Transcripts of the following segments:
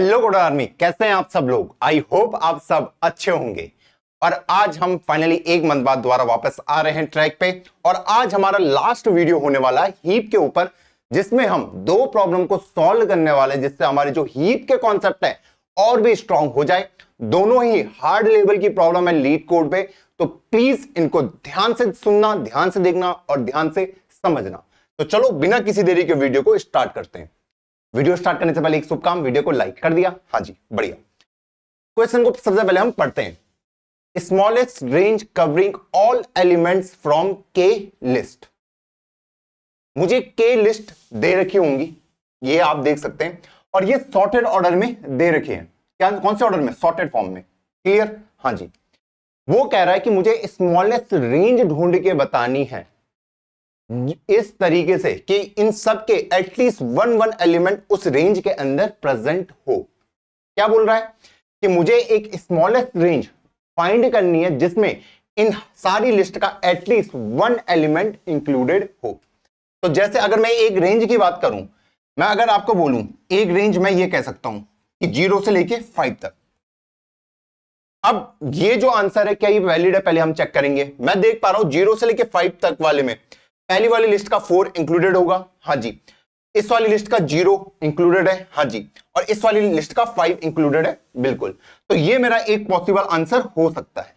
hello गोडा army कैसे हैं आप सब लोग आई होप आप सब अच्छे होंगे और आज हम फाइनली एक मंथ बाद द्वारा वापस आ रहे हैं ट्रैक पे और आज हमारा लास्ट वीडियो होने वाला है हीप के ऊपर जिसमें हम दो प्रॉब्लम को सॉल्व करने वाले हैं जिससे हमारे जो हीप के कॉन्सेप्ट है और भी स्ट्रांग हो जाए दोनों ही हार्ड लेवल की प्रॉब्लम है लीड कोड पे तो प्लीज इनको ध्यान से सुनना ध्यान से देखना और ध्यान से समझना तो चलो बिना किसी देरी के वीडियो को स्टार्ट करते हैं वीडियो स्टार्ट करने से पहले एक शुभ काम वीडियो को लाइक कर दिया हाँ जी बढ़िया क्वेश्चन को सबसे पहले हम पढ़ते हैं smallest range covering all elements from k list मुझे के लिस्ट दे रखी होंगी ये आप देख सकते हैं और ये सॉर्टेड ऑर्डर में दे रखे हैं क्या कौन से ऑर्डर में सॉर्टेड फॉर्म में क्लियर हाँ जी वो कह रहा है कि मुझे स्मॉलेस्ट रेंज ढूंढ के बतानी है इस तरीके से कि इन सब के एटलीस्ट वन वन एलिमेंट उस रेंज के अंदर प्रेजेंट हो क्या बोल रहा है कि मुझे एक स्मॉलेस्ट रेंज फाइंड करनी है जिसमें इन सारी लिस्ट का एटलीस्ट वन एलिमेंट इंक्लूडेड हो तो जैसे अगर मैं एक रेंज की बात करूं मैं अगर आपको बोलूं एक रेंज मैं ये कह सकता हूं कि जीरो से लेके फाइव तक अब ये जो आंसर है क्या ये वैलिड है पहले हम चेक करेंगे मैं देख पा रहा हूं जीरो से लेके फाइव तक वाले में पहली वाली लिस्ट का फोर इंक्लूडेड होगा हाँ जी इस वाली लिस्ट का जीरो इंक्लूडेड है हाँ जी और इस वाली लिस्ट का फाइव इंक्लूडेड है बिल्कुल तो ये मेरा एक पॉसिबल आंसर हो सकता है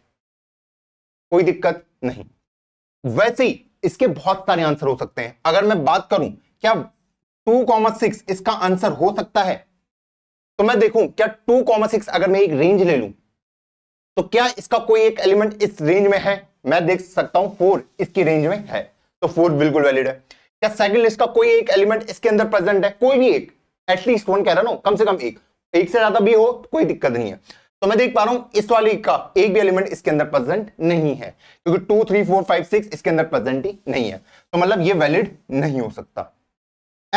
कोई दिक्कत नहीं वैसे ही इसके बहुत सारे आंसर हो सकते हैं अगर मैं बात करूं क्या टू कॉमा सिक्स इसका आंसर हो सकता है तो मैं देखूं क्या टू कॉमा सिक्स अगर मैं एक रेंज ले लूं तो क्या इसका कोई एक एलिमेंट इस रेंज में है मैं देख सकता हूं फोर इसकी रेंज में है तो फोर्थ बिल्कुल वैलिड है क्या सेकंड लिस्ट का कोई एक एलिमेंट इसके अंदर प्रेजेंट है कोई भी एक एटलीस्ट वन कह रहा ना कम से कम एक एक से ज्यादा भी हो तो कोई दिक्कत नहीं है तो मैं देख पा रहा हूं इस वाले का एक भी एलिमेंट इसके अंदर प्रेजेंट नहीं है क्योंकि two three four five six इसके अंदर प्रेजेंट ही नहीं है तो मतलब ये वैलिड नहीं हो सकता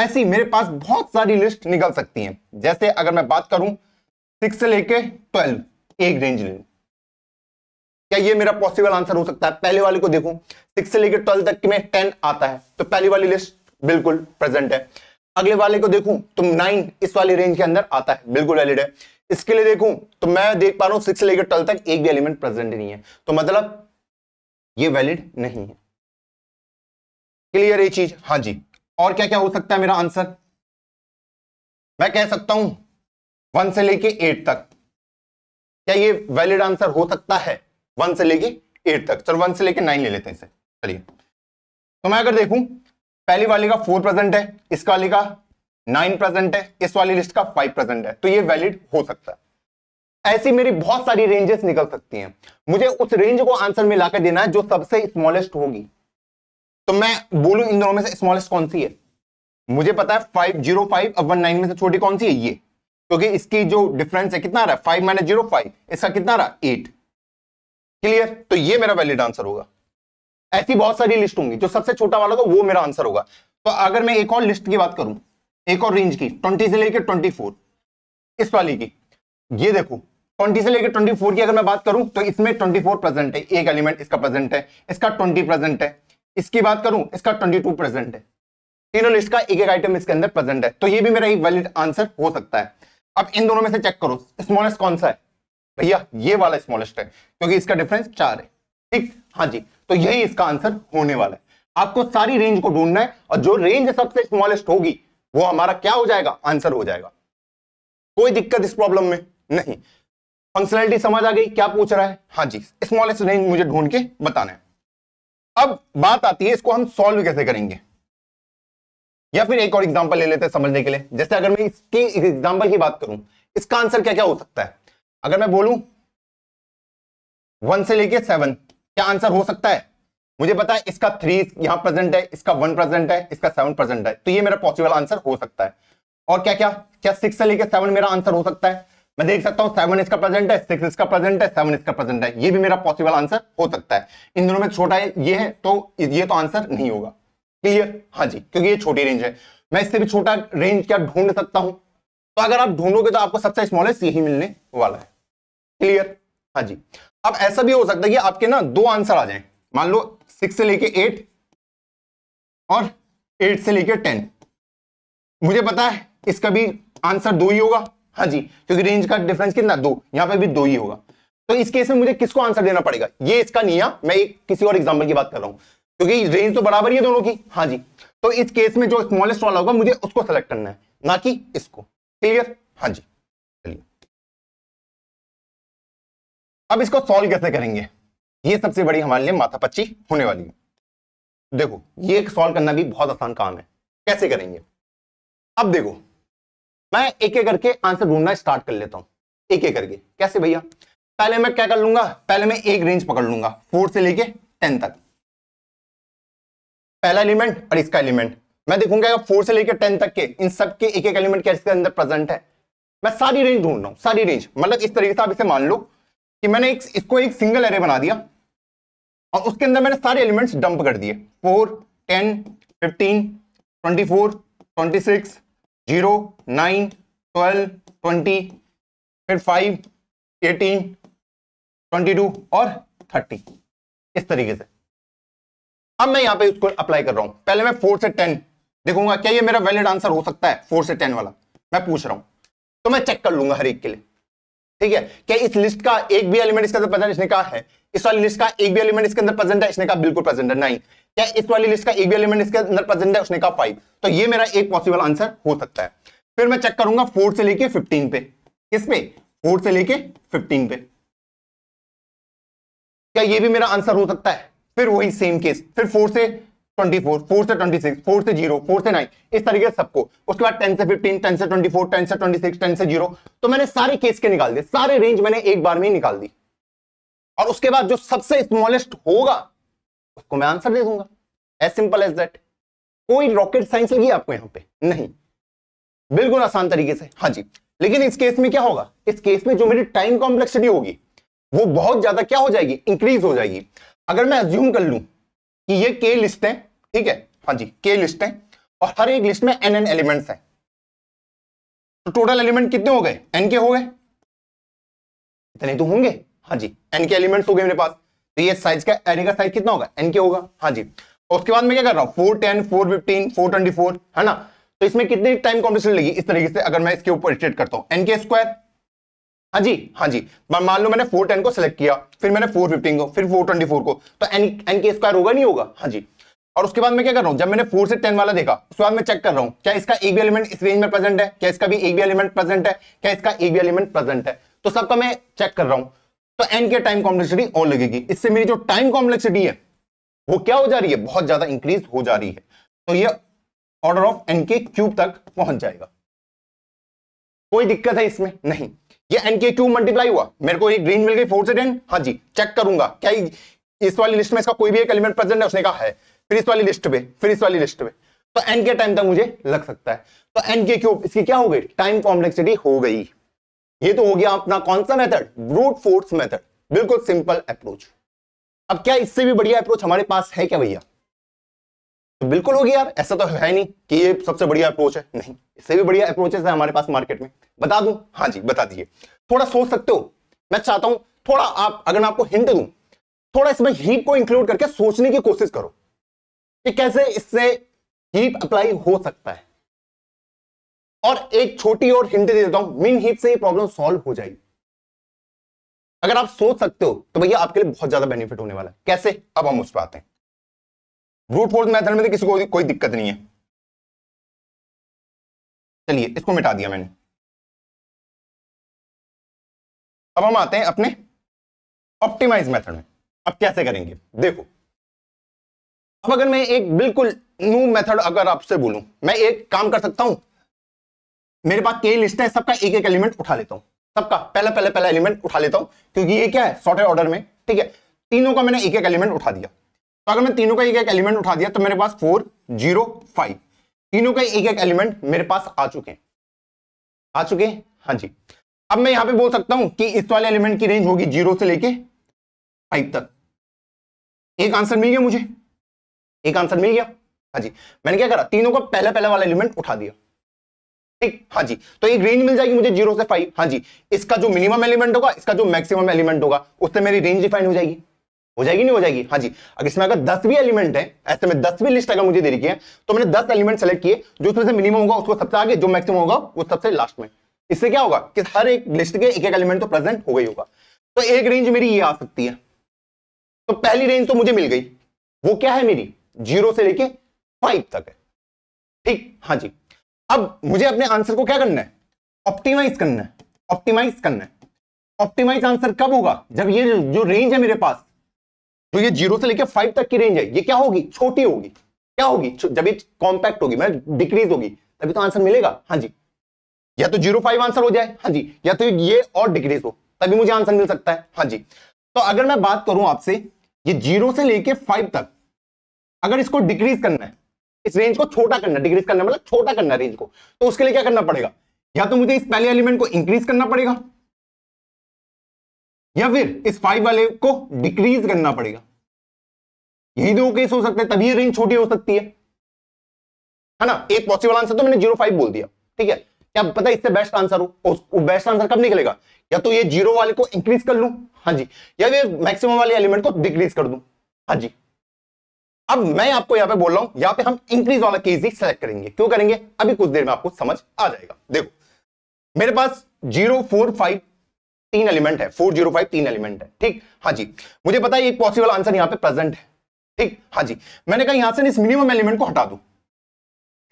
ऐसी मेरे पास बहुत सारी लिस्ट निकल सकती हैं जैसे अगर मैं बात करूं सिक्स से लेके ट्वेल्व एक रेंज ले क्या ये मेरा पॉसिबल आंसर हो सकता है पहले वाले को देखू सिक्स से लेकर ट्वेल्व तक में टेन आता है तो पहली वाली लिस्ट बिल्कुल प्रेजेंट है अगले वाले को देखूं तो नाइन इस वाले रेंज के अंदर आता है बिल्कुल वैलिड है इसके लिए देखूं तो मैं देख पा रहा हूं सिक्स से लेकर ट्वेल्व तक एक भी एलिमेंट प्रेजेंट नहीं है तो मतलब ये वैलिड नहीं है क्लियर ये चीज हाँ जी और क्या क्या हो सकता है मेरा आंसर मैं कह सकता हूं वन से लेके एट तक क्या ये वैलिड आंसर हो सकता है वन से लेके एट तक चलो वन से लेके नाइन ले लेते हैं इसे चलिए तो मैं अगर देखूं पहली वाली का फोर प्रेजेंट है इस वाली का नाइन प्रेजेंट है इस वाली लिस्ट का फाइव प्रेजेंट है तो ये वैलिड हो सकता है ऐसी मेरी बहुत सारी रेंजेस निकल सकती हैं मुझे उस रेंज को आंसर में लाकर देना है जो सबसे स्मॉलेस्ट होगी तो मैं बोलूं इन दोनों में से स्मॉलेस्ट कौन सी है मुझे पता है फाइव जीरो फाइव अब वन नाइन में से छोटी कौन सी है ये क्योंकि इसकी जो डिफरेंस है कितना रहा फाइव माइनस जीरो फाइव इसका कितना रहा एट क्लियर तो ये मेरा वैलिड आंसर होगा ऐसी बहुत सारी लिस्ट होंगी जो सबसे छोटा वाला होगा वो मेरा आंसर होगा तो अगर मैं एक और लिस्ट की बात करूं एक और रेंज की ट्वेंटी से लेकर ट्वेंटी फोर इस वाली की ये देखो ट्वेंटी से लेकर ट्वेंटी फोर की अगर मैं बात करूं तो इसमें ट्वेंटी फोर प्रेजेंट है एक एलिमेंट इसका प्रेजेंट है इसका ट्वेंटी प्रेजेंट है इसकी बात करूं इसका ट्वेंटी टू प्रेजेंट है तीनों लिस्ट का एक एक आइटम इसके अंदर प्रेजेंट है तो ये भी मेरा एक वैलिड आंसर हो सकता है अब इन दोनों में से चेक करो स्मॉलेस्ट कौन सा है भैया ये वाला स्मॉलेस्ट है क्योंकि इसका डिफरेंस चार है ठीक हाँ जी तो यही इसका आंसर होने वाला है आपको सारी रेंज को ढूंढना है और जो रेंज सबसे स्मॉलेस्ट होगी वो हमारा क्या हो जाएगा आंसर हो जाएगा कोई दिक्कत इस प्रॉब्लम में नहीं फंक्शनलिटी समझ आ गई क्या पूछ रहा है हाँ जी स्मॉलेस्ट रेंज मुझे ढूंढ के बताना है अब बात आती है इसको हम सॉल्व कैसे करेंगे या फिर एक और एग्जांपल ले लेते हैं समझने के लिए जैसे अगर मैं इसकी एग्जांपल की बात करूं इसका आंसर क्या क्या हो सकता है अगर मैं बोलूं वन से लेके सेवन क्या आंसर हो सकता है मुझे पता है इसका थ्री यहां प्रेजेंट है इसका वन प्रेजेंट है इसका सेवन प्रेजेंट है तो ये मेरा पॉसिबल आंसर हो सकता है और क्या क्या क्या सिक्स से लेकर सेवन मेरा आंसर हो सकता है मैं देख सकता हूं सेवन इसका प्रेजेंट है सिक्स इसका प्रेजेंट है सेवन इसका प्रेजेंट है ये भी मेरा पॉसिबल आंसर हो सकता है इन दोनों में छोटा है ये है तो ये तो आंसर नहीं होगा क्लियर हाँ जी क्योंकि ये छोटी रेंज है मैं इससे भी छोटा रेंज क्या ढूंढ सकता हूं तो अगर आप ढूंढोगे तो आपको सबसे स्मॉलेस्ट यही मिलने वाला है क्लियर हाँ जी अब ऐसा भी हो सकता है कि आपके ना दो आंसर आ जाए मान लो सिक्स से लेके एट और एट से लेके टेन मुझे पता है इसका भी आंसर दो ही होगा हाँ जी क्योंकि रेंज का डिफरेंस कितना दो यहां पे भी दो ही होगा तो इस केस में मुझे किसको आंसर देना पड़ेगा ये इसका निया मैं एक किसी और एग्जाम्पल की बात कर रहा हूं क्योंकि रेंज तो बराबर ही है दोनों की हाँ जी तो इस केस में जो स्मॉलेस्ट वाला होगा मुझे उसको सेलेक्ट करना है ना कि इसको क्लियर हाँ जी अब इसको सॉल्व कैसे करेंगे ये सबसे बड़ी हमारे लिए माथापच्ची होने वाली है देखो ये सॉल्व करना भी बहुत आसान काम है कैसे करेंगे अब देखो मैं एक एक करके आंसर ढूंढना स्टार्ट कर लेता हूं एक एक करके कैसे भैया पहले मैं क्या कर लूंगा पहले मैं एक रेंज पकड़ लूंगा फोर से लेके टेन तक पहला एलिमेंट और इसका एलिमेंट मैं देखूंगा फोर से लेकर टेन तक के इन सब के एक एक एलिमेंट के अंदर प्रेजेंट है मैं सारी रेंज ढूंढ रहा हूं सारी रेंज मतलब इस तरीके से आप इसे मान लो कि मैंने एक इसको एक सिंगल एरे बना दिया और उसके अंदर मैंने सारे एलिमेंट्स डंप कर दिए four ten fifteen twenty four twenty six zero nine twelve twenty फिर फाइव एटीन ट्वेंटी टू और थर्टी इस तरीके से अब मैं यहां पे उसको अप्लाई कर रहा हूं पहले मैं फोर से टेन देखूंगा क्या ये मेरा वैलिड आंसर हो सकता है फोर से टेन वाला मैं पूछ रहा हूं तो मैं चेक कर लूंगा हर एक के लिए ठीक है क्या इस लिस्ट का एक भी एलिमेंट इसके अंदर प्रेजेंट इसने कहा है इस वाली लिस्ट का एक भी एलिमेंट इसके अंदर प्रेजेंट है इसने कहा बिल्कुल प्रेजेंट है नहीं क्या इस वाली लिस्ट का एक भी एलिमेंट इसके अंदर प्रेजेंट है उसने कहा फाइव तो ये मेरा एक पॉसिबल आंसर हो सकता है फिर मैं चेक करूंगा फोर से लेके फिफ्टीन पे किस पे फोर से लेके फिफ्टीन पे क्या ये भी मेरा आंसर हो सकता है फिर वही सेम केस फिर फोर से जीरो फोर से नाइन इस तरीके सबको उसके बाद टेन से फिफ्टीन टेन से ट्वेंटी जीरो तो मैंने एक बार साइंस आपको पे नहीं बिल्कुल आसान तरीके से हाँ जी लेकिन इस केस में क्या होगा इस केस में जो मेरी टाइम कॉम्प्लेक्सिटी होगी वो बहुत ज्यादा क्या हो जाएगी इंक्रीज हो जाएगी अगर मैं अज्यूम कर लू कि ये के लिस्ट है ठीक है हाँ जी के लिस्ट है और हर एक लिस्ट में एन एन एलिमेंट है तो टोटल एलिमेंट कितने हो गए एन के हो गए इतने तो होंगे हाँ जी एन के एलिमेंट हो गए मेरे पास तो ये साइज का एरे का साइज कितना होगा एन के होगा हाँ जी और उसके बाद मैं क्या कर रहा हूं four ten four fifteen four twenty four है ना तो इसमें कितने टाइम कॉम्पिटिशन लगी इस तरीके से अगर मैं इसके ऊपर स्टेट करता हूं एन के स्क्वायर हाँ जी हाँ जी मान लो मैंने फोर टेन को सिलेक्ट किया फिर मैंने फोर फिफ्टीन को फिर फोर ट्वेंटी फोर को तो एन एन के स्क्वायर होगा नहीं होगा हाँ जी और उसके बाद मैं क्या कर रहा हूं जब मैंने फोर से टेन वाला देखा उसके बाद मैं चेक कर रहा हूं क्या इसका एक भी एलिमेंट इस रेंज में प्रेजेंट है क्या इसका भी एक भी एलिमेंट प्रेजेंट है क्या इसका एक भी एलिमेंट प्रेजेंट है तो सबका मैं चेक कर रहा हूं तो एन के टाइम कॉम्प्लेक्सिटी और लगेगी इससे मेरी जो टाइम कॉम्प्लेक्सिटी है वो क्या हो जा रही है बहुत ज्यादा इंक्रीज हो जा रही है तो ये ऑर्डर ऑफ एन के क्यूब तक पहुंच जाएगा कोई दिक्कत है इसमें नहीं ये एन के क्यूब मल्टीप्लाई हुआ मेरे को एक रेंज मिल गई फोर से टेन हाँ जी चेक करूंगा क्या इस वाली लिस्ट में इसका कोई भी एक एलिमेंट प्रेजेंट है उसने कहा है फिर वाली लिस्ट पे फिर वाली लिस्ट पे तो एन के टाइम तक मुझे लग सकता है तो एन के क्यूब इसकी क्या हो गई टाइम कॉम्प्लेक्सिटी हो गई ये तो हो गया अपना कौन सा मेथड ब्रूट फोर्स मेथड बिल्कुल सिंपल अप्रोच अब क्या इससे भी बढ़िया अप्रोच हमारे पास है क्या भैया तो बिल्कुल होगी यार ऐसा तो है नहीं कि ये सबसे बढ़िया अप्रोच है नहीं इससे भी बढ़िया अप्रोचेस है हमारे पास मार्केट में बता दू हाँ जी बता दीजिए थोड़ा सोच सकते हो मैं चाहता हूं थोड़ा आप अगर मैं आपको हिंट दू थोड़ा इसमें हीट को इंक्लूड करके सोचने की कोशिश करो कि कैसे इससे हीट अप्लाई हो सकता है और एक छोटी और हिंट दे देता हूं मीन हीट से ये प्रॉब्लम सॉल्व हो जाएगी अगर आप सोच सकते हो तो भैया आपके लिए बहुत ज्यादा बेनिफिट होने वाला है कैसे अब हम उस पर आते हैं रूट फोर्स मेथड में तो किसी को कोई दिक्कत नहीं है चलिए इसको मिटा दिया मैंने अब हम आते हैं अपने ऑप्टिमाइज मेथड में अब कैसे करेंगे देखो अब अगर मैं एक बिल्कुल न्यू मेथड अगर आपसे बोलूं मैं एक काम कर सकता हूं मेरे पास कई लिस्ट है सबका एक एक एलिमेंट उठा लेता हूं सबका पहला पहला पहला एलिमेंट उठा लेता हूं क्योंकि ये क्या है सॉर्टेड ऑर्डर में ठीक है तीनों का मैंने एक एक एलिमेंट उठा दिया तो अगर मैं तीनों का एक एक एलिमेंट उठा दिया तो मेरे पास फोर जीरो फाइव तीनों का एक एक एलिमेंट मेरे पास आ चुके हैं आ चुके हैं हाँ जी अब मैं यहां पे बोल सकता हूं कि इस वाले एलिमेंट की रेंज होगी जीरो से लेके फाइव तक एक आंसर मिल गया मुझे एक आंसर मिल गया हाँ जी मैंने क्या करा तीनों का पहला पहला वाला एलिमेंट उठा दिया ठीक हाँ जी तो एक रेंज मिल जाएगी मुझे जीरो से फाइव हाँ जी इसका जो मिनिमम एलिमेंट होगा इसका जो मैक्सिमम एलिमेंट होगा उससे मेरी रेंज डिफाइन हो जाएगी हो जाएगी नहीं हो जाएगी हाँ जी अगर इसमें अगर दस भी एलिमेंट है ऐसे में दस भी लिस्ट अगर मुझे दे रही है तो मैंने दस एलिमेंट सेलेक्ट किए जो उसमें से मिनिमम होगा उसको सबसे आगे जो मैक्सिमम होगा वो सबसे लास्ट में इससे क्या होगा कि हर एक लिस्ट के एक एक एलिमेंट तो प्रेजेंट हो गई होगा तो एक रेंज मेरी ये आ सकती है तो पहली रेंज तो मुझे मिल गई वो क्या है मेरी जीरो से लेके फाइव तक है ठीक हाँ जी अब मुझे अपने आंसर को क्या करना है ऑप्टिमाइज करना है ऑप्टिमाइज करना है ऑप्टिमाइज आंसर कब होगा जब ये जो रेंज है मेरे पास तो ये जीरो से लेके फाइव तक की रेंज है ये क्या होगी छोटी होगी क्या होगी जब ये कॉम्पैक्ट होगी मैं डिक्रीज होगी तभी तो आंसर मिलेगा हाँ जी या तो जीरो फाइव आंसर हो जाए हाँ जी या तो ये और डिक्रीज हो तभी मुझे आंसर मिल सकता है हाँ जी तो अगर मैं बात करूं आपसे ये जीरो से लेके फाइव तक अगर इसको डिक्रीज करना है इस रेंज को छोटा करना डिक्रीज करना मतलब छोटा करना रेंज को तो उसके लिए क्या करना पड़ेगा या तो मुझे इस पहले एलिमेंट को इंक्रीज करना पड़ेगा या फिर इस फाइव वाले को डिक्रीज करना पड़ेगा यही दो केस हो सकते हैं तभी रेंज छोटी हो सकती है है ना एक पॉसिबल आंसर तो मैंने जीरो फाइव बोल दिया ठीक है क्या पता इससे बेस्ट आंसर हो बेस्ट आंसर कब निकलेगा या तो ये जीरो वाले को इंक्रीज कर लू हाँ जी या फिर मैक्सिमम वाले एलिमेंट को डिक्रीज कर दू हाँ जी अब मैं आपको यहां पे बोल रहा हूं यहां पे हम इंक्रीज वाला केस ही सेलेक्ट करेंगे क्यों करेंगे अभी कुछ देर में आपको समझ आ जाएगा देखो मेरे पास जीरो फोर फाइव तीन एलिमेंट है फोर जीरो फाइव तीन एलिमेंट है ठीक हाँ जी मुझे पता है एक पॉसिबल आंसर यहां पे प्रेजेंट है ठीक हाँ जी मैंने कहा यहां से इस मिनिमम एलिमेंट को हटा दो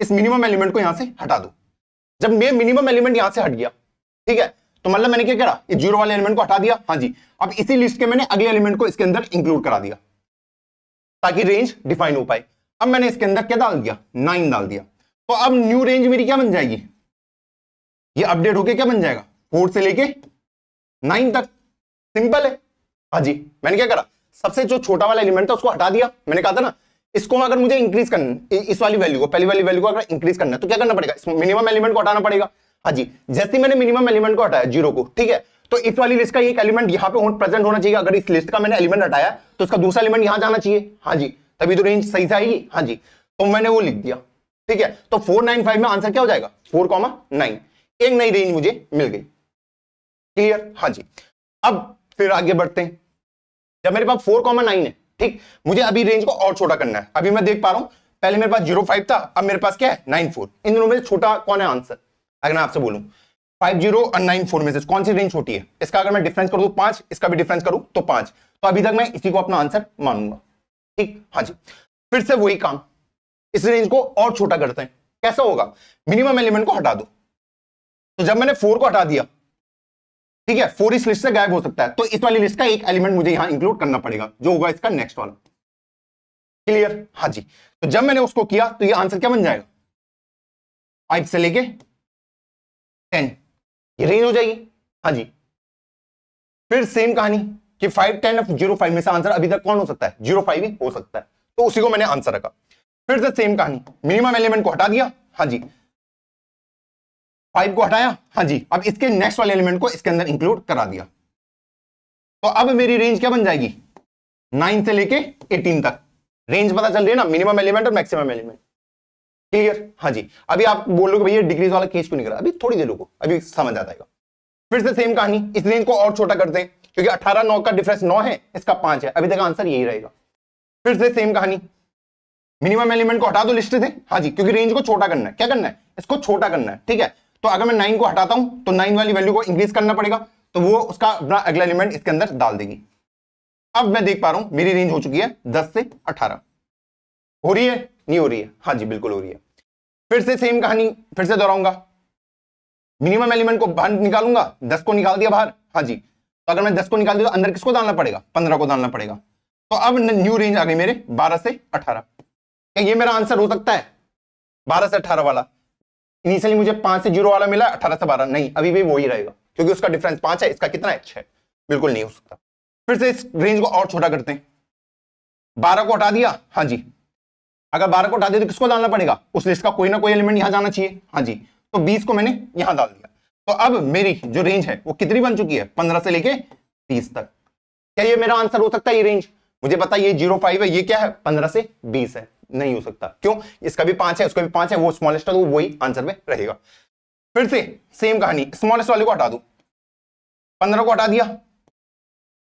इस मिनिमम एलिमेंट को यहां से हटा दो जब मैं मिनिमम एलिमेंट यहां से हट गया ठीक है तो मतलब मैंने क्या करा जीरो वाले एलिमेंट को हटा दिया हाँ जी अब इसी लिस्ट के मैंने अगले एलिमेंट को इसके अंदर इंक्लूड करा दिया ताकि रेंज डिफाइन हो पाए अब मैंने इसके अंदर क्या डाल दिया नाइन डाल दिया तो अब न्यू रेंज मेरी क्या बन जाएगी ये अपडेट होके क्या बन जाएगा फोर से लेके नाइन तक सिंपल है हाँ जी मैंने क्या करा सबसे जो छोटा वाला एलिमेंट था उसको हटा दिया मैंने कहा था ना इसको अगर मुझे इंक्रीज करना इस वाली वैल्यू को पहली वाली वैल्यू को अगर इंक्रीज करना है तो क्या करना पड़ेगा मिनिमम एलिमेंट को हटाना पड़ेगा हाँ जी जैसे मैंने मिनिमम एलिमेंट को हटाया जीरो को ठीक है तो इस वाली लिस्ट का एक एलिमेंट यहां पर प्रेजेंट होना चाहिए अगर इस लिस्ट का मैंने एलिमेंट हटाया तो उसका दूसरा एलिमेंट यहां जाना चाहिए हाँ जी तभी तो रेंज सही से आएगी हाँ जी तो मैंने वो लिख दिया ठीक है तो फोर नाइन फाइव में आंसर क्या हो जाएगा फोर कॉमा नाइन एक नई रेंज मुझे मिल गई क्लियर हाँ जी अब फिर आगे बढ़ते हैं जब मेरे पास फोर कॉमा नाइन है ठीक मुझे अभी रेंज को और छोटा करना है अभी मैं देख पा रहा हूं पहले मेरे पास जीरो फाइव था अब मेरे पास क्या है नाइन फोर इन दोनों में छोटा कौन है आंसर अगर मैं आपसे बोलूं फाइव जीरो से कौन सी रेंज छोटी है इसका अगर मैं डिफरेंस तो पांच इसका भी डिफरेंस करूं तो पांच तो अभी तक मैं इसी को अपना आंसर मानूंगा ठीक हाँ जी फिर से वही काम इस रेंज को और छोटा करते हैं कैसा होगा मिनिमम एलिमेंट को हटा दो तो जब मैंने फोर को हटा दिया ठीक है फोर इस लिस्ट से गायब हो सकता है तो इस वाली लिस्ट का एक एलिमेंट मुझे यहां इंक्लूड करना पड़ेगा जो होगा इसका नेक्स्ट वाला क्लियर हाँ जी तो जब मैंने उसको किया तो ये आंसर क्या बन जाएगा फाइव से लेके टेन ये रेंज हो जाएगी हाँ जी फिर सेम कहानी कि five ten of zero five में से आंसर अभी तक कौन हो सकता है जीरो फाइव ही हो सकता है तो उसी को मैंने आंसर रखा फिर से सेम कहानी मिनिमम एलिमेंट को हटा दिया हाँ जी फाइव को हटाया हाँ जी अब इसके नेक्स्ट वाले एलिमेंट को इसके अंदर इंक्लूड करा दिया तो अब मेरी रेंज क्या बन जाएगी नाइन से लेके एटीन तक रेंज पता चल रही है ना मिनिमम एलिमेंट और मैक्सिमम एलिमेंट क्लियर हाँ जी अभी आप बोल रहे हो भैया डिग्रीज वाला केस क्यों नहीं करा अभी थोड़ी देर रुको अभी समझ आ जाएगा फिर से सेम कहानी इस रेंज को और छोटा करते हैं क्योंकि 18 नौ का डिफरेंस नौ है इसका पांच है अभी तक आंसर यही रहेगा फिर से सेम कहानी मिनिमम एलिमेंट को हटा दो लिस्ट से हाँ जी क्योंकि रेंज को छोटा करना है क्या करना है इसको छोटा करना है ठीक है तो अगर मैं नाइन को हटाता हूं तो नाइन वाली वैल्यू को इंक्रीज करना पड़ेगा तो वो उसका अपना अगला एलिमेंट इसके अंदर डाल देगी अब मैं देख पा रहा हूं मेरी रेंज हो चुकी है दस से अठारह हो रही है नहीं हो रही है हाँ जी बिल्कुल हो रही है फिर से सेम कहानी फिर से दोहराऊंगा मिनिमम एलिमेंट को बाहर निकालूंगा दस को निकाल दिया बाहर हाँ जी तो अगर मैं दस को निकाल दिया तो अंदर किसको डालना पड़ेगा पंद्रह को डालना पड़ेगा तो अब न्यू रेंज आ गई मेरे बारह से अठारह क्या ये मेरा आंसर हो सकता है बारह से अठारह वाला इनिशियली मुझे पांच से जीरो वाला मिला अठारह से बारह नहीं अभी भी वही रहेगा क्योंकि उसका डिफरेंस पांच है इसका कितना है बिल्कुल नहीं हो सकता फिर से इस रेंज को और छोटा करते हैं बारह को हटा दिया हाँ जी अगर बारह को उठा दे तो किसको डालना पड़ेगा उस लिस्ट का कोई ना कोई एलिमेंट यहां जाना चाहिए हाँ जी तो बीस को मैंने यहां डाल दिया तो अब मेरी जो रेंज है वो कितनी बन चुकी है पंद्रह से लेके बीस तक क्या ये मेरा आंसर हो सकता है ये रेंज मुझे पता ये जीरो फाइव है ये क्या है पंद्रह से बीस है नहीं हो सकता क्यों इसका भी पांच है उसका भी पांच है वो स्मॉलेस्ट है तो वही आंसर में रहेगा फिर से सेम कहानी स्मॉलेस्ट वाले को हटा दो पंद्रह को हटा दिया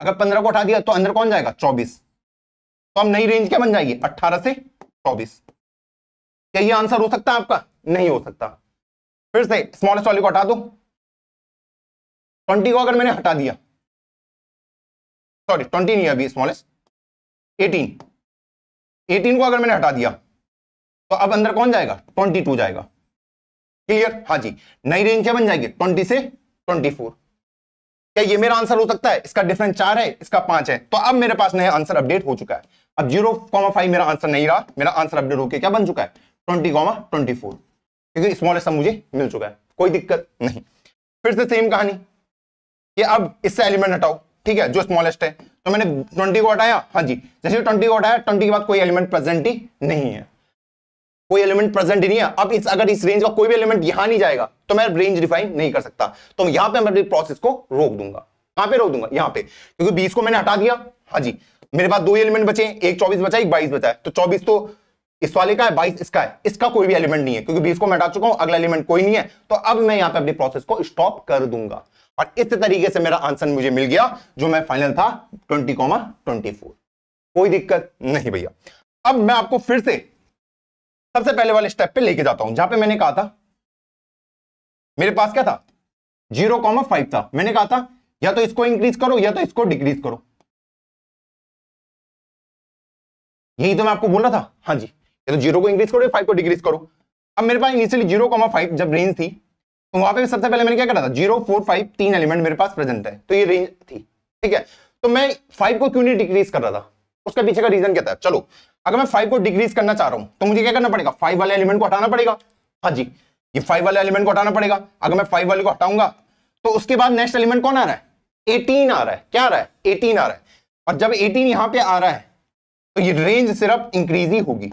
अगर पंद्रह को हटा दिया तो अंदर कौन जाएगा चौबीस तो हम नई रेंज क्या बन जाएगी अट्ठारह से चौबीस क्या ये आंसर हो सकता है आपका नहीं हो सकता फिर से स्मॉलेस्ट वाले को हटा दो ट्वेंटी को अगर मैंने हटा दिया सॉरी ट्वेंटी नहीं अभी स्मॉलेस्ट एटीन एटीन को अगर मैंने हटा दिया तो अब अंदर कौन जाएगा ट्वेंटी टू जाएगा क्लियर हाँ जी नई रेंज क्या बन जाएगी ट्वेंटी से ट्वेंटी फोर क्या ये मेरा आंसर हो सकता है इसका डिफरेंस चार है इसका पांच है तो अब मेरे पास नया आंसर अपडेट हो चुका है अब जीरो कॉमा फाइव मेरा आंसर नहीं रहा मेरा आंसर अपडेट होकर क्या बन चुका है ट्वेंटी कॉमा ट्वेंटी फोर क्योंकि स्मॉल सम मुझे मिल चुका है कोई दिक्कत नहीं फिर से सेम कहानी कि अब इससे एलिमेंट हटाओ ठीक है जो स्मॉलेस्ट है तो मैंने ट्वेंटी को हटाया हाँ जी जैसे ट्वेंटी को हटाया ट्वेंटी के बाद कोई एलिमेंट प्रेजेंट ही नहीं है कोई एलिमेंट प्रेजेंट ही नहीं है अब इस अगर इस रेंज का कोई भी एलिमेंट यहां नहीं जाएगा तो मैं रेंज डिफाइन नहीं कर सकता तो यहां पर मैं अपनी प्रोसेस को रोक दूंगा कहां पर रोक दूंगा यहां पर क्योंकि बीस को मैंने हटा दिया हाँ जी मेरे पास दो एलिमेंट बचे एक चौबीस बचा एक बाईस बचा है तो चौबीस तो इस वाले का है बाईस इसका है इसका कोई भी एलिमेंट नहीं है क्योंकि बीस को मैं हटा चुका हूं अगला एलिमेंट कोई नहीं है तो अब मैं यहां पर अपने प्रोसेस को स्टॉप कर दूंगा और इस तरीके से मेरा आंसर मुझे मिल गया जो मैं फाइनल था ट्वेंटी कॉमा ट्वेंटी फोर कोई दिक्कत नहीं भैया अब मैं आपको फिर से सबसे पहले वाले स्टेप पे लेके जाता हूं जहां पे मैंने कहा था मेरे पास क्या था जीरो कॉमा फाइव था मैंने कहा था या तो इसको इंक्रीज करो या तो इसको डिक्रीज करो यही तो मैं आपको बोल रहा था हाँ जी ये तो जीरो को इंक्रीज करो फाइव को डिक्रीज करो अब मेरे पास इनिशियली जीरो कॉमा फाइव जब रेंज थी तो वहां पे सबसे पहले मैंने क्या करा था जीरो फोर फाइव तीन एलिमेंट मेरे पास प्रेजेंट है तो ये रेंज थी ठीक है तो मैं फाइव को क्यों नहीं डिक्रीज कर रहा था उसके पीछे का रीजन क्या था चलो अगर मैं फाइव को डिक्रीज करना चाह रहा हूं तो मुझे क्या करना पड़ेगा फाइव वाले एलिमेंट को हटाना पड़ेगा हाँ जी ये फाइव वाले एलिमेंट को हटाना पड़ेगा अगर मैं फाइव वाले को हटाऊंगा तो उसके बाद नेक्स्ट एलिमेंट कौन आ रहा है एटीन आ रहा है क्या आ रहा है एटीन आ रहा है और जब एटीन यहाँ पे आ रहा है तो ये रेंज सिर्फ इंक्रीज ही होगी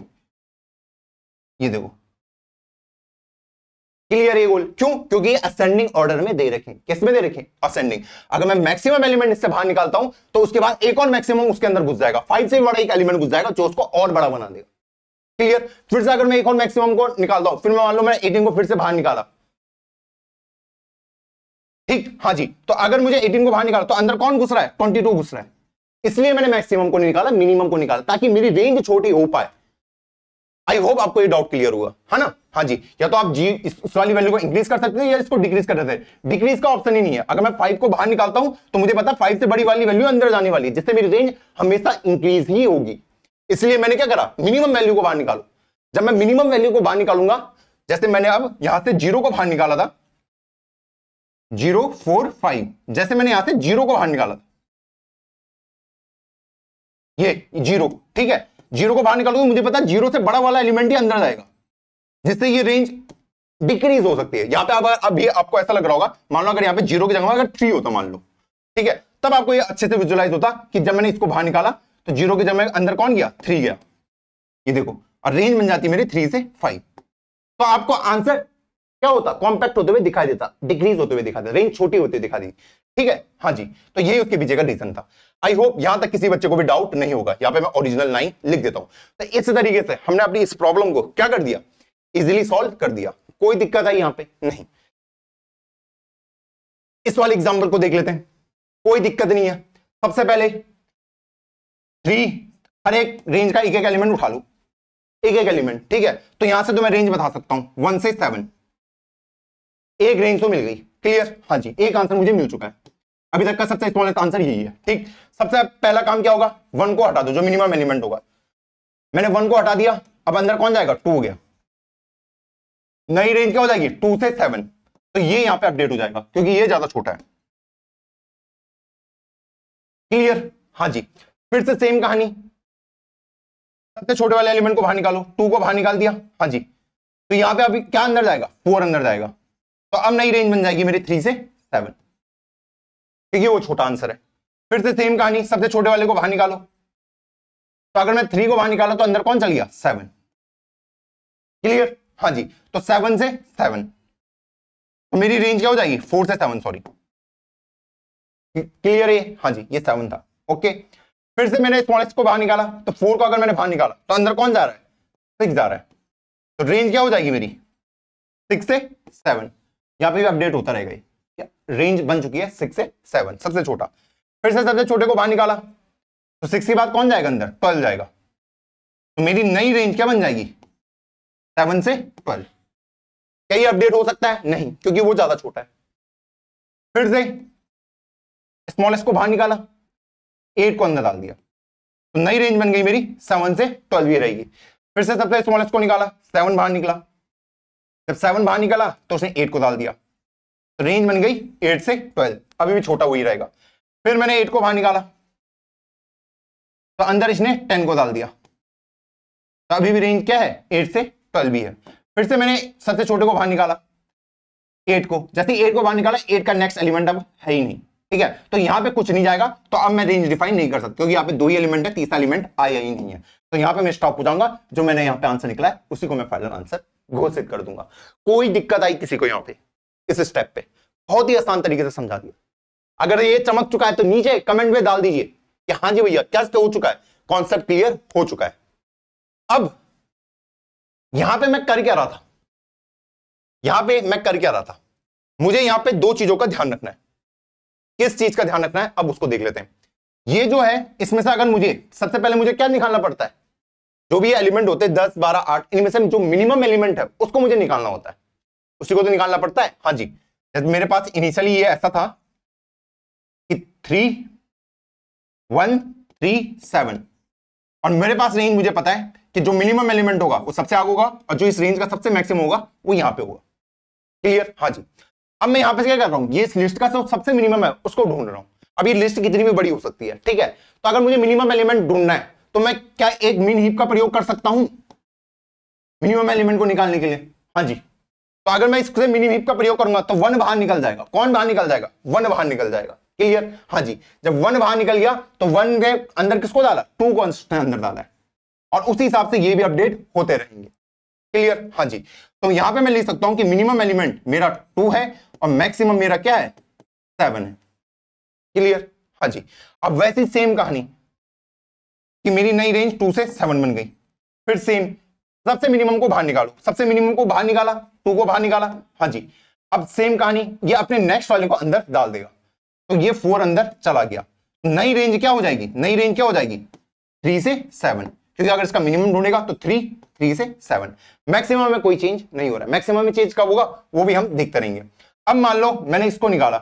ये देखो क्लियर ये गोल क्यों क्योंकि असेंडिंग ऑर्डर में दे रखे किस में दे रखे असेंडिंग अगर मैं मैक्सिमम एलिमेंट इससे बाहर निकालता हूं तो उसके बाद एक और मैक्सिमम उसके अंदर घुस जाएगा फाइव से बड़ा एक एलिमेंट घुस जाएगा जो उसको और बड़ा बना देगा क्लियर फिर से अगर मैं एक और मैक्सिमम को निकालता हूं फिर मैं मान लो मैं एटीन को फिर से बाहर निकाला ठीक हाँ जी तो अगर मुझे 18 को बाहर निकाला तो अंदर कौन घुस रहा है 22 घुस रहा है इसलिए मैंने मैक्सिमम को नहीं निकाला मिनिमम को निकाला ताकि मेरी रेंज छोटी हो पाए आई होप आपको ये डाउट क्लियर हुआ है हाँ ना हाँ जी या तो आप जी इस, इस वाली वैल्यू को इंक्रीज कर सकते हैं या इसको डिक्रीज कर सकते हैं डिक्रीज का ऑप्शन ही नहीं है अगर मैं फाइव को बाहर निकालता हूं तो मुझे पता फाइव से बड़ी वाली वैल्यू अंदर जाने वाली है जिससे मेरी रेंज हमेशा इंक्रीज ही होगी इसलिए मैंने क्या करा मिनिमम वैल्यू को बाहर निकालो जब मैं मिनिमम वैल्यू को बाहर निकालूंगा जैसे मैंने अब यहां से जीरो को बाहर निकाला था जीरो फोर फाइव जैसे मैंने यहां से जीरो को बाहर निकाला था ये जीरो ठीक है जीरो को बाहर निकाल तो मुझे पता है जीरो से बड़ा वाला एलिमेंट ही अंदर जाएगा जिससे ये रेंज डिक्रीज हो सकती है यहां पे अब अब ये आपको ऐसा लग रहा होगा मान लो अगर यहाँ पे जीरो की जगह अगर थ्री होता मान लो ठीक है तब आपको ये अच्छे से विजुलाइज होता कि जब मैंने इसको बाहर निकाला तो जीरो के जब अंदर कौन गया थ्री गया ये देखो और रेंज बन जाती मेरी थ्री से फाइव तो आपको आंसर क्या होता कॉम्पैक्ट होते हुए दिखाई देता डिक्रीज होते हुए दिखाई देता रेंज छोटी होती दिखा दी ठीक है हाँ जी तो यही उसके पीछे का रीजन था आई होप यहां तक किसी बच्चे को भी डाउट नहीं होगा यहां पे मैं ओरिजिनल नाइन लिख देता हूं तो इस तरीके से हमने अपनी इस प्रॉब्लम को क्या कर दिया इजिली सॉल्व कर दिया कोई दिक्कत आई यहां पर नहीं इस वाले एग्जाम्पल को देख लेते हैं कोई दिक्कत नहीं है सबसे पहले थ्री हर एक रेंज का एक एक एलिमेंट उठा लो एक एक एलिमेंट ठीक है तो यहां से तो मैं रेंज बता सकता हूं वन से सेवन एक रेंज तो मिल गई क्लियर हाँ जी एक आंसर मुझे मिल चुका है अभी तक का सबसे स्मॉलेस्ट आंसर यही है ठीक सबसे पहला काम क्या होगा वन को हटा दो जो मिनिमम एलिमेंट होगा मैंने वन को हटा दिया अब अंदर कौन जाएगा टू हो गया नई रेंज क्या हो जाएगी टू से सेवन तो ये यहां पे अपडेट हो जाएगा क्योंकि ये ज्यादा छोटा है क्लियर हाँ जी फिर से सेम कहानी सबसे छोटे वाले एलिमेंट को बाहर निकालो टू को बाहर निकाल दिया हाँ जी तो यहां पे अभी क्या अंदर जाएगा फोर अंदर जाएगा तो अब नई रेंज बन जाएगी मेरी थ्री से सेवन ठीक है वो छोटा आंसर है फिर से सेम कहानी सबसे छोटे वाले को बाहर निकालो तो अगर मैं थ्री को बाहर निकाला तो अंदर कौन चल गया सेवन क्लियर हाँ जी तो सेवन से सेवन तो मेरी रेंज क्या हो जाएगी फोर से सेवन सॉरी क्लियर है हाँ जी ये सेवन था ओके फिर से मैंने स्मॉलेस्ट को बाहर निकाला तो फोर को अगर मैंने बाहर निकाला तो अंदर कौन जा रहा है सिक्स जा रहा है तो रेंज क्या हो जाएगी मेरी सिक्स से सेवन यहाँ पे भी अपडेट होता रहेगा रेंज बन चुकी है सिक्स से सेवन सबसे छोटा फिर से सबसे छोटे को बाहर निकाला तो सिक्स के बाद कौन जाएगा अंदर ट्वेल्व जाएगा तो मेरी नई रेंज क्या बन जाएगी सेवन से ट्वेल्व क्या ये अपडेट हो सकता है नहीं क्योंकि वो ज्यादा छोटा है फिर से स्मॉलेस्ट को बाहर निकाला एट को अंदर डाल दिया तो नई रेंज बन गई मेरी सेवन से ट्वेल्व ये रहेगी फिर से सबसे स्मॉलेस्ट को निकाला सेवन बाहर निकला जब सेवन बाहर निकला तो उसने एट को डाल दिया रेंज बन गई एट से ट्वेल्व अभी भी छोटा वही रहेगा फिर मैंने एट को बाहर निकाला तो अंदर इसने टेन को डाल दिया तो अभी भी रेंज क्या है एट से ट्वेल्व भी है फिर से मैंने सबसे छोटे को बाहर निकाला एट को जैसे एट को बाहर निकाला एट का नेक्स्ट एलिमेंट अब है ही नहीं ठीक है तो यहाँ पे कुछ नहीं जाएगा तो अब मैं रेंज डिफाइन नहीं कर सकता क्योंकि यहाँ पे दो ही एलिमेंट है तीसरा एलिमेंट आया ही नहीं है तो यहाँ पे मैं स्टॉप हो जाऊंगा जो मैंने यहाँ पे आंसर निकला है उसी को मैं फाइनल आंसर घोषित कर दूंगा कोई दिक्कत आई किसी को यहाँ पे इस स्टेप पे बहुत ही आसान तरीके से समझा दिया अगर ये चमक चुका है तो नीचे कमेंट में डाल दीजिए कि हाँ जी भैया क्या हो चुका है कॉन्सेप्ट क्लियर हो चुका है अब यहां पे मैं कर क्या रहा था यहां पे मैं कर क्या रहा था मुझे यहां पे दो चीजों का ध्यान रखना है किस चीज का ध्यान रखना है अब उसको देख लेते हैं ये जो है इसमें से अगर मुझे सबसे पहले मुझे क्या निकालना पड़ता है जो भी एलिमेंट होते हैं दस बारह आठ इनमें से जो मिनिमम एलिमेंट है उसको मुझे निकालना होता है उसी को तो निकालना पड़ता है हाँ जी जब मेरे पास इनिशियली ये ऐसा था कि थ्री वन थ्री सेवन और मेरे पास रेंज मुझे पता है कि जो मिनिमम एलिमेंट होगा वो सबसे आगे होगा और जो इस रेंज का सबसे मैक्सिमम होगा वो यहां पे होगा क्लियर हाँ जी अब मैं यहां पे क्या कर रहा हूं ये इस लिस्ट का सबसे मिनिमम है उसको ढूंढ रहा हूं अब ये लिस्ट कितनी भी बड़ी हो सकती है ठीक है तो अगर मुझे मिनिमम एलिमेंट ढूंढना है तो मैं क्या एक मिन हीप का प्रयोग कर सकता हूं मिनिमम एलिमेंट को निकालने के लिए हाँ जी तो अगर मैं इससे मिनी वीप का प्रयोग करूंगा तो वन बाहर निकल जाएगा कौन बाहर निकल जाएगा वन बाहर निकल जाएगा क्लियर हाँ जी जब वन बाहर निकल गया तो वन के अंदर किसको डाला टू को अंदर डाला है और उसी हिसाब से ये भी अपडेट होते रहेंगे क्लियर हाँ जी तो यहां पे मैं लिख सकता हूं कि मिनिमम एलिमेंट मेरा टू है और मैक्सिमम मेरा क्या है सेवन है क्लियर हाँ जी अब वैसी सेम कहानी कि मेरी नई रेंज टू से सेवन बन गई फिर सेम सबसे मिनिमम को बाहर निकालो सबसे मिनिमम को बाहर निकाला टू को बाहर निकाला हाँ जी अब सेम कहानी ये अपने नेक्स्ट वाले को अंदर डाल देगा तो ये फोर अंदर चला गया तो नई रेंज क्या हो जाएगी नई रेंज क्या हो जाएगी थ्री से सेवन क्योंकि अगर इसका मिनिमम ढूंढेगा तो थ्री थ्री से सेवन मैक्सिमम में कोई चेंज नहीं हो रहा है मैक्सिमम में चेंज कब होगा वो भी हम देखते रहेंगे अब मान लो मैंने इसको निकाला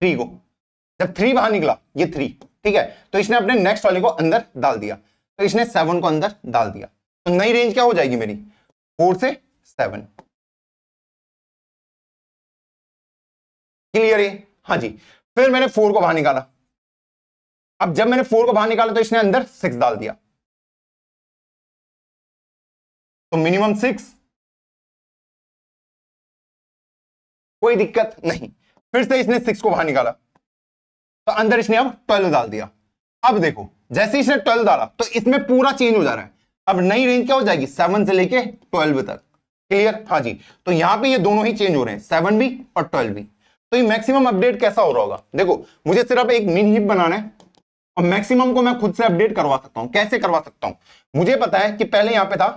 थ्री को जब थ्री बाहर निकला ये थ्री ठीक है तो इसने अपने नेक्स्ट वाले को अंदर डाल दिया तो इसने सेवन को अंदर डाल दिया नई रेंज क्या हो जाएगी मेरी फोर से सेवन क्लियर है हाँ जी फिर मैंने फोर को बाहर निकाला अब जब मैंने फोर को बाहर निकाला तो इसने अंदर सिक्स डाल दिया तो मिनिमम सिक्स कोई दिक्कत नहीं फिर से इसने सिक्स को बाहर निकाला तो अंदर इसने अब ट्वेल्व डाल दिया अब देखो जैसे इसने ट्वेल्व डाला तो इसमें पूरा चेंज हो जा रहा है अब नई रेंज क्या हो जाएगी सेवन से लेके ट्वेल्व तक क्लियर हाँ जी तो यहां पे ये दोनों ही चेंज हो रहे हैं सेवन भी और ट्वेल्व भी तो ये मैक्सिमम अपडेट कैसा हो रहा होगा देखो मुझे सिर्फ एक मिन हिप बनाना है और मैक्सिमम को मैं खुद से अपडेट करवा सकता हूं कैसे करवा सकता हूं मुझे पता है कि पहले यहां पे था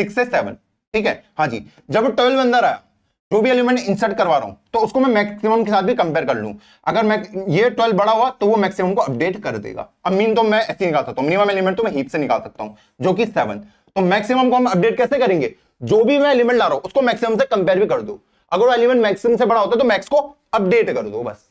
सिक्स से सेवन ठीक है हाँ जी जब ट्वेल्व अंदर आया जो भी एलिमेंट इंसर्ट करवा रहा हूं तो उसको मैं मैक्सिमम के साथ भी कंपेयर कर लूं अगर मैं ये 12 बड़ा हुआ तो वो मैक्सिमम को अपडेट कर देगा अब मीन तो मैं ऐसे निकाल सकता हूं मिनिमम एलिमेंट तो मैं हीप से निकाल सकता हूं जो कि सेवन तो मैक्सिमम को हम अपडेट कैसे करेंगे जो भी मैं एलिमेंट ला रहा हूं उसको मैक्सिमम से कंपेयर भी कर दो अगर वो एलिमेंट मैक्सिमम से बड़ा होता तो मैक्स को अपडेट कर दो बस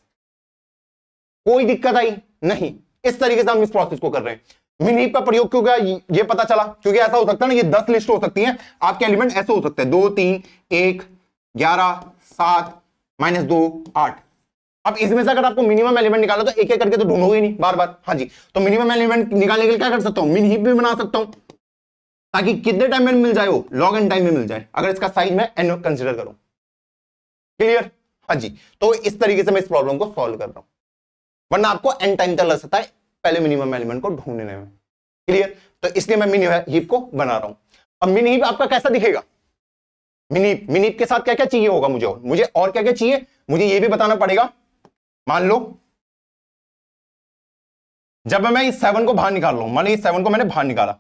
कोई दिक्कत आई नहीं इस तरीके से हम इस प्रोसेस को कर रहे हैं मिनी का प्रयोग क्यों क्या ये पता चला क्योंकि ऐसा हो सकता है ना ये दस लिस्ट हो सकती है आपके एलिमेंट ऐसे हो सकते हैं दो तीन एक ग्यारह सात माइनस दो आठ अब इसमें से अगर आपको मिनिमम एलिमेंट निकालो तो एक एक करके तो ढूंढोगे नहीं बार बार हाँ जी तो मिनिमम एलिमेंट निकालने के लिए क्या कर सकता हूं मिन हीप भी बना सकता हूं ताकि कितने टाइम में मिल जाए वो लॉग एन टाइम में मिल जाए अगर इसका साइज में एन कंसिडर करूं क्लियर हाँ जी तो इस तरीके से मैं इस प्रॉब्लम को सॉल्व कर रहा हूं वरना आपको एन टाइम तक लग सकता है पहले मिनिमम एलिमेंट को ढूंढने में क्लियर तो इसलिए मैं मिनी हिप को बना रहा हूं अब मिनी हीप आपका कैसा दिखेगा मिनीप मिनीप के साथ क्या क्या चाहिए होगा मुझे और मुझे और क्या क्या चाहिए मुझे ये भी बताना पड़ेगा मान लो जब मैं इस सेवन को बाहर निकाल लू हूं इस सेवन को मैंने बाहर निकाला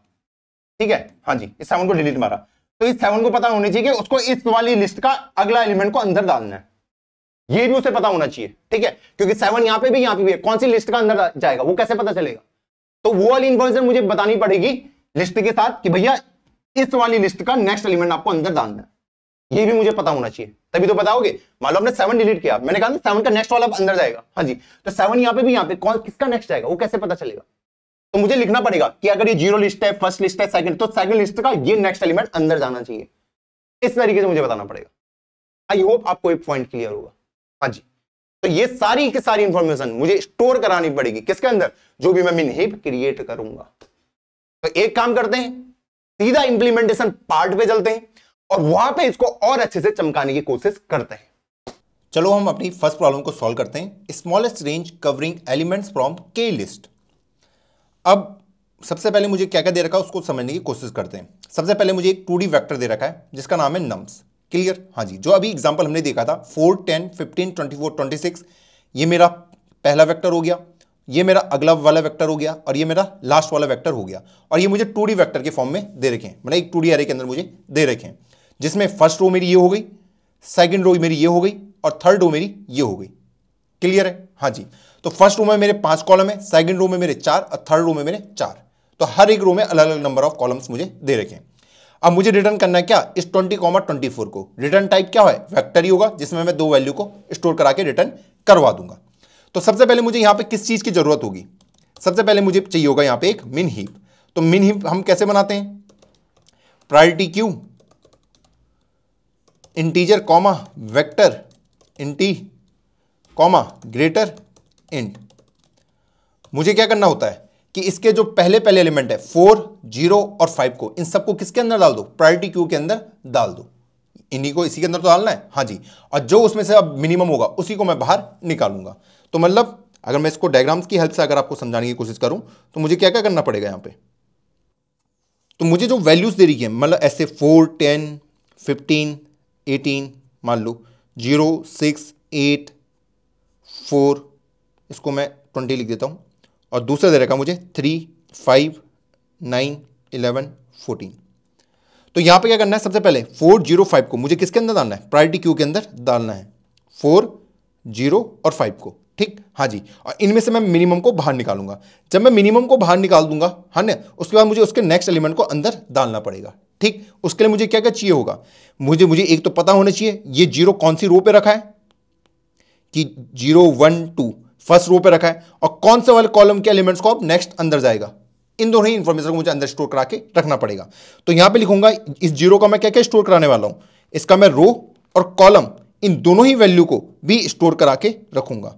ठीक है हाँ जी इस सेवन को डिलीट मारा तो इस सेवन को पता होना चाहिए कि उसको इस वाली लिस्ट का अगला एलिमेंट को अंदर डालना है ये भी उसे पता होना चाहिए ठीक है क्योंकि सेवन यहां पे भी यहां पे भी है कौन सी लिस्ट का अंदर जाएगा वो कैसे पता चलेगा तो वो वाली इन्फॉर्मेशन मुझे बतानी पड़ेगी लिस्ट के साथ कि भैया इस वाली लिस्ट का नेक्स्ट एलिमेंट आपको अंदर डालना है ये भी मुझे पता होना चाहिए तभी तो बताओगे मान लो आपने सेवन डिलीट किया मैंने कहा सेवन का नेक्स्ट वाला अंदर जाएगा हाँ जी तो सेवन यहाँ पे भी यहाँ पे कौन किसका नेक्स्ट जाएगा वो कैसे पता चलेगा तो मुझे लिखना पड़ेगा कि अगर ये जीरो लिस्ट है फर्स्ट लिस्ट है सेकंड तो सेकंड लिस्ट का ये नेक्स्ट एलिमेंट अंदर जाना चाहिए इस तरीके से मुझे बताना पड़ेगा आई होप आपको एक पॉइंट क्लियर होगा हाँ जी तो ये सारी की सारी इंफॉर्मेशन मुझे स्टोर करानी पड़ेगी किसके अंदर जो भी मैं हिप क्रिएट करूंगा तो एक काम करते हैं सीधा इंप्लीमेंटेशन पार्ट पे चलते हैं और वहां पे इसको और अच्छे से चमकाने की कोशिश करते हैं चलो हम अपनी फर्स्ट प्रॉब्लम को सॉल्व करते हैं smallest range covering elements from k list अब सबसे पहले मुझे क्या क्या दे रखा है उसको समझने की कोशिश करते हैं सबसे पहले मुझे एक टू डी दे रखा है जिसका नाम है नम्स क्लियर हाँ जी जो अभी एग्जाम्पल हमने देखा था four ten fifteen twenty four twenty six ये मेरा पहला वेक्टर हो गया ये मेरा अगला वाला वेक्टर हो गया और ये मेरा लास्ट वाला वेक्टर हो गया और ये मुझे टू वेक्टर के फॉर्म में दे रखे हैं मतलब एक टू डी के अंदर मुझे दे रखे हैं जिसमें फर्स्ट रो मेरी ये हो गई सेकेंड रो मेरी ये हो गई और थर्ड रो मेरी ये हो गई क्लियर है हाँ जी तो फर्स्ट रो में मेरे पांच कॉलम है सेकेंड रो में मेरे चार और थर्ड रो में मेरे चार तो हर एक रो में अलग अलग नंबर ऑफ कॉलम्स मुझे दे रखे हैं अब मुझे रिटर्न करना है क्या इस ट्वेंटी कॉमर ट्वेंटी फोर को रिटर्न टाइप क्या है वेक्टर ही होगा जिसमें मैं दो वैल्यू को स्टोर करा के रिटर्न करवा दूंगा तो सबसे पहले मुझे यहाँ पे किस चीज़ की ज़रूरत होगी सबसे पहले मुझे चाहिए होगा यहाँ पे एक मिन हीप तो मिन हीप हम कैसे बनाते हैं priority queue integer comma vector int comma greater int मुझे क्या करना होता है कि इसके जो पहले पहले एलिमेंट है फोर जीरो और फाइव को इन सबको किसके अंदर डाल दो प्रायोरिटी क्यू के अंदर डाल दो इन्हीं को इसी के अंदर तो डालना है हाँ जी और जो उसमें से अब मिनिमम होगा उसी को मैं बाहर निकालूंगा तो मतलब अगर मैं इसको डायग्राम्स की हेल्प से अगर आपको समझाने की कोशिश करूं तो मुझे क्या क्या करना पड़ेगा यहां पे तो मुझे जो वैल्यूज़ दे रही है मतलब ऐसे फोर टेन फिफ्टीन एटीन मान लो जीरो सिक्स एट फोर इसको मैं ट्वेंटी लिख देता हूँ और दूसरा दे रखा मुझे three five nine eleven fourteen तो यहाँ पे क्या करना है सबसे पहले फोर जीरो फाइव को मुझे किसके अंदर डालना है प्रायरिटी क्यू के अंदर डालना है फोर जीरो और फाइव को ठीक हाँ जी और इनमें से मैं मिनिमम को बाहर निकालूंगा जब मैं मिनिमम को बाहर निकाल दूंगा है हाँ ना उसके बाद मुझे उसके नेक्स्ट एलिमेंट को अंदर डालना पड़ेगा ठीक उसके लिए मुझे क्या क्या चाहिए होगा मुझे मुझे एक तो पता होना चाहिए ये जीरो कौन सी रो पे रखा है कि zero one two first row पे रखा है और कौन से वाले कॉलम के एलिमेंट्स को अब नेक्स्ट अंदर जाएगा इन दोनों ही इंफॉर्मेशन को मुझे अंदर स्टोर करा के रखना पड़ेगा तो यहां पे लिखूंगा इस जीरो का मैं क्या क्या स्टोर कराने वाला हूं इसका मैं रो और कॉलम इन दोनों ही वैल्यू को भी स्टोर करा के रखूंगा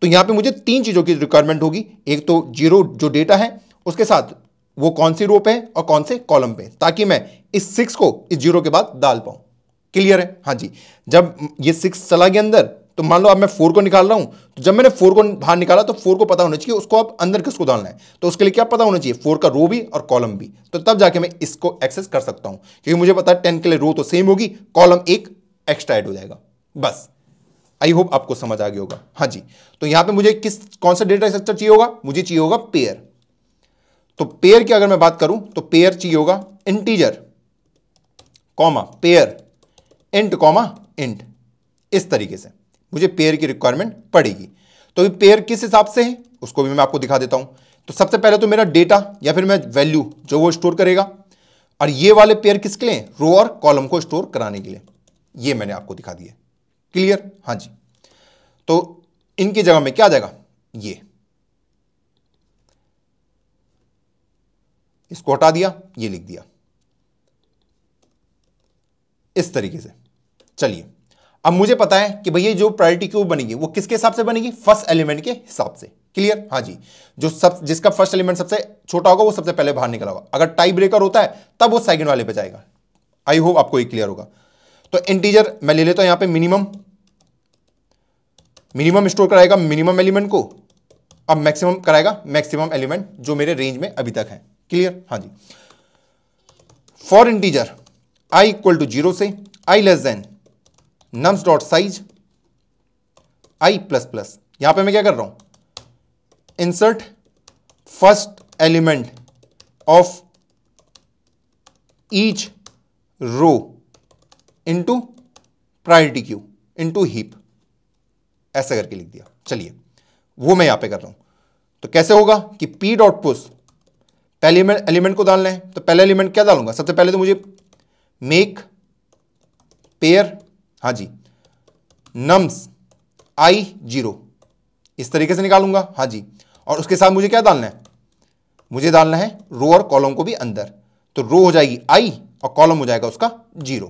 तो यहां पे मुझे तीन चीज़ों की रिक्वायरमेंट होगी एक तो जीरो जो डेटा है उसके साथ वो कौन सी रो पे है और कौन से कॉलम पे ताकि मैं इस सिक्स को इस जीरो के बाद डाल पाऊं क्लियर है हाँ जी जब ये सिक्स चला गया अंदर तो मान लो अब मैं फोर को निकाल रहा हूं तो जब मैंने फोर को बाहर निकाला तो फोर को पता होना चाहिए उसको अब अंदर किसको डालना है तो उसके लिए क्या पता होना चाहिए फोर का रो भी और कॉलम भी तो तब जाके मैं इसको एक्सेस कर सकता हूं क्योंकि मुझे पता है टेन के लिए रो तो सेम होगी कॉलम एक एक्स्ट्रा एड हो जाएगा बस आई होप आपको समझ आ गया होगा हाँ जी तो यहां पे मुझे किस कौन सा डेटा स्ट्रक्चर चाहिए होगा मुझे चाहिए होगा पेयर तो पेयर की अगर मैं बात करूं तो पेयर चाहिए होगा integer comma pair int comma int इस तरीके से मुझे पेयर की रिक्वायरमेंट पड़ेगी तो ये पेयर किस हिसाब से है उसको भी मैं आपको दिखा देता हूं तो सबसे पहले तो मेरा डेटा या फिर मैं वैल्यू जो वो स्टोर करेगा और ये वाले पेयर किसके लिए रो और कॉलम को स्टोर कराने के लिए ये मैंने आपको दिखा दिया क्लियर हाँ जी तो इनकी जगह में क्या आ जाएगा ये इसको हटा दिया ये लिख दिया इस तरीके से चलिए अब मुझे पता है कि भैया जो प्रायोरिटी क्यू बनेगी वो किसके हिसाब से बनेगी फर्स्ट एलिमेंट के हिसाब से क्लियर हाँ जी जो सब जिसका फर्स्ट एलिमेंट सबसे छोटा होगा वो सबसे पहले बाहर निकला होगा अगर टाई ब्रेकर होता है तब वो सेकंड वाले पे जाएगा आई होप आपको ये क्लियर होगा तो इंटीजर मैं ले लेता हूं यहां पे मिनिमम मिनिमम स्टोर कराएगा मिनिमम एलिमेंट को अब मैक्सिमम कराएगा मैक्सिमम एलिमेंट जो मेरे रेंज में अभी तक है क्लियर हाँ जी for integer i equal to zero से i less than nums dot size i plus plus यहां पे मैं क्या कर रहा हूं insert first element of each row into priority queue into heap ऐसा करके लिख दिया चलिए वो मैं यहां पे कर रहा हूं तो कैसे होगा कि पी डॉट पुश पहले एलिमेंट एलिमेंट को डालना है तो पहला एलिमेंट क्या डालूंगा सबसे पहले तो मुझे मेक पेयर हाँ जी नम्स आई जीरो इस तरीके से निकालूंगा हाँ जी और उसके साथ मुझे क्या डालना है मुझे डालना है रो और कॉलम को भी अंदर तो रो हो जाएगी आई और कॉलम हो जाएगा उसका जीरो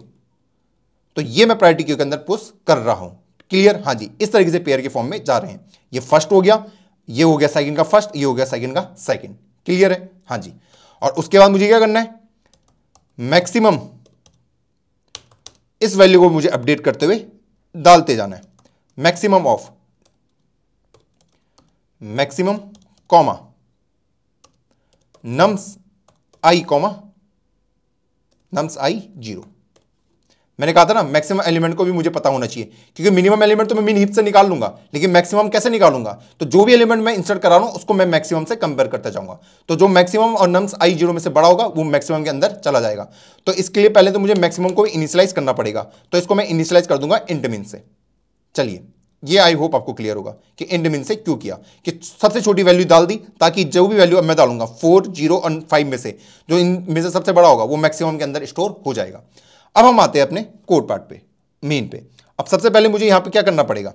तो ये मैं प्रायोरिटी के अंदर पुश कर रहा हूं क्लियर हाँ जी इस तरीके से पेयर के फॉर्म में जा रहे हैं ये फर्स्ट हो गया ये हो गया सेकंड का फर्स्ट ये हो गया सेकंड का सेकंड क्लियर है हाँ जी और उसके बाद मुझे क्या करना है मैक्सिमम इस वैल्यू को मुझे अपडेट करते हुए डालते जाना है maximum of maximum comma nums i comma nums i zero मैंने कहा था ना मैक्सिमम एलिमेंट को भी मुझे पता होना चाहिए क्योंकि मिनिमम एलिमेंट तो मैं मिन हिप से निकाल लूंगा लेकिन मैक्सिमम कैसे निकालूंगा तो जो भी एलिमेंट मैं इंसर्ट करा रहा हूँ उसको मैं मैक्सिमम से कंपेयर करता जाऊंगा तो जो मैक्सिमम और नम्स आई जीरो में से बड़ा होगा वो मैक्सिमम के अंदर चला जाएगा तो इसके लिए पहले तो मुझे मैक्सिमम को इनिशलाइज करना पड़ेगा तो इसको मैं इनिशलाइज कर दूंगा इंटमिन से चलिए ये आई होप आपको क्लियर होगा कि इंडमिन से क्यों किया कि सबसे छोटी वैल्यू डाल दी ताकि जो भी वैल्यू मैं डालूंगा फोर जीरो और फाइव में से जो इनमें से सबसे बड़ा होगा वो मैक्सिमम के अंदर स्टोर हो जाएगा अब हम आते हैं अपने कोड पार्ट पे मेन पे अब सबसे पहले मुझे यहां पे क्या करना पड़ेगा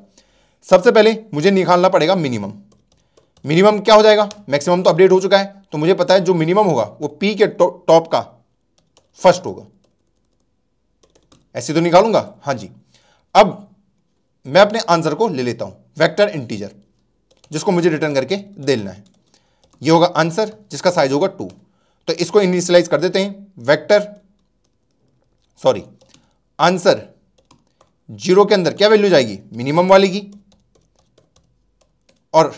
सबसे पहले मुझे निकालना पड़ेगा मिनिमम मिनिमम क्या हो जाएगा मैक्सिमम तो अपडेट हो चुका है तो मुझे पता है जो मिनिमम होगा वो पी के टॉप का फर्स्ट होगा ऐसे तो निकालूंगा हाँ जी अब मैं अपने आंसर को ले लेता हूं वेक्टर इंटीजर जिसको मुझे रिटर्न करके देना है ये होगा आंसर जिसका साइज होगा टू तो इसको इनिशियलाइज कर देते हैं वेक्टर सॉरी आंसर जीरो के अंदर क्या वैल्यू जाएगी मिनिमम वाले की और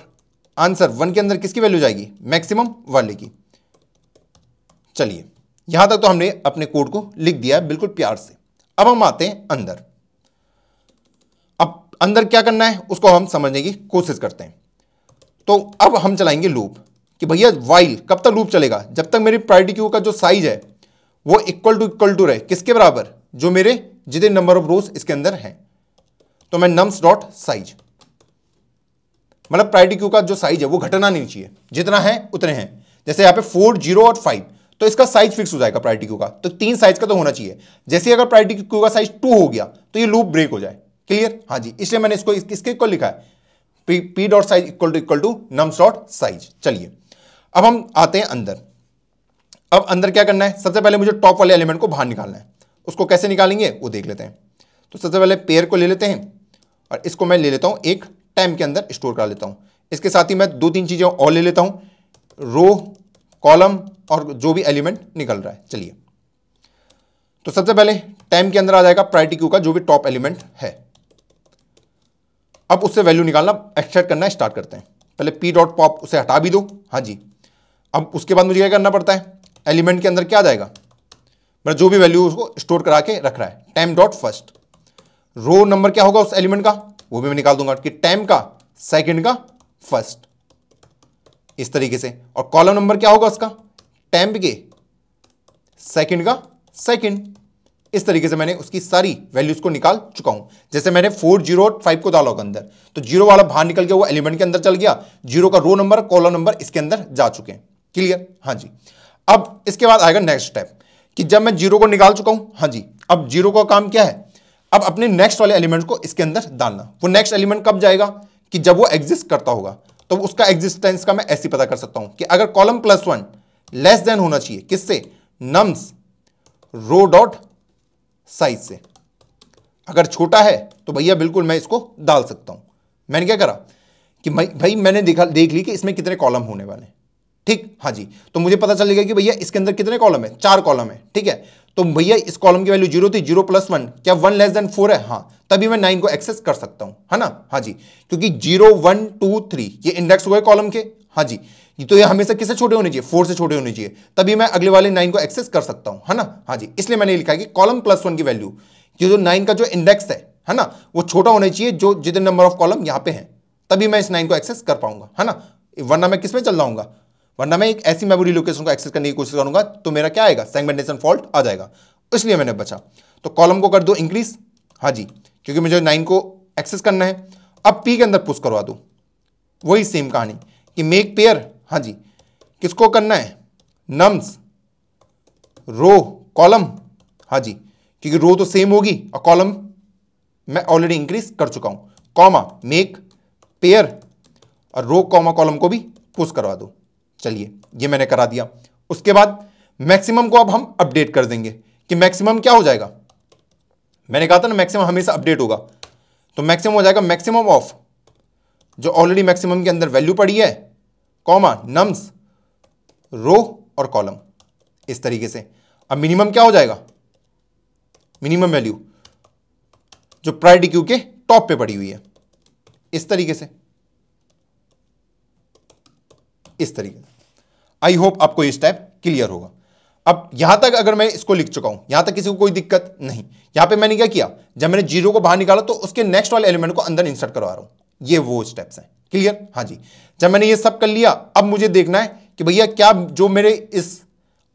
आंसर वन के अंदर किसकी वैल्यू जाएगी मैक्सिमम वाले की चलिए यहां तक तो हमने अपने कोड को लिख दिया है बिल्कुल प्यार से अब हम आते हैं अंदर अब अंदर क्या करना है उसको हम समझने की कोशिश करते हैं तो अब हम चलाएंगे लूप कि भैया वाइल कब तक लूप चलेगा जब तक मेरी प्रायोरिटी क्यू का जो साइज है वो इक्वल टू इक्वल टू रहे किसके बराबर जो मेरे जितने नंबर ऑफ रोज इसके अंदर हैं तो मैं नम्स डॉट साइज मतलब प्रायोरिटी क्यू का जो साइज है वो घटना नहीं चाहिए जितना है उतने हैं जैसे यहां पे फोर जीरो और फाइव तो इसका साइज फिक्स हो जाएगा प्रायोरिटी क्यू का तो तीन साइज का तो होना चाहिए जैसे अगर प्रायोरिटी क्यू का साइज टू हो गया तो ये लूप ब्रेक हो जाए क्लियर हाँ जी इसलिए मैंने इसको इसके इक्वल लिखा है P dot size equal to equal to nums dot size चलिए अब हम आते हैं अंदर अब अंदर क्या करना है सबसे पहले मुझे टॉप वाले एलिमेंट को बाहर निकालना है उसको कैसे निकालेंगे वो देख लेते हैं तो सबसे पहले पेयर को ले लेते हैं और इसको मैं ले लेता हूँ एक टाइम के अंदर स्टोर कर लेता हूँ इसके साथ ही मैं दो तीन चीज़ें और ले लेता हूँ रो कॉलम और जो भी एलिमेंट निकल रहा है चलिए तो सबसे पहले टाइम के अंदर आ जाएगा प्रायरिटी क्यू का जो भी टॉप एलिमेंट है अब उससे वैल्यू निकालना एक्सट्रैक्ट करना स्टार्ट करते हैं पहले पी डॉट पॉप उसे हटा भी दो हाँ जी अब उसके बाद मुझे क्या करना पड़ता है एलिमेंट के अंदर क्या जाएगा मतलब जो भी वैल्यू उसको स्टोर करा के रख रहा है time dot first row number क्या होगा उस एलिमेंट का वो भी मैं निकाल दूंगा कि टाइम का सेकंड का फर्स्ट इस तरीके से और कॉलम नंबर क्या होगा उसका टाइम के सेकंड का सेकंड इस तरीके से मैंने उसकी सारी वैल्यूज को निकाल चुका हूं जैसे मैंने फोर जीरो फाइव को डाला होगा अंदर तो जीरो वाला बाहर निकल गया वो एलिमेंट के अंदर चल गया जीरो का रो नंबर कॉलम नंबर इसके अंदर जा चुके हैं क्लियर हाँ जी अब इसके बाद आएगा नेक्स्ट स्टेप कि जब मैं जीरो को निकाल चुका हूं हाँ जी अब जीरो का काम क्या है अब अपने नेक्स्ट वाले एलिमेंट को इसके अंदर डालना वो नेक्स्ट एलिमेंट कब जाएगा कि जब वो एग्जिस्ट करता होगा तो उसका एग्जिस्टेंस का मैं ऐसी पता कर सकता हूं कि अगर column plus one less than होना चाहिए किससे नम्स रो डॉट साइज से अगर छोटा है तो भैया बिल्कुल मैं इसको डाल सकता हूं मैंने क्या करा कि भाई मैंने देख ली कि इसमें कितने कॉलम होने वाले हैं ठीक हाँ जी तो मुझे पता चल गया कि भैया इसके अंदर कितने कॉलम है चार कॉलम है ठीक है तो भैया इस कॉलम की वैल्यू जीरो थी जीरो प्लस वन क्या वन लेस देन फोर है हाँ तभी मैं नाइन को एक्सेस कर सकता हूं है ना हाँ जी क्योंकि जीरो वन टू थ्री ये इंडेक्स हुआ है कॉलम के हाँ जी तो ये हमेशा किससे छोटे होने चाहिए फोर से छोटे होने चाहिए तभी मैं अगले वाले नाइन को एक्सेस कर सकता हूं है ना हाँ जी इसलिए मैंने लिखा है कि कॉलम प्लस वन की वैल्यू ये जो नाइन का जो इंडेक्स है है ना वो छोटा होना चाहिए जो जितने नंबर ऑफ कॉलम यहाँ पे हैं तभी मैं इस नाइन को एक्सेस कर पाऊंगा है ना वरना मैं किस में चल जाऊंगा वरना मैं एक ऐसी मेमोरी लोकेशन को एक्सेस करने की कोशिश करूंगा तो मेरा क्या आएगा सेगमेंटेशन फॉल्ट आ जाएगा इसलिए मैंने बचा तो कॉलम को कर दो इंक्रीज हाँ जी क्योंकि मुझे नाइन को एक्सेस करना है अब पी के अंदर पुश करवा दो वही सेम कहानी कि मेक पेयर हाँ जी किसको करना है नम्स रो कॉलम हाँ जी क्योंकि रो तो सेम होगी और कॉलम मैं ऑलरेडी इंक्रीज कर चुका हूं कॉमा मेक पेयर और रो कॉमा कॉलम को भी पुश करवा दो चलिए ये मैंने करा दिया उसके बाद मैक्सिमम को अब हम अपडेट कर देंगे कि मैक्सिमम क्या हो जाएगा मैंने कहा था ना मैक्सिमम हमेशा अपडेट होगा तो मैक्सिमम हो जाएगा मैक्सिमम ऑफ जो ऑलरेडी मैक्सिमम के अंदर वैल्यू पड़ी है कॉमा नम्स रो और कॉलम इस तरीके से अब मिनिमम क्या हो जाएगा मिनिमम वैल्यू जो प्रायरिटी क्यू के टॉप पे पड़ी हुई है इस तरीके से इस तरीके आई होप आपको ये स्टेप क्लियर होगा अब यहां तक अगर मैं इसको लिख चुका हूं यहां तक किसी को कोई दिक्कत नहीं यहां पे मैंने क्या किया जब मैंने जीरो को बाहर निकाला तो उसके नेक्स्ट वाले एलिमेंट को अंदर इंसर्ट करवा रहा हूं ये वो स्टेप्स हैं क्लियर हाँ जी जब मैंने ये सब कर लिया अब मुझे देखना है कि भैया क्या जो मेरे इस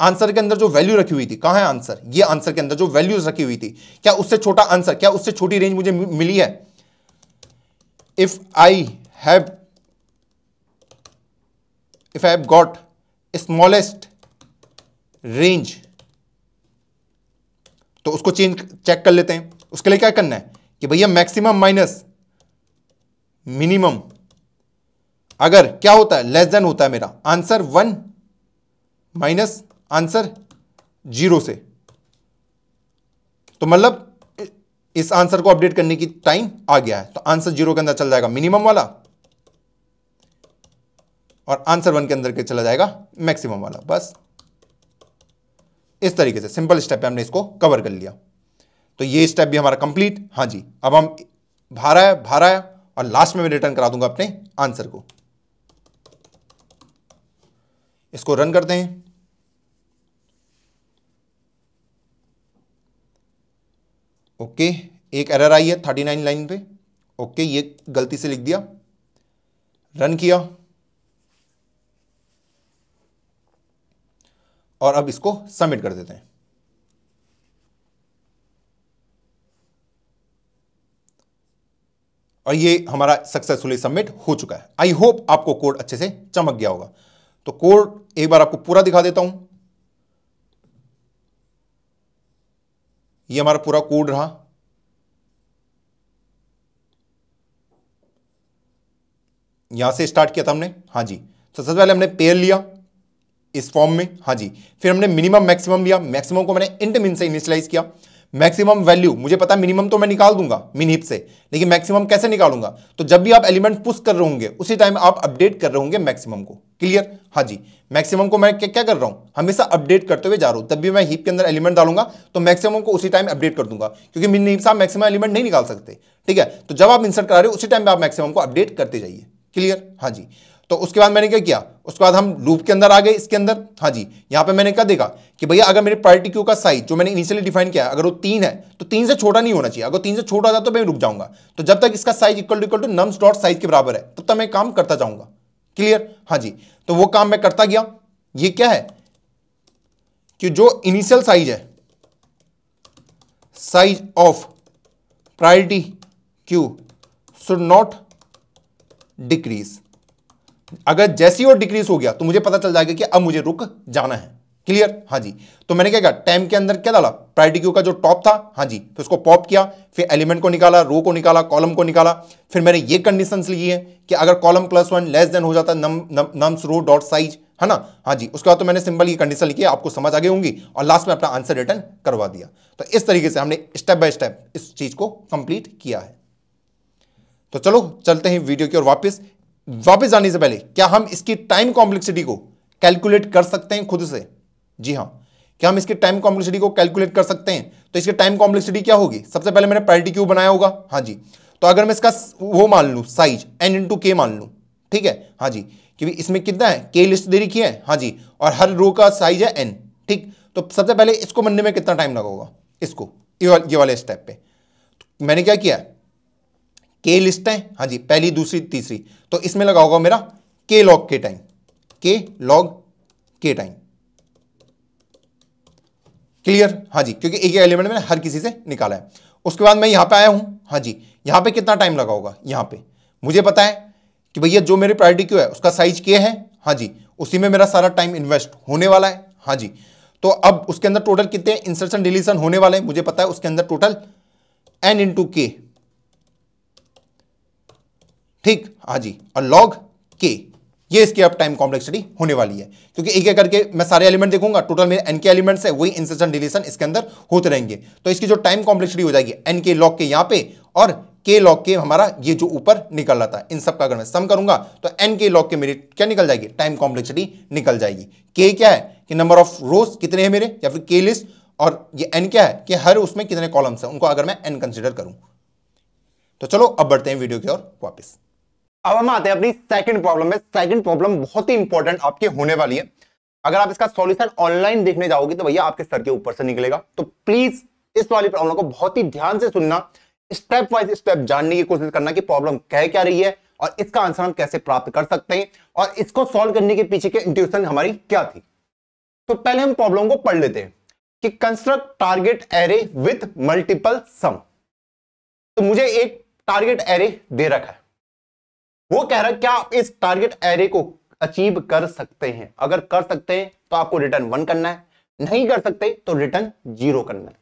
आंसर के अंदर जो वैल्यू रखी हुई थी कहां है आंसर ये आंसर के अंदर जो वैल्यूज रखी हुई थी क्या उससे छोटा आंसर क्या उससे छोटी रेंज मुझे मिली है if I have if I have got smallest range तो उसको चेंज चेक कर लेते हैं उसके लिए क्या करना है कि भैया मैक्सिमम माइनस मिनिमम अगर क्या होता है लेस देन होता है मेरा answer one minus answer zero से तो मतलब इस आंसर को अपडेट करने की टाइम आ गया है तो आंसर जीरो के अंदर चल जाएगा मिनिमम वाला और आंसर वन के अंदर के चला जाएगा मैक्सिमम वाला बस इस तरीके से सिंपल स्टेप पे हमने इसको कवर कर लिया तो ये स्टेप भी हमारा कंप्लीट हाँ जी अब हम भारा भाराया और लास्ट में मैं रिटर्न करा दूंगा अपने आंसर को इसको रन करते हैं ओके एक एरर आई है थर्टी नाइन लाइन पे ओके ये गलती से लिख दिया रन किया और अब इसको सबमिट कर देते हैं और ये हमारा सक्सेसफुली सबमिट हो चुका है आई होप आपको कोड अच्छे से चमक गया होगा तो कोड एक बार आपको पूरा दिखा देता हूं ये हमारा पूरा कोड रहा यहां से स्टार्ट किया था हमने हाँ जी तो सबसे पहले हमने पेयर लिया इस फॉर्म में हाँ जी फिर हमने मिनिमम मैक्सिमम लिया मैक्सिमम को मैंने इंट मिन से इनिशलाइज किया मैक्सिमम वैल्यू मुझे पता है मिनिमम तो मैं निकाल दूंगा मिन हिप से लेकिन मैक्सिमम कैसे निकालूंगा तो जब भी आप एलिमेंट पुश कर रहे होंगे उसी टाइम आप अपडेट कर रहे होंगे मैक्सिमम को क्लियर हाँ जी मैक्सिमम को मैं क्या, क्या कर रहा हूं हमेशा अपडेट करते हुए जा रहा हूं तब भी मैं हिप के अंदर एलिमेंट डालूंगा तो मैक्सिमम को उसी टाइम अपडेट कर दूंगा क्योंकि मिन हिप से मैक्सिमम एलिमेंट नहीं निकाल सकते ठीक है तो जब आप इंसर्ट करा रहे हो उसी टाइम आप मैक्सिमम को अपडेट करते जाइए क्लियर हाँ जी तो उसके बाद मैंने क्या किया उसके बाद हम लूप के अंदर आ गए इसके अंदर हाँ जी यहाँ पे मैंने क्या देखा कि भैया अगर मेरे प्रायोरिटी क्यू का साइज जो मैंने इनिशियली डिफाइन किया अगर वो तीन है तो तीन से छोटा नहीं होना चाहिए अगर तीन से छोटा होता तो मैं रुक जाऊंगा तो जब तक इसका size equal equal to nums dot size के बराबर है तब तक मैं काम करता जाऊंगा क्लियर हाँ जी तो वो काम मैं करता गया ये क्या है कि जो इनिशियल साइज है size of priority queue should not decrease अगर जैसी और डिक्रीज हो गया तो मुझे पता चल जाएगा कि अब मुझे रुक जाना है क्लियर हाँ जी तो मैंने क्या कहा टाइम के अंदर क्या डाला प्रायोरिटी क्यू का जो टॉप था हाँ जी फिर उसको पॉप किया फिर एलिमेंट को निकाला रो को निकाला कॉलम को निकाला फिर मैंने ये कंडीशंस ली है कि अगर column plus one less than हो जाता है num, nums row dot size है ना हाँ जी उसके बाद तो मैंने सिंपल ये कंडीशन लिखी आपको समझ आ गई होंगी और लास्ट में अपना आंसर रिटर्न करवा दिया तो इस तरीके से हमने स्टेप बाय स्टेप इस चीज को कंप्लीट किया है तो चलो चलते हैं वीडियो की ओर वापस वापस जाने से पहले क्या हम इसकी टाइम कॉम्प्लेक्सिटी को कैलकुलेट कर सकते हैं खुद से जी हाँ क्या हम इसके टाइम कॉम्प्लेक्सिटी को कैलकुलेट कर सकते हैं तो इसके टाइम कॉम्प्लेक्सिटी क्या होगी सबसे पहले मैंने प्रायोरिटी क्यू बनाया होगा हाँ जी तो अगर मैं इसका वो मान लूँ साइज एन इंटू के मान लूँ ठीक है हाँ जी क्योंकि इसमें कितना है के लिस्ट दे रखी है हाँ जी और हर रो का साइज है एन ठीक तो सबसे पहले इसको बनने में कितना टाइम लगा होगा इसको ये वाले स्टेप पे तो मैंने क्या किया के है हाँ जी पहली दूसरी तीसरी तो इसमें लगा होगा मेरा के लॉग के टाइम के लॉग के टाइम क्लियर हाँ जी क्योंकि एक एलिमेंट मैंने हर किसी से निकाला है उसके बाद मैं यहां पे आया हूं हाँ जी यहां पे कितना टाइम लगा होगा यहां पे मुझे पता है कि भैया जो मेरी प्रायोरिटी क्यों है उसका साइज के है हाँ जी उसी में मेरा सारा टाइम इन्वेस्ट होने वाला है हाँ जी तो अब उसके अंदर टोटल कितने इंसर्शन डिलीशन होने वाले हैं मुझे पता है उसके अंदर टोटल एन इंटू के ठीक हाँ जी और लॉग के ये इसकी अब टाइम कॉम्प्लेक्सिटी होने वाली है क्योंकि एक एक करके मैं सारे एलिमेंट देखूंगा टोटल मेरे एन के एलिमेंट्स है वही इंसर्शन डिलीशन इसके अंदर होते रहेंगे तो इसकी जो टाइम कॉम्प्लेक्सिटी हो जाएगी एन के लॉग के यहाँ पे और के लॉग के हमारा ये जो ऊपर निकल रहा था इन सब का अगर मैं सम करूंगा तो एन के लॉग के मेरी क्या निकल जाएगी टाइम कॉम्प्लेक्सिटी निकल जाएगी के क्या है कि नंबर ऑफ रोज कितने हैं मेरे या फिर के लिस्ट और ये एन क्या है कि हर उसमें कितने कॉलम्स हैं उनको अगर मैं एन कंसिडर करूं तो चलो अब बढ़ते हैं वीडियो की ओर वापस अब हम आते हैं अपनी सेकंड प्रॉब्लम में सेकंड प्रॉब्लम बहुत ही इंपॉर्टेंट आपके होने वाली है अगर आप इसका सॉल्यूशन ऑनलाइन देखने जाओगे तो भैया आपके सर के ऊपर से निकलेगा तो प्लीज इस वाली प्रॉब्लम को बहुत ही ध्यान से सुनना स्टेप वाइज स्टेप जानने की कोशिश करना कि प्रॉब्लम कह क्या रही है और इसका आंसर हम कैसे प्राप्त कर सकते हैं और इसको सॉल्व करने के पीछे के इंट्यूशन हमारी क्या थी तो पहले हम प्रॉब्लम को पढ़ लेते हैं कि construct target array with multiple sum तो मुझे एक टारगेट एरे दे रखा है वो कह रहा है क्या आप इस टारगेट एरे को अचीव कर सकते हैं अगर कर सकते हैं तो आपको रिटर्न वन करना है नहीं कर सकते तो रिटर्न जीरो करना है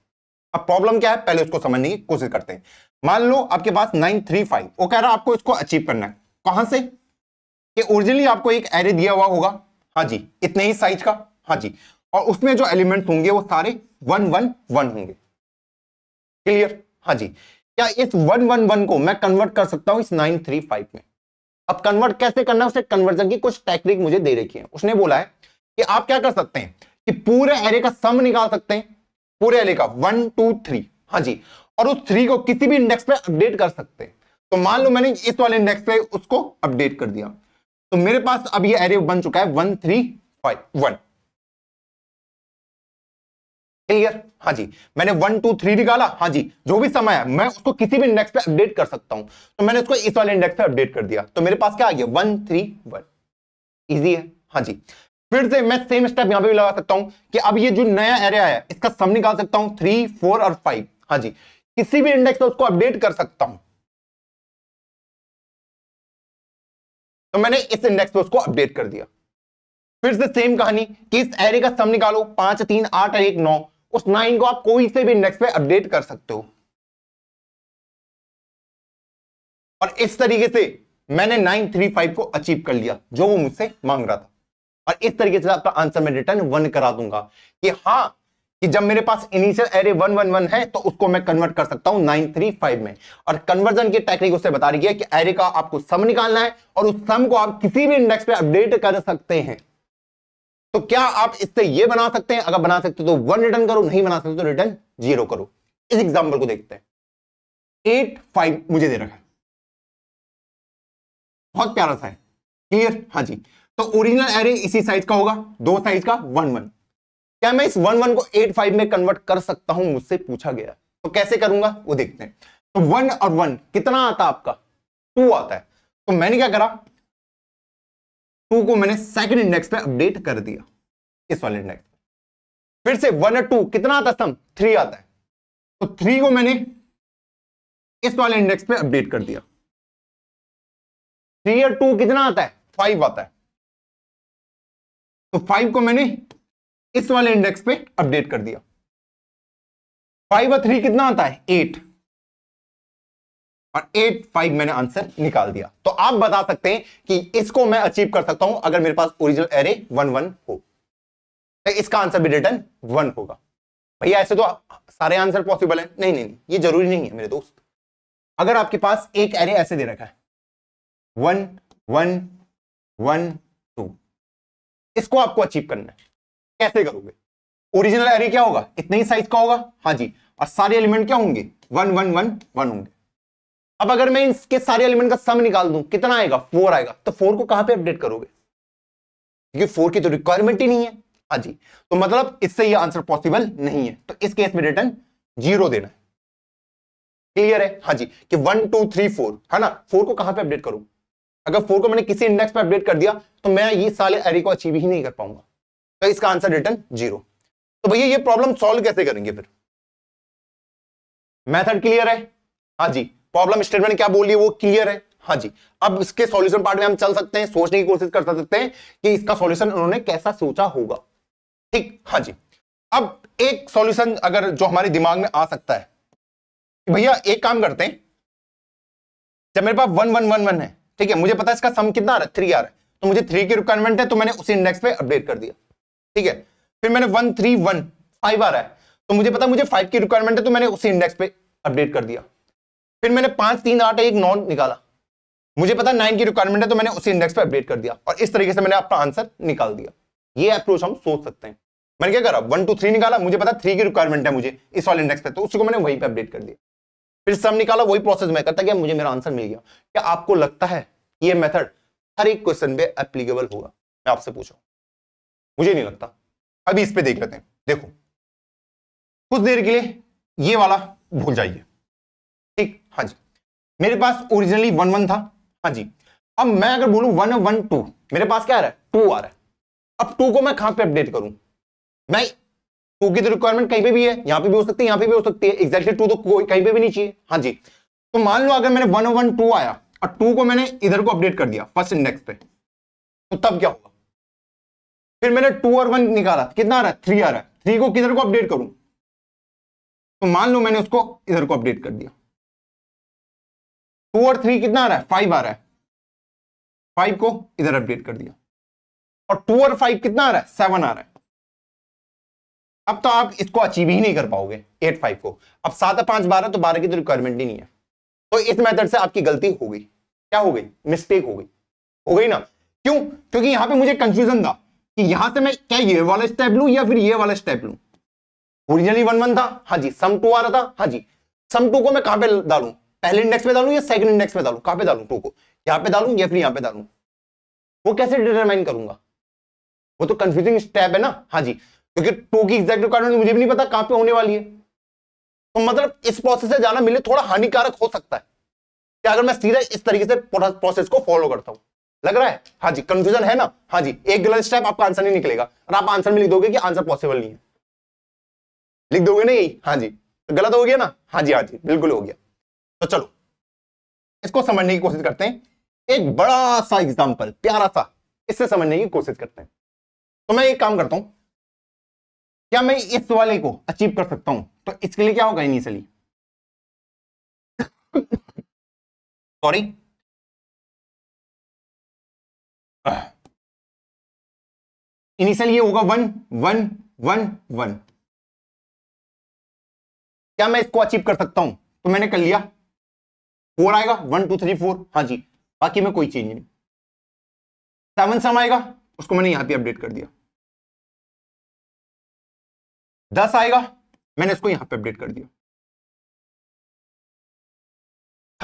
अब प्रॉब्लम क्या है पहले उसको समझने की कोशिश करते हैं मान लो आपके पास नाइन थ्री फाइव वो कह रहा है आपको इसको अचीव करना है कहां से कि ओरिजिनली आपको एक एरे दिया हुआ होगा हाँ जी इतने ही साइज का हाँ जी और उसमें जो एलिमेंट होंगे वो सारे वन वन वन होंगे क्लियर हाँ जी क्या इस वन वन वन को मैं कन्वर्ट कर सकता हूं इस नाइन थ्री फाइव में अब कन्वर्ट कैसे करना है उसे कन्वर्जन की कुछ टेक्निक मुझे दे रखी है उसने बोला है कि आप क्या कर सकते हैं कि पूरे एरे का सम निकाल सकते हैं पूरे एरे का वन टू थ्री हाँ जी और उस थ्री को किसी भी इंडेक्स पे अपडेट कर सकते हैं तो मान लो मैंने इस वाले इंडेक्स पे उसको अपडेट कर दिया तो मेरे पास अब ये एरे बन चुका है one three five one clear हाँ जी मैंने वन टू थ्री निकाला हाँ जी जो भी समय है मैं उसको किसी भी इंडेक्स पे अपडेट कर सकता हूं तो मैंने उसको इस वाले इंडेक्स पे अपडेट कर दिया तो मेरे पास क्या आ गया वन थ्री वन ईजी है हाँ जी फिर से मैं सेम स्टेप यहां पे भी लगा सकता हूं कि अब ये जो नया एरिया है इसका सम निकाल सकता हूं थ्री फोर और फाइव हाँ जी किसी भी इंडेक्स पे उसको अपडेट कर सकता हूं तो मैंने इस इंडेक्स पे उसको अपडेट कर दिया फिर से सेम कहानी कि इस एरे का सम निकालो पांच तीन आठ और एक नौ उस नाइन को आप कोई से भी इंडेक्स पे अपडेट कर सकते हो और इस तरीके से मैंने नाइन थ्री फाइव को अचीव कर लिया जो वो मुझसे मांग रहा था और इस तरीके से आपका आंसर मैं रिटर्न वन करा दूंगा कि हाँ कि जब मेरे पास initial array one one one है तो उसको मैं कन्वर्ट कर सकता हूं नाइन थ्री फाइव में और कन्वर्जन की टेक्निक उससे बता रही है कि एरे का आपको सम निकालना है और उस सम को आप किसी भी इंडेक्स पे अपडेट कर सकते हैं तो क्या आप इससे ये बना सकते हैं अगर बना सकते हो तो वन रिटर्न करो नहीं बना सकते तो रिटर्न जीरो करो इस एग्जांपल को देखते हैं एट फाइव मुझे दे रखा है बहुत प्यारा सा है क्लियर हाँ जी तो ओरिजिनल एरे इसी साइज का होगा दो साइज का वन वन क्या मैं इस वन वन को एट फाइव में कन्वर्ट कर सकता हूं मुझसे पूछा गया तो कैसे करूंगा वो देखते हैं तो वन और वन कितना आता आपका टू आता है तो मैंने क्या करा टू को मैंने सेकंड इंडेक्स पे अपडेट कर दिया इस वाले इंडेक्स फिर से वन और टू कितना आता सम थ्री आता है तो थ्री को मैंने इस वाले इंडेक्स पे अपडेट कर दिया थ्री और टू कितना आता है फाइव आता है तो फाइव को मैंने इस वाले इंडेक्स पे अपडेट कर दिया फाइव और थ्री कितना आता है एट और एट फाइव मैंने आंसर निकाल दिया तो आप बता सकते हैं कि इसको मैं अचीव कर सकता हूं अगर मेरे पास ओरिजिनल एरे वन वन हो तो इसका आंसर भी रिटर्न वन होगा भैया ऐसे तो सारे आंसर पॉसिबल है नहीं नहीं ये जरूरी नहीं है मेरे दोस्त अगर आपके पास एक एरे ऐसे दे रखा है वन वन वन टू इसको आपको अचीव करना है कैसे करोगे ओरिजिनल एरे क्या होगा इतने ही साइज का होगा हाँ जी और सारे एलिमेंट क्या होंगे वन वन वन वन होंगे अब अगर मैं इसके सारे एलिमेंट का सम निकाल दूं कितना आएगा फोर आएगा तो फोर को कहां पे अपडेट करोगे क्योंकि फोर की तो रिक्वायरमेंट ही नहीं है हाँ जी तो मतलब इससे ये आंसर पॉसिबल नहीं है तो इस केस में रिटर्न जीरो देना है क्लियर है हाँ जी कि वन टू थ्री फोर है ना फोर को कहां पर अपडेट करूं अगर फोर को मैंने किसी इंडेक्स पर अपडेट कर दिया तो मैं ये सारे एरी को अचीव ही नहीं कर पाऊंगा तो इसका आंसर रिटर्न जीरो तो भैया ये प्रॉब्लम सॉल्व कैसे करेंगे फिर मेथड क्लियर है हाँ जी प्रॉब्लम स्टेटमेंट क्या बोल रही है वो क्लियर है हाँ जी अब इसके सॉल्यूशन पार्ट में हम चल सकते हैं सोचने की कोशिश कर सकते हैं कि इसका सॉल्यूशन उन्होंने कैसा सोचा होगा ठीक हाँ जी अब एक सॉल्यूशन अगर जो हमारे दिमाग में आ सकता है भैया एक काम करते हैं जब मेरे पास वन वन वन वन है ठीक है मुझे पता है इसका सम कितना आ रहा है थ्री आ रहा है तो मुझे थ्री की रिक्वायरमेंट है तो मैंने उसी इंडेक्स पे अपडेट कर दिया ठीक है फिर मैंने वन थ्री वन फाइव आ रहा है तो मुझे पता है मुझे फाइव की रिक्वायरमेंट है तो मैंने उसी इंडेक्स पे अपडेट कर दिया फिर मैंने पांच तीन आठ एक नॉन निकाला मुझे पता नाइन की रिक्वायरमेंट है तो मैंने उसी इंडेक्स पर अपडेट कर दिया और इस तरीके से मैंने अपना आंसर निकाल दिया ये अप्रोच हम सोच सकते हैं मैंने क्या करा वन टू थ्री निकाला मुझे पता थ्री की रिक्वायरमेंट है मुझे इस वाले इंडेक्स पे तो उसको मैंने वहीं पे अपडेट कर दिया फिर सम निकाला वही प्रोसेस मैं करता क्या मुझे मेरा आंसर मिल गया क्या आपको लगता है ये मेथड हर एक क्वेश्चन पे एप्लीकेबल होगा मैं आपसे पूछा मुझे नहीं लगता अभी इस पर देख लेते हैं देखो कुछ देर के लिए ये वाला भूल जाइए हाँ जी मेरे पास ओरिजिनली वन वन था हाँ जी अब मैं अगर बोलू वन वन टू मेरे पास क्या आ रहा है टू आ रहा है अब टू को मैं कहां पे अपडेट करूं मैं टू की तो रिक्वायरमेंट कहीं पे भी है यहां पे भी हो सकती है यहां पे भी हो सकती है एग्जैक्टली टू तो कोई कहीं पे भी नहीं चाहिए हाँ जी तो मान लो अगर मैंने वन वन टू आया और टू को मैंने इधर को अपडेट कर दिया फर्स्ट इंडेक्स पे तो तब क्या होगा फिर मैंने टू और वन निकाला कितना आ रहा है थ्री आ रहा है थ्री को किधर को अपडेट करूं तो मान लो मैंने उसको इधर को अपडेट कर दिया टू और थ्री कितना आ रहा है फाइव आ रहा है फाइव को इधर अपडेट कर दिया और टू और फाइव कितना आ रहा है सेवन आ रहा है अब तो आप इसको अचीव ही नहीं कर पाओगे एट फाइव को अब सात पांच बारह तो बारह की तो रिक्वायरमेंट ही नहीं है तो इस मेथड से आपकी गलती हो गई क्या हो गई मिस्टेक हो गई हो गई ना क्यों क्योंकि यहां पे मुझे कंफ्यूजन था कि यहां से मैं क्या ये वाला स्टेप लू या फिर ये वाला स्टेप लू ओरिजिनली वन वन था हाँ जी सम टू आ रहा था हाँ जी सम टू को मैं कहां पर डालू पहले इंडेक्स में डालू या सेकंड इंडेक्स में डालू कहां पे डालू टू को यहाँ पे डालू या फिर यहाँ पे डालू वो कैसे डिटरमाइन करूंगा वो तो कंफ्यूजिंग स्टेप है ना हाँ जी क्योंकि टू की एग्जैक्ट रिक्वायरमेंट मुझे भी नहीं पता कहां पे होने वाली है तो मतलब इस प्रोसेस से जाना मिले थोड़ा हानिकारक हो सकता है कि अगर मैं सीधा इस तरीके से प्रोसेस को फॉलो करता हूँ लग रहा है हाँ जी कंफ्यूजन है ना हाँ जी एक गलत स्टेप आपका आंसर नहीं निकलेगा और आप आंसर में लिख दोगे कि आंसर पॉसिबल नहीं है लिख दोगे ना यही हाँ जी गलत हो गया ना हाँ जी हाँ जी बिल्कुल हो गया तो चलो इसको समझने की कोशिश करते हैं एक बड़ा सा एग्जाम्पल प्यारा सा इससे समझने की कोशिश करते हैं तो मैं एक काम करता हूं क्या मैं इस वाले को अचीव कर सकता हूं तो इसके लिए क्या होगा इनिशियली सॉरी इनिशियल ये होगा वन वन वन वन क्या मैं इसको अचीव कर सकता हूं तो मैंने कर लिया फोर आएगा वन टू थ्री फोर हाँ जी बाकी में कोई चेंज नहीं सेवन सम आएगा उसको मैंने यहां पे अपडेट कर दिया दस आएगा मैंने इसको यहां पे अपडेट कर दिया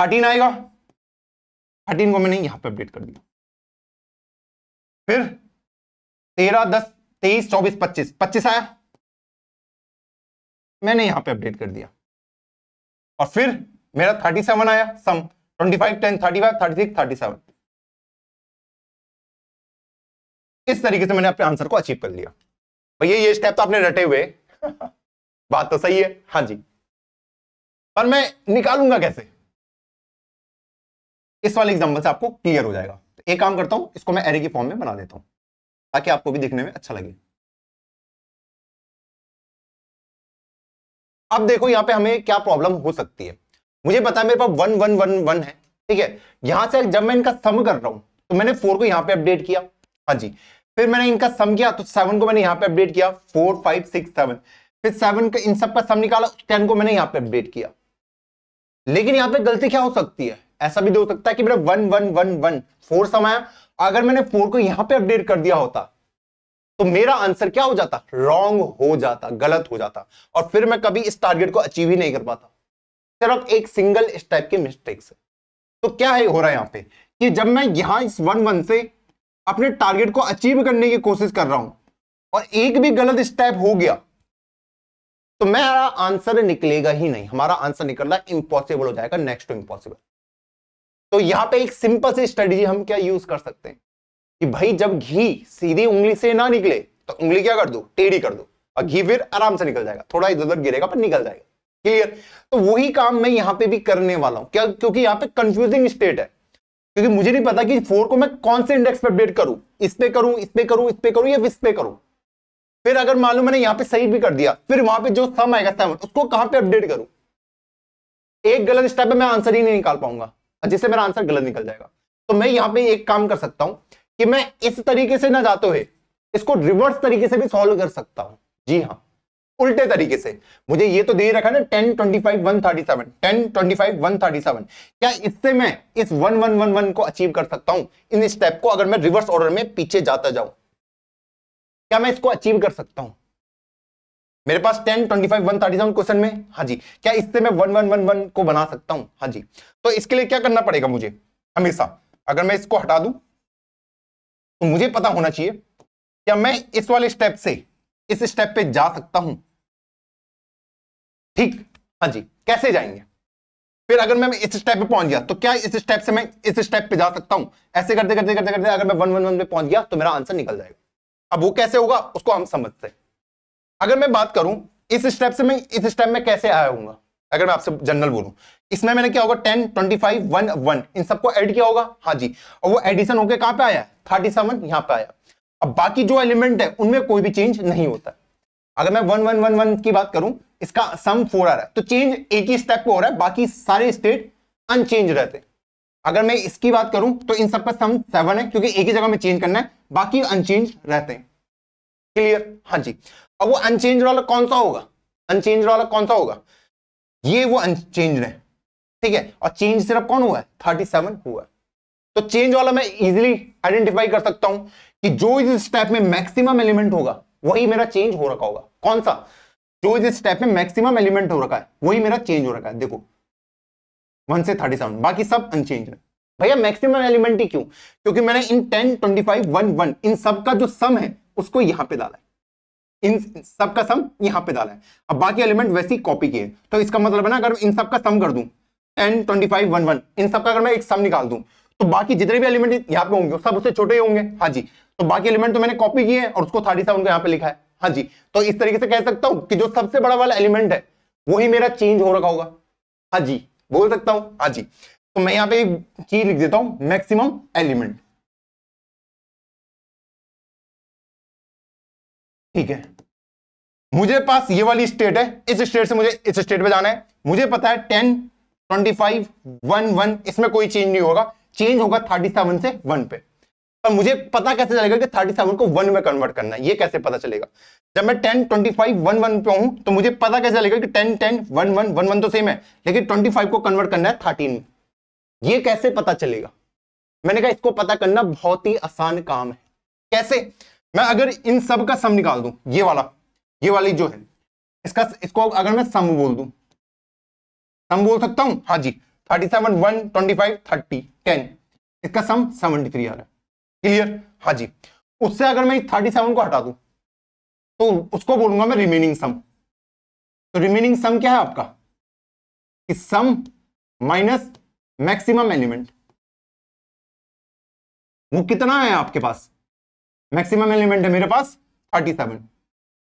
थर्टीन आएगा थर्टीन को मैंने यहां पे अपडेट कर दिया फिर तेरह दस तेईस चौबीस पच्चीस पच्चीस आया मैंने यहां पे अपडेट कर दिया और फिर मेरा 37 आया सम 25 10 35 36 37 इस तरीके से मैंने अपने आंसर को अचीव कर लिया भैया ये स्टेप तो आपने रटे हुए बात तो सही है हाँ जी पर मैं निकालूंगा कैसे इस वाले एग्जाम्पल से आपको क्लियर हो जाएगा तो एक काम करता हूं इसको मैं एरे की फॉर्म में बना देता हूं ताकि आपको भी दिखने में अच्छा लगे अब देखो यहां पे हमें क्या प्रॉब्लम हो सकती है मुझे पता मेरे पास वन वन वन वन है ठीक है यहां से जब मैं इनका सम कर रहा हूं तो मैंने फोर को यहां पे अपडेट किया हाँ जी फिर मैंने इनका सम किया तो सेवन को मैंने यहाँ पे अपडेट किया फोर फाइव सिक्स सेवन फिर सेवन का इन सब का सम निकाला टेन को मैंने यहाँ पे अपडेट किया लेकिन यहाँ पे गलती क्या हो सकती है ऐसा भी तो हो सकता है कि मेरा one one one one four sum आया अगर मैंने फोर को यहाँ पे अपडेट कर दिया होता तो मेरा आंसर क्या हो जाता रॉन्ग हो जाता गलत हो जाता और फिर मैं कभी इस टारगेट को अचीव ही नहीं कर पाता सिर्फ एक सिंगल इस टाइप के मिस्टेक्स है तो क्या है हो रहा है यहाँ पे कि जब मैं यहाँ इस वन वन से अपने टारगेट को अचीव करने की कोशिश कर रहा हूं और एक भी गलत स्टेप हो गया तो मेरा आंसर निकलेगा ही नहीं हमारा आंसर निकलना इंपॉसिबल हो जाएगा नेक्स्ट टू इम्पॉसिबल तो यहां पे एक सिंपल सी स्ट्रेटेजी हम क्या यूज कर सकते हैं कि भाई जब घी सीधी उंगली से ना निकले तो उंगली क्या कर दो टेढ़ी कर दो और घी फिर आराम से निकल जाएगा थोड़ा इधर उधर गिरेगा पर निकल जाएगा क्लियर तो वही काम मैं यहाँ पे भी करने वाला हूं क्या क्योंकि यहाँ पे कंफ्यूजिंग स्टेट है क्योंकि मुझे नहीं पता कि फोर को मैं कौन से इंडेक्स पे अपडेट करूं इस पे करूं इस पे करूं इस पे करूं या विस पे करूं फिर अगर मान लो मैंने यहां पे सही भी कर दिया फिर वहां पे जो सम आएगा सेवन उसको कहां पे अपडेट करूं एक गलत स्टेप में आंसर ही नहीं निकाल पाऊंगा जिससे मेरा आंसर गलत निकल जाएगा तो मैं यहाँ पे एक काम कर सकता हूँ कि मैं इस तरीके से ना जाते हुए इसको रिवर्स तरीके से भी सॉल्व कर सकता हूँ जी हाँ उल्टे तरीके से मुझे ये तो दे रखा ना ten twenty five one thirty seven ten twenty five one thirty seven क्या इससे मैं इस वन वन वन वन को अचीव कर सकता हूं इन स्टेप को अगर मैं रिवर्स ऑर्डर में पीछे जाता जाऊं क्या मैं इसको अचीव कर सकता हूं मेरे पास ten twenty five one thirty seven question में हाँ जी क्या इससे मैं वन वन वन वन को बना सकता हूं हाँ जी तो इसके लिए क्या करना पड़ेगा मुझे हमेशा अगर मैं इसको हटा दूं तो मुझे पता होना चाहिए क्या मैं इस वाले स्टेप से इस स्टेप पे जा सकता हूं ठीक हाँ जी कैसे जाएंगे फिर अगर मैं इस स्टेप पे पहुंच गया तो क्या इस स्टेप से मैं इस स्टेप पे जा सकता हूं ऐसे करते करते करते करते अगर मैं वन वन वन पे पहुंच गया तो मेरा आंसर निकल जाएगा अब वो कैसे होगा उसको हम समझते हैं अगर मैं बात करूं इस स्टेप से मैं इस स्टेप में कैसे आया हूंगा अगर मैं आपसे जनरल बोलूं इसमें मैंने क्या होगा ten twenty five one one इन सबको एड किया होगा हाँ जी और वो एडिशन होकर कहां पर आया थर्टी सेवन यहां पर आया अब बाकी जो एलिमेंट है उनमें कोई भी चेंज नहीं होता अगर मैं वन वन वन वन की बात करूं इसका सम फोर आ रहा है तो चेंज एक ही स्टेप पे हो रहा है बाकी सारे स्टेट अनचेंज रहते हैं अगर मैं इसकी बात करूं तो इन सबका सम सेवन है क्योंकि एक ही जगह में चेंज करना है बाकी अनचेंज रहते हैं क्लियर हाँ जी अब वो अनचेंज वाला कौन सा होगा अनचेंज वाला कौन सा होगा ये वो अनचेंज है ठीक है और चेंज सिर्फ कौन हुआ है थर्टी सेवन हुआ तो चेंज वाला मैं इजिली आइडेंटिफाई कर सकता हूं कि जो इस स्टेप में मैक्सिमम एलिमेंट होगा वही मेरा चेंज हो रखा होगा कौन सा जो इस स्टेप में मैक्सिमम एलिमेंट हो रखा है वही मेरा चेंज हो रखा है देखो वन से थर्टी सेवन बाकी सब अनचेंज है भैया मैक्सिमम एलिमेंट ही क्यों क्योंकि मैंने इन ten twenty five one one इन सब का जो सम है उसको यहां पे डाला है इन सब का सम यहां पे डाला है अब बाकी एलिमेंट वैसे ही कॉपी किए तो इसका मतलब है ना अगर इन सब का सम कर दूं ten twenty five one one इन सब का अगर मैं एक सम निकाल दूं तो बाकी जितने भी एलिमेंट यहाँ पे होंगे सब उससे छोटे होंगे हाँ जी तो बाकी एलिमेंट तो मैंने कॉपी किए हैं और उसको थर्टी सेवन को यहाँ पे लिखा है हाँ जी तो इस तरीके से कह सकता हूँ कि जो सबसे बड़ा वाला एलिमेंट है वही मेरा चेंज हो रखा होगा हाँ जी बोल सकता हूँ हाँ जी तो मैं यहाँ पे एक चीज लिख देता हूँ मैक्सिमम एलिमेंट ठीक है मुझे पास ये वाली स्टेट है इस स्टेट से मुझे इस स्टेट पे जाना है मुझे पता है ten twenty five one one इसमें कोई चेंज नहीं होगा चेंज होगा थर्टी सेवन से वन पे पर मुझे पता कैसे चलेगा कि थर्टी सेवन को वन में कन्वर्ट करना है ये कैसे पता चलेगा जब मैं ten twenty five one one पे हूं तो मुझे पता कैसे चलेगा कि ten ten one one one one तो सेम है लेकिन ट्वेंटी फाइव को कन्वर्ट करना है थर्टीन में ये कैसे पता चलेगा मैंने कहा इसको पता करना बहुत ही आसान काम है कैसे मैं अगर इन सब का सम निकाल दूं ये वाला ये वाली जो है इसका इसको अगर मैं सम बोल दूं सम बोल सकता हूं हाँ जी thirty seven one twenty five thirty ten इसका सम सेवेंटी थ्री आ रहा है क्लियर हाँ जी उससे अगर मैं थर्टी सेवन को हटा दू तो उसको बोलूंगा मैं रिमेनिंग सम तो रिमेनिंग सम क्या है आपका कि सम माइनस मैक्सिमम एलिमेंट वो कितना है आपके पास मैक्सिमम एलिमेंट है मेरे पास थर्टी सेवन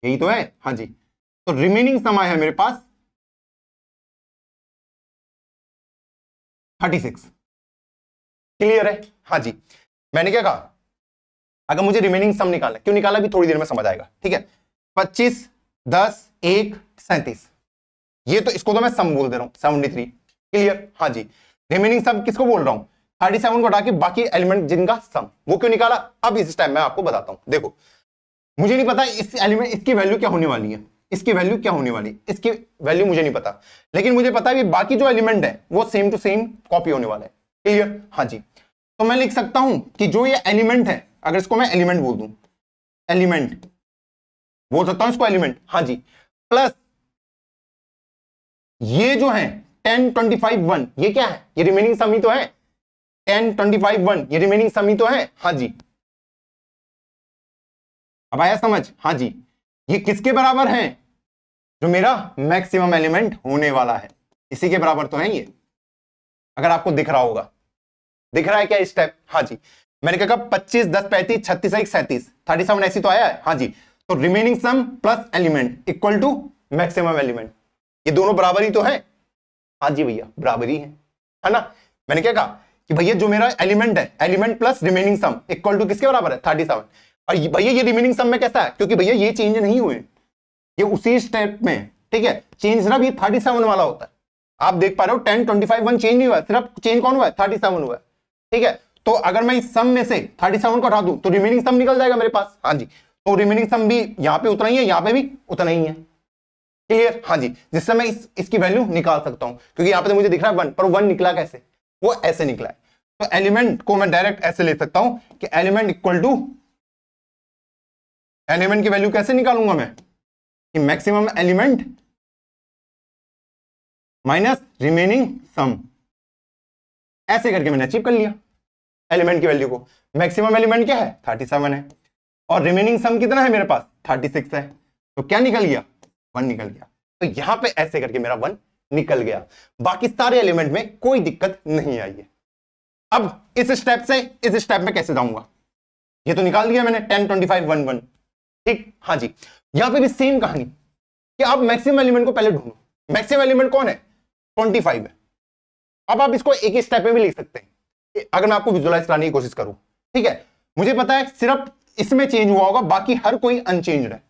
यही तो है हाँ जी तो रिमेनिंग सम आया है मेरे पास थर्टी सिक्स क्लियर है हाँ जी मैंने क्या कहा अगर मुझे रिमेनिंग सम निकालना क्यों निकाला भी थोड़ी देर में समझ आएगा ठीक है पच्चीस दस एक सैंतीस ये तो इसको तो मैं सम बोल दे रहा हूं सेवेंटी थ्री क्लियर हाँ जी रिमेनिंग सम किसको बोल रहा हूं थर्टी सेवन को हटा के बाकी एलिमेंट जिनका सम वो क्यों निकाला अब इस टाइम मैं आपको बताता हूं देखो मुझे नहीं पता इस एलिमेंट इसकी वैल्यू क्या होने वाली है इसकी वैल्यू क्या होने वाली इसकी वैल्यू मुझे नहीं पता लेकिन मुझे पता है बाकी जो एलिमेंट है वो सेम टू सेम कॉपी होने वाला है क्लियर हाँ जी तो मैं लिख सकता हूं कि जो ये एलिमेंट है अगर इसको मैं एलिमेंट बोल दू एलिमेंट बोल सकता हूं इसको एलिमेंट हाँ जी प्लस ये जो है टेन ट्वेंटी फाइव वन ये क्या है ये रिमेनिंग समी तो है टेन ट्वेंटी फाइव वन ये रिमेनिंग समी तो है हाँ जी अब आया समझ हाँ जी ये किसके बराबर है जो मेरा मैक्सिमम एलिमेंट होने वाला है इसी के बराबर तो है ये अगर आपको दिख रहा होगा दिख रहा है क्या स्टेप हाँ जी मैंने कहा पच्चीस दस पैंतीस छत्तीस एक सैंतीस थर्टी सेवन ऐसी तो आया है हाँ जी तो remaining sum plus element equal to maximum element ये दोनों बराबर ही तो है हाँ जी भैया बराबर ही है है ना मैंने क्या कहा कि भैया जो मेरा एलिमेंट है element plus remaining sum equal to किसके बराबर है थर्टी सेवन और भैया ये रिमेनिंग सम में कैसा है क्योंकि भैया ये चेंज नहीं हुए ये उसी स्टेप में ठीक है चेंज सिर्फ ये थर्टी सेवन वाला होता है आप देख पा रहे हो ten twenty five one change नहीं हुआ सिर्फ चेंज कौन हुआ है थर्टी सेवन हुआ है ठीक है तो अगर मैं इस सम में से थर्टी सेवन को हटा दूं तो रिमेनिंग सम निकल जाएगा मेरे पास हाँ जी तो रिमेनिंग सम भी यहाँ पे उतना ही है यहाँ पे भी उतना ही है क्लियर हाँ जी जिससे मैं इस, इसकी वैल्यू निकाल सकता हूँ क्योंकि यहाँ पे तो मुझे दिख रहा है वन पर वन निकला कैसे वो ऐसे निकला है तो एलिमेंट को मैं डायरेक्ट ऐसे ले सकता हूँ कि एलिमेंट इक्वल टू एलिमेंट की वैल्यू कैसे निकालूंगा मैं कि maximum element minus remaining sum ऐसे करके मैंने अचीव कर लिया एलिमेंट की वैल्यू को मैक्सिमम एलिमेंट क्या है थर्टी सेवन है और रिमेनिंग सम कितना है मेरे पास थर्टी सिक्स है तो क्या निकल गया वन निकल गया तो यहां पे ऐसे करके मेरा वन निकल गया बाकी सारे एलिमेंट में कोई दिक्कत नहीं आई है अब इस स्टेप से इस स्टेप में कैसे जाऊंगा ये तो निकाल दिया मैंने ten twenty five one one ठीक हाँ जी यहां पे भी सेम कहानी कि आप मैक्सिमम एलिमेंट को पहले ढूंढो मैक्सिमम एलिमेंट कौन है ट्वेंटी फाइव है अब आप इसको एक ही स्टेप में भी लिख सकते हैं अगर मैं आपको विजुलाइज कराने की कोशिश करूं ठीक है मुझे पता है सिर्फ इसमें चेंज हुआ होगा बाकी हर कोई अनचेंज है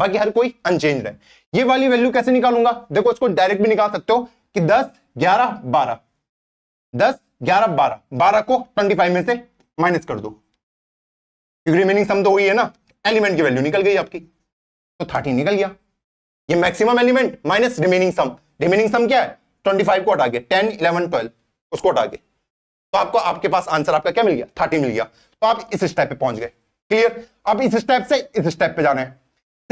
बाकी हर कोई अनचेंज है ये वाली वैल्यू कैसे निकालूंगा देखो इसको डायरेक्ट भी निकाल सकते हो कि दस ग्यारह बारह दस ग्यारह बारह बारह को ट्वेंटी फाइव में से माइनस कर दो रिमेनिंग सम तो वही है ना एलिमेंट की वैल्यू निकल गई आपकी तो थर्टीन निकल गया ये maximum element minus remaining sum remaining sum क्या है ट्वेंटी फाइव को हटा के टेन इलेवन ट्वेल्व उसको हटा के तो आपको आपके पास आंसर आपका क्या मिल गया थर्टी मिल गया तो आप इस स्टेप पे पहुंच गए क्लियर अब इस स्टेप से इस स्टेप पे जाना है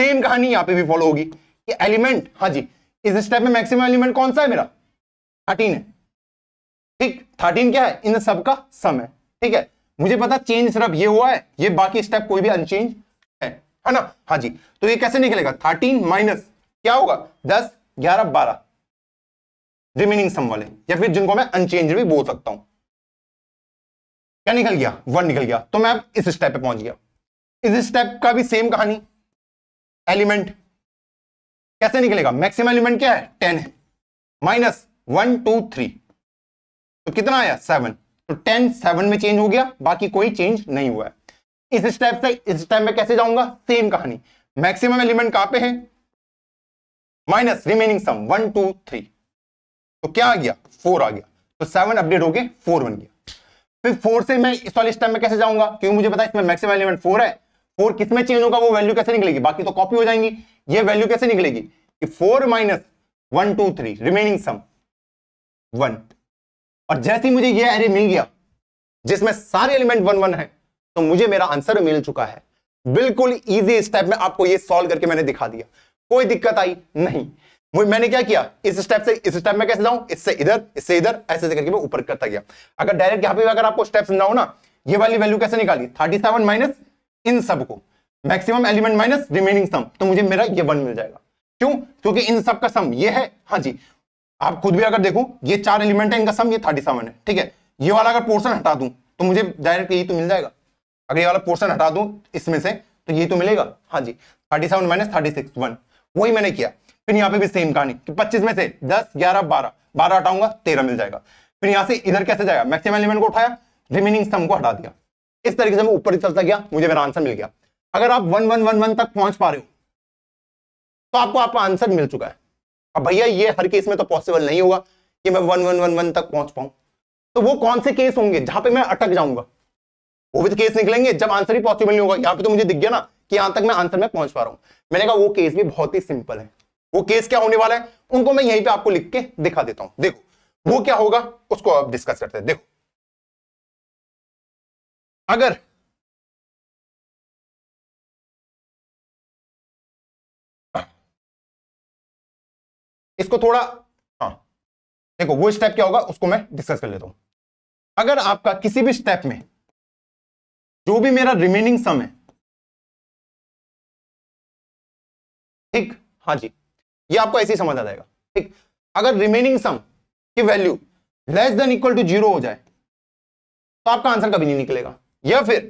सेम कहानी यहाँ पे भी फॉलो होगी कि एलिमेंट हाँ जी इस स्टेप में मैक्सिमम एलिमेंट कौन सा है मेरा थर्टीन है ठीक थर्टीन क्या है इन सबका सम है ठीक है मुझे पता चेंज सिर्फ ये हुआ है ये बाकी स्टेप कोई भी अनचेंज है ना हाँ जी तो ये कैसे निकलेगा थर्टीन माइनस क्या होगा दस ग्यारह बारह रिमेनिंग सम वाले या फिर जिनको मैं अनचेंज भी बोल सकता हूं क्या निकल गया वन निकल गया तो मैं अब इस स्टेप पे पहुंच गया इस स्टेप का भी सेम कहानी एलिमेंट कैसे निकलेगा मैक्सिमम एलिमेंट क्या है टेन है माइनस वन टू थ्री तो कितना आया सेवन तो टेन सेवन में चेंज हो गया बाकी कोई चेंज नहीं हुआ है इस स्टेप से इस स्टेप में कैसे जाऊंगा सेम कहानी मैक्सिमम एलिमेंट कहां पे है minus remaining sum one two three तो क्या आ गया फोर आ गया तो सेवन अपडेट हो गए फोर बन गया फिर फोर से मैं इस वाले स्टेप में कैसे जाऊंगा क्योंकि मुझे पता है इसमें मैक्सिमम एलिमेंट फोर है फोर किसमें चेंज होगा वो वैल्यू कैसे निकलेगी बाकी तो कॉपी हो जाएंगी ये वैल्यू कैसे निकलेगी कि four minus one two three remaining sum one और जैसे मुझे ये एरे मिल गया जिसमें सारे एलिमेंट वन वन है तो मुझे मेरा आंसर मिल चुका है बिल्कुल इजी स्टेप में आपको ये सॉल्व करके मैंने दिखा दिया कोई दिक्कत आई नहीं मैंने क्या किया इस स्टेप से इस स्टेप में कैसे जाऊं इससे इधर इससे इधर ऐसे ऐसे करके मैं ऊपर करता गया अगर डायरेक्ट यहां पर अगर आपको स्टेप समझाऊ ना ये वाली वैल्यू कैसे निकाली थर्टी सेवन माइनस इन सबको maximum element minus remaining sum तो मुझे मेरा ये वन मिल जाएगा क्यों क्योंकि इन सब का सम ये है हाँ जी आप खुद भी अगर देखो ये चार एलिमेंट है इनका सम ये थर्टी सेवन है ठीक है ये वाला अगर पोर्शन हटा दूं तो मुझे डायरेक्ट यही तो मिल जाएगा अगर ये वाला पोर्शन हटा दू इसमें से तो ये तो मिलेगा हाँ जी thirty seven minus thirty six one वही मैंने किया फिर यहाँ पे भी सेम कहानी कि पच्चीस में से दस ग्यारह बारह बारह हटाऊंगा तेरह मिल जाएगा फिर यहाँ से इधर कैसे जाएगा मैक्सिमम एलिमेंट को उठाया रिमेनिंग सम को हटा दिया इस तरीके से मैं ऊपर चलता गया मुझे मेरा आंसर मिल गया अगर आप वन वन वन वन तक पहुंच पा रहे हो तो आपको आपका आंसर मिल चुका है अब भैया ये हर केस में तो पॉसिबल नहीं होगा कि मैं वन वन वन वन तक पहुंच पाऊं तो वो कौन से केस होंगे जहां पे मैं अटक जाऊंगा वो भी तो केस निकलेंगे जब आंसर ही पॉसिबल नहीं होगा यहाँ पे तो मुझे दिख गया ना कि यहां तक मैं आंसर में पहुंच पा रहा हूं मैंने कहा वो केस भी बहुत ही सिंपल है वो केस क्या होने वाला है उनको मैं यहीं पर आपको लिख के दिखा देता हूं देखो वो क्या होगा उसको आप डिस्कस करते हैं देखो अगर इसको थोड़ा हाँ देखो वो स्टेप क्या होगा उसको मैं डिस्कस कर लेता हूं अगर आपका किसी भी स्टेप में जो भी मेरा रिमेनिंग सम है ठीक हाँ जी ये आपको ऐसे ही समझ आ जाएगा ठीक अगर रिमेनिंग सम की value less than equal to zero हो जाए तो आपका आंसर कभी नहीं निकलेगा या फिर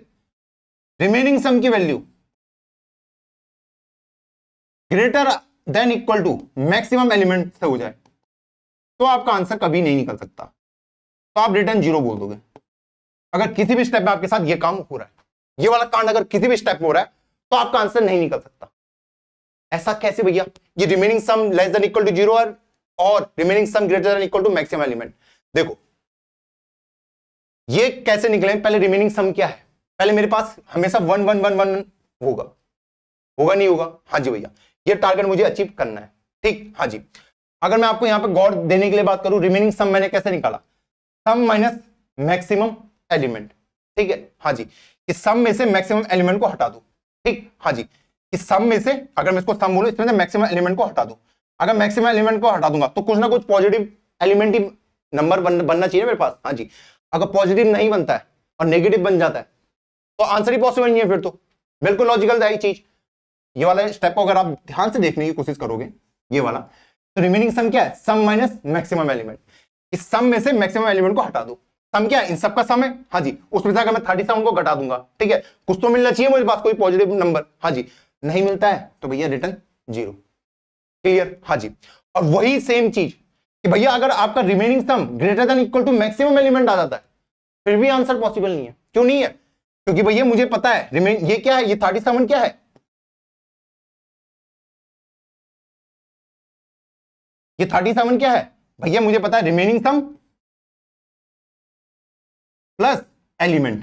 रिमेनिंग सम की value greater than equal to maximum element से हो जाए तो आपका आंसर कभी नहीं निकल सकता तो आप रिटर्न जीरो बोल दोगे अगर किसी भी स्टेप में आपके साथ ये काम हो रहा है ये वाला कांड अगर किसी भी स्टेप में हो रहा है तो आपका आंसर नहीं निकल सकता ऐसा कैसे भैया ये remaining sum less than equal to zero और remaining sum greater than equal to maximum element देखो ये कैसे निकले पहले रिमेनिंग सम क्या है पहले मेरे पास हमेशा वन वन वन वन होगा होगा नहीं होगा हाँ जी भैया ये टारगेट मुझे अचीव करना है ठीक हाँ जी अगर मैं आपको यहां पे गौर देने के लिए बात करूं रिमेनिंग सम मैंने कैसे निकाला सम माइनस मैक्सिमम एलिमेंट ठीक है हाँ जी कि सम में से मैक्सिमम एलिमेंट को हटा दो ठीक हाँ जी कि सम में से अगर मैं इसको सम बोलूं इसमें से मैक्सिमम एलिमेंट को हटा दो अगर मैक्सिमम एलिमेंट को हटा दूंगा तो कुछ ना कुछ पॉजिटिव एलिमेंट ही नंबर बन, बनना चाहिए मेरे पास हाँ जी अगर पॉजिटिव नहीं बनता है और नेगेटिव बन जाता है तो आंसर ही पॉसिबल नहीं है फिर तो बिल्कुल लॉजिकल है चीज ये वाला स्टेप को अगर आप ध्यान से देखने की कोशिश करोगे ये वाला तो रिमेनिंग सम क्या है सम माइनस मैक्सिमम एलिमेंट इस सम में से मैक्सिमम एलिमेंट को हटा दो सम क्या इन सबका सम है हाँ जी उसमें से अगर मैं थर्टी सेवन को घटा दूंगा ठीक है कुछ तो मिलना चाहिए मेरे पास कोई पॉजिटिव नंबर हाँ जी नहीं मिलता है तो भैया रिटर्न जीरो क्लियर हाँ जी और वही सेम चीज कि भैया अगर आपका remaining sum greater than equal to maximum element आ जाता है फिर भी आंसर पॉसिबल नहीं है क्यों नहीं है क्योंकि भैया मुझे पता है रिमेनिंग ये क्या है ये थर्टी सेवन क्या है ये थर्टी सेवन क्या है भैया मुझे पता है रिमेनिंग सम प्लस एलिमेंट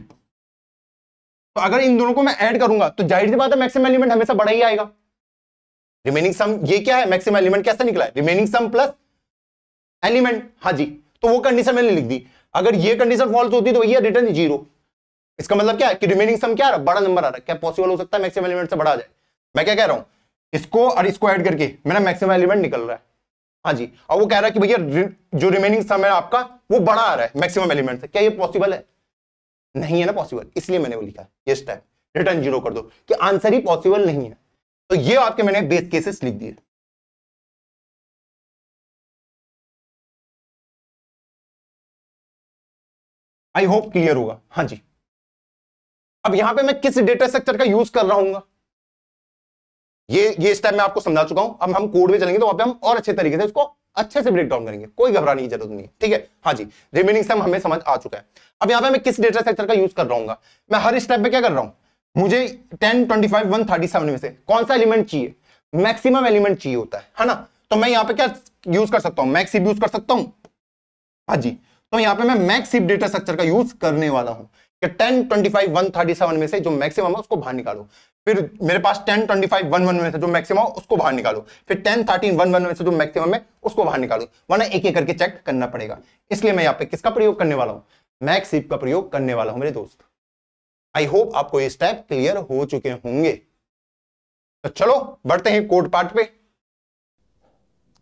तो अगर इन दोनों को मैं ऐड करूंगा तो जाहिर सी बात है मैक्सिमम एलिमेंट हमेशा बड़ा ही आएगा रिमेनिंग सम ये क्या है मैक्सिमम एलिमेंट कैसे निकला है रिमेनिंग सम प्लस एलिमेंट हाँ जी तो वो कंडीशन मैंने लिख दी अगर ये कंडीशन फॉल्स होती तो भैया रिटर्न जीरो इसका मतलब क्या है कि रिमेनिंग सम क्या रहा बड़ा नंबर आ रहा है क्या पॉसिबल हो सकता है मैक्सिमम एलिमेंट से बड़ा आ जाए मैं क्या कह रहा हूं इसको और इसको ऐड करके मेरा मैक्सिमम एलिमेंट निकल रहा है हाँ जी और वो कह रहा है कि भैया जो रिमेनिंग सम है आपका वो बड़ा आ रहा है मैक्सिमम एलिमेंट से क्या ये पॉसिबल है नहीं है ना पॉसिबल इसलिए मैंने वो लिखा ये स्टेप रिटर्न जीरो कर दो कि आंसर ही पॉसिबल नहीं है तो ये आपके मैंने बेस केसेस लिख दिए आई होप क्लियर होगा हाँ जी अब यहां पे मैं किस डेटा स्ट्रक्चर का यूज कर रहा हूंगा ये ये स्टेप मैं आपको समझा चुका हूं अब हम कोड में चलेंगे तो वहां पे हम और अच्छे तरीके से इसको अच्छे से ब्रेक डाउन करेंगे कोई घबराने की जरूरत नहीं है ठीक है हाँ जी रिमेनिंग स्टेप हमें समझ आ चुका है अब यहाँ पे मैं किस डेटा सेक्टर का यूज कर रहा हूँ मैं हर स्टेप में क्या कर रहा हूँ मुझे 10, 25, 137 में से कौन सा एलिमेंट चाहिए मैक्सिमम एलिमेंट चाहिए होता है है ना तो मैं यहाँ पे क्या यूज कर सकता हूँ मैक्स यूज कर सकता हूँ हाँ जी तो यहाँ पे मैं मैक्स डेटा स्ट्रक्चर का यूज करने वाला हूँ कि 10, 25, 137 में से जो मैक्सिमम है उसको बाहर निकालो फिर मेरे पास 10, 25, में से जो मैक्सिमम है उसको बाहर निकालो फिर 10, 13, में से जो मैक्सिमम है उसको बाहर निकालो वरना एक एक करके चेक करना पड़ेगा इसलिए मैं यहाँ पे किसका प्रयोग करने वाला हूँ मैक्सिप का प्रयोग करने वाला हूँ मेरे दोस्त आई होप आपको ये स्टेप क्लियर हो चुके होंगे तो चलो बढ़ते हैं कोर्ट पार्ट पे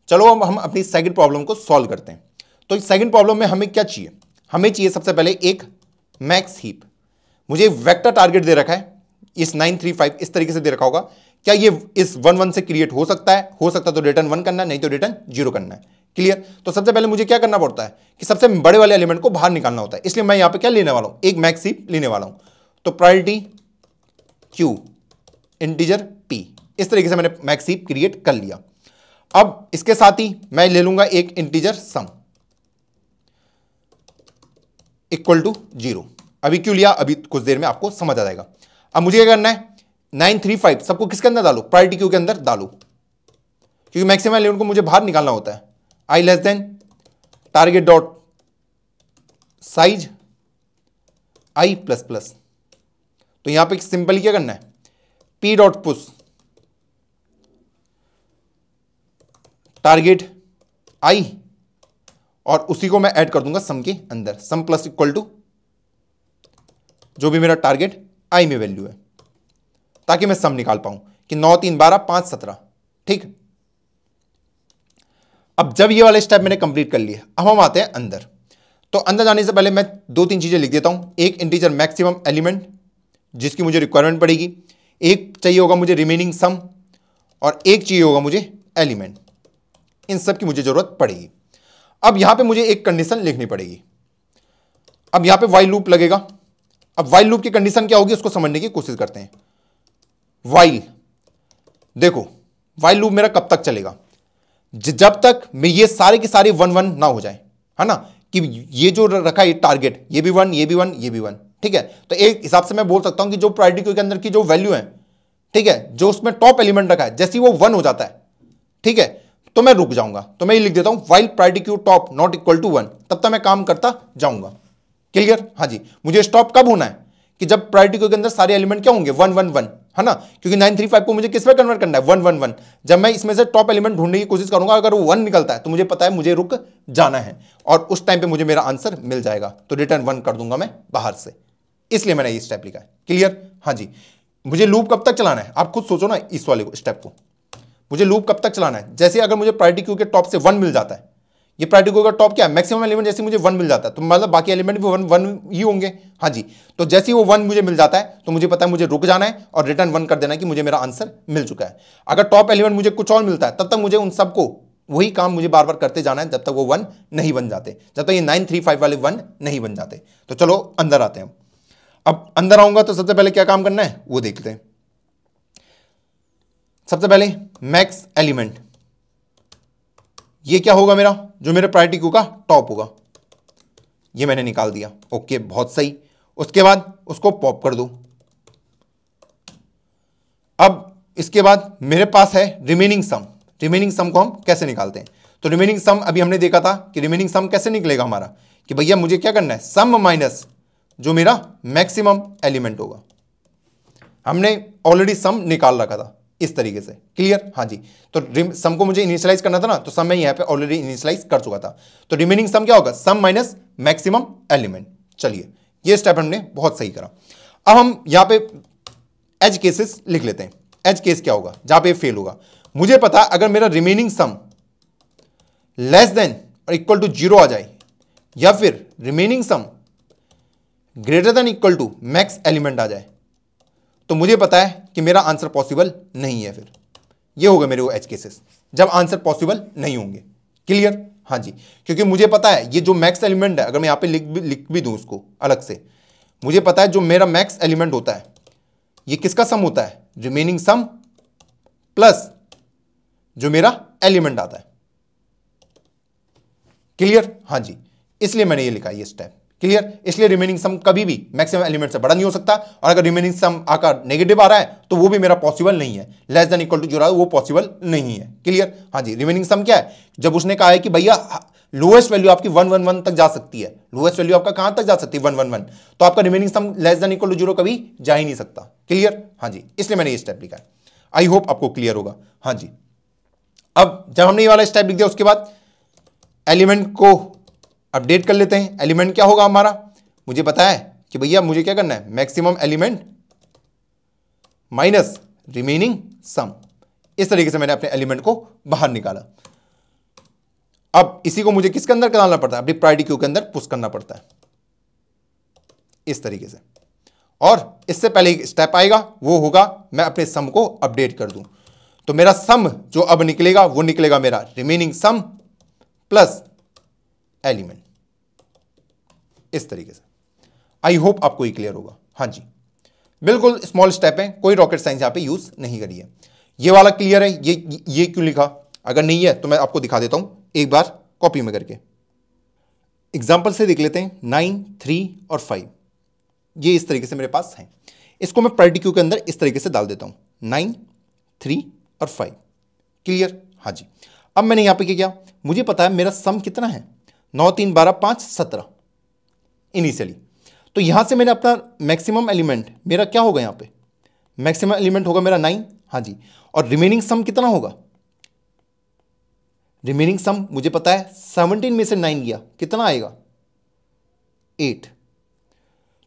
चलो हम हम अपनी सेकेंड प्रॉब्लम को सॉल्व करते हैं तो प्रॉब्लम में हमें क्या चाहिए हमें चाहिए सबसे पहले एक मैक्स हीप मुझे वेक्टर टारगेट दे रखा है इस 935 इस तरीके से दे रखा होगा क्या ये इस वन वन से क्रिएट हो सकता है हो सकता है तो रिटर्न वन करना है नहीं तो रिटर्न जीरो करना है क्लियर तो सबसे पहले मुझे क्या करना पड़ता है कि सबसे बड़े वाले एलिमेंट को बाहर निकालना होता है इसलिए मैं यहां पर क्या लेने वाला हूं एक मैक्स हीप लेने वाला हूं तो प्रायोरिटी क्यू इंटीजर पी इस तरीके से मैंने मैक्स हीप क्रिएट कर लिया अब इसके साथ ही मैं ले लूंगा एक integer sum equal to zero अभी क्यों लिया अभी कुछ देर में आपको समझ आ जाएगा अब मुझे क्या करना है नाइन थ्री फाइव सबको किसके अंदर डालो प्रायोरिटी क्यू के अंदर डालो क्योंकि मैक्सिमम लेवल को मुझे बाहर निकालना होता है i less than target dot size i plus plus तो यहां पे सिंपल क्या करना है P dot push target i और उसी को मैं ऐड कर दूंगा सम के अंदर सम प्लस इक्वल टू जो भी मेरा टारगेट आई में वैल्यू है ताकि मैं सम निकाल पाऊं कि नौ तीन बारह पांच सत्रह ठीक अब जब ये वाले स्टेप मैंने कंप्लीट कर लिए अब हम आते हैं अंदर तो अंदर जाने से पहले मैं दो तीन चीज़ें लिख देता हूं एक इंटीजर मैक्सिमम एलिमेंट जिसकी मुझे रिक्वायरमेंट पड़ेगी एक चाहिए होगा मुझे रिमेनिंग सम और एक चाहिए होगा मुझे एलिमेंट इन सब की मुझे ज़रूरत पड़ेगी अब यहां पे मुझे एक कंडीशन लिखनी पड़ेगी अब यहां पे वाई लूप लगेगा अब वाइल लूप की कंडीशन क्या होगी उसको समझने की कोशिश करते हैं वाइल देखो वाइल लूप मेरा कब तक चलेगा जब तक मैं ये सारे के सारे वन वन ना हो जाए है ना कि ये जो रखा है टारगेट ये भी वन ये भी वन ये भी वन ठीक है तो एक हिसाब से मैं बोल सकता हूं कि जो प्रायोरिटी के अंदर की जो वैल्यू है ठीक है जो उसमें टॉप एलिमेंट रखा है जैसे वो वन हो जाता है ठीक है तो मैं रुक जाऊंगा तो मैं ये लिख देता हूं while priority queue top not equal to one तब तक मैं काम करता जाऊंगा क्लियर हाँ जी मुझे स्टॉप कब होना है कि जब प्रायरिटी क्यू के अंदर सारे एलिमेंट क्या होंगे वन वन वन है ना क्योंकि नाइन थ्री फाइव को मुझे किस पर कन्वर्ट करना है वन वन वन जब मैं इसमें से टॉप एलिमेंट ढूंढने की कोशिश करूंगा अगर वो वन निकलता है तो मुझे पता है मुझे रुक जाना है और उस टाइम पे मुझे मेरा आंसर मिल जाएगा तो रिटर्न वन कर दूंगा मैं बाहर से इसलिए मैंने ये स्टेप लिखा है क्लियर हाँ जी मुझे लूप कब तक चलाना है आप खुद सोचो ना इस वाले को स्टेप को मुझे लूप कब तक चलाना है जैसे अगर मुझे प्रायरिटी क्यू के टॉप से वन मिल जाता है ये प्रायरिटी क्यू का टॉप क्या है मैक्सिमम एलिमेंट जैसे मुझे वन मिल जाता है तो मतलब बाकी एलिमेंट भी वन वन ही होंगे हाँ जी तो जैसे ही वो वन मुझे मिल जाता है तो मुझे पता है मुझे रुक जाना है और रिटर्न वन कर देना है कि मुझे मेरा आंसर मिल चुका है अगर टॉप एलिमेंट मुझे कुछ और मिलता है तब तक मुझे उन सबको वही काम मुझे बार बार करते जाना है जब तक वो वन नहीं बन जाते जब तक ये नाइन थ्री फाइव वाले वन नहीं बन जाते तो चलो अंदर आते हैं अब अंदर आऊंगा तो सबसे पहले क्या काम करना है वो देखते हैं सबसे पहले मैक्स एलिमेंट ये क्या होगा मेरा जो मेरे प्रायोरिटी क्यू का टॉप होगा ये मैंने निकाल दिया ओके बहुत सही उसके बाद उसको पॉप कर दो अब इसके बाद मेरे पास है रिमेनिंग सम रिमेनिंग सम को हम कैसे निकालते हैं तो रिमेनिंग सम अभी हमने देखा था कि रिमेनिंग सम कैसे निकलेगा हमारा कि भैया मुझे क्या करना है सम माइनस जो मेरा मैक्सिमम एलिमेंट होगा हमने ऑलरेडी सम निकाल रखा था इस तरीके से क्लियर हाँ जी तो सम को मुझे इनिशियलाइज करना था ना तो सम मैं यहाँ पे ऑलरेडी इनिशियलाइज कर चुका था तो रिमेनिंग सम क्या होगा सम माइनस मैक्सिमम एलिमेंट चलिए ये स्टेप हमने बहुत सही करा अब हम यहाँ पे एज केसेस लिख लेते हैं एज केस क्या होगा जहां पे फेल होगा मुझे पता अगर मेरा रिमेनिंग सम लेस देन और इक्वल टू जीरो आ जाए या फिर remaining sum greater than equal to max element आ जाए तो मुझे पता है कि मेरा आंसर पॉसिबल नहीं है फिर ये होगा मेरे वो एच केसेस जब आंसर पॉसिबल नहीं होंगे क्लियर हाँ जी क्योंकि मुझे पता है ये जो मैक्स एलिमेंट है अगर मैं यहाँ पे लिख भी लिख भी दूँ उसको अलग से मुझे पता है जो मेरा मैक्स एलिमेंट होता है ये किसका सम होता है रिमेनिंग सम प्लस जो मेरा एलिमेंट आता है क्लियर हाँ जी इसलिए मैंने ये लिखा ये स्टेप क्लियर इसलिए रिमेनिंग सम कभी भी मैक्सिमम एलिमेंट से बड़ा नहीं हो सकता और अगर रिमेनिंग सम आकर नेगेटिव आ रहा है तो वो भी मेरा पॉसिबल नहीं है लेस देन इक्वल टू जो रहा है वो पॉसिबल नहीं है क्लियर हाँ जी रिमेनिंग सम क्या है जब उसने कहा है कि भैया लोएस्ट वैल्यू आपकी वन वन वन तक जा सकती है लोएस्ट वैल्यू आपका कहां तक जा सकती है वन वन वन तो आपका remaining sum less than equal to zero कभी जा ही नहीं सकता क्लियर हाँ जी इसलिए मैंने ये स्टेप लिखा है आई होप आपको क्लियर होगा हाँ जी अब जब हमने ये वाला स्टेप लिख दिया उसके बाद एलिमेंट को अपडेट कर लेते हैं एलिमेंट क्या होगा हमारा मुझे पता है कि भैया मुझे क्या करना है maximum element minus remaining sum इस तरीके से मैंने अपने एलिमेंट को बाहर निकाला अब इसी को मुझे किसके अंदर कराना पड़ता है अपनी प्रायरिटी क्यू के अंदर पुश करना पड़ता है इस तरीके से और इससे पहले एक स्टेप आएगा वो होगा मैं अपने सम को अपडेट कर दूं तो मेरा सम जो अब निकलेगा वो निकलेगा मेरा रिमेनिंग सम प्लस एलिमेंट इस तरीके से आई होप आपको ये क्लियर होगा हाँ जी बिल्कुल स्मॉल स्टेप है कोई रॉकेट साइंस यहाँ पे यूज़ नहीं करी है ये वाला क्लियर है ये ये क्यों लिखा अगर नहीं है तो मैं आपको दिखा देता हूँ एक बार कॉपी में करके एग्जाम्पल से देख लेते हैं नाइन थ्री और फाइव ये इस तरीके से मेरे पास हैं इसको मैं पर्टिक्यू के अंदर इस तरीके से डाल देता हूँ नाइन थ्री और फाइव क्लियर हाँ जी अब मैंने यहाँ पे क्या किया मुझे पता है मेरा सम कितना है नौ तीन बारह पाँच सत्रह इनिशियली तो यहाँ से मैंने अपना मैक्सिमम एलिमेंट मेरा क्या होगा यहाँ पे मैक्सिमम एलिमेंट होगा मेरा नाइन हाँ जी और रिमेनिंग सम कितना होगा रिमेनिंग सम मुझे पता है सेवनटीन में से नाइन गया कितना आएगा एट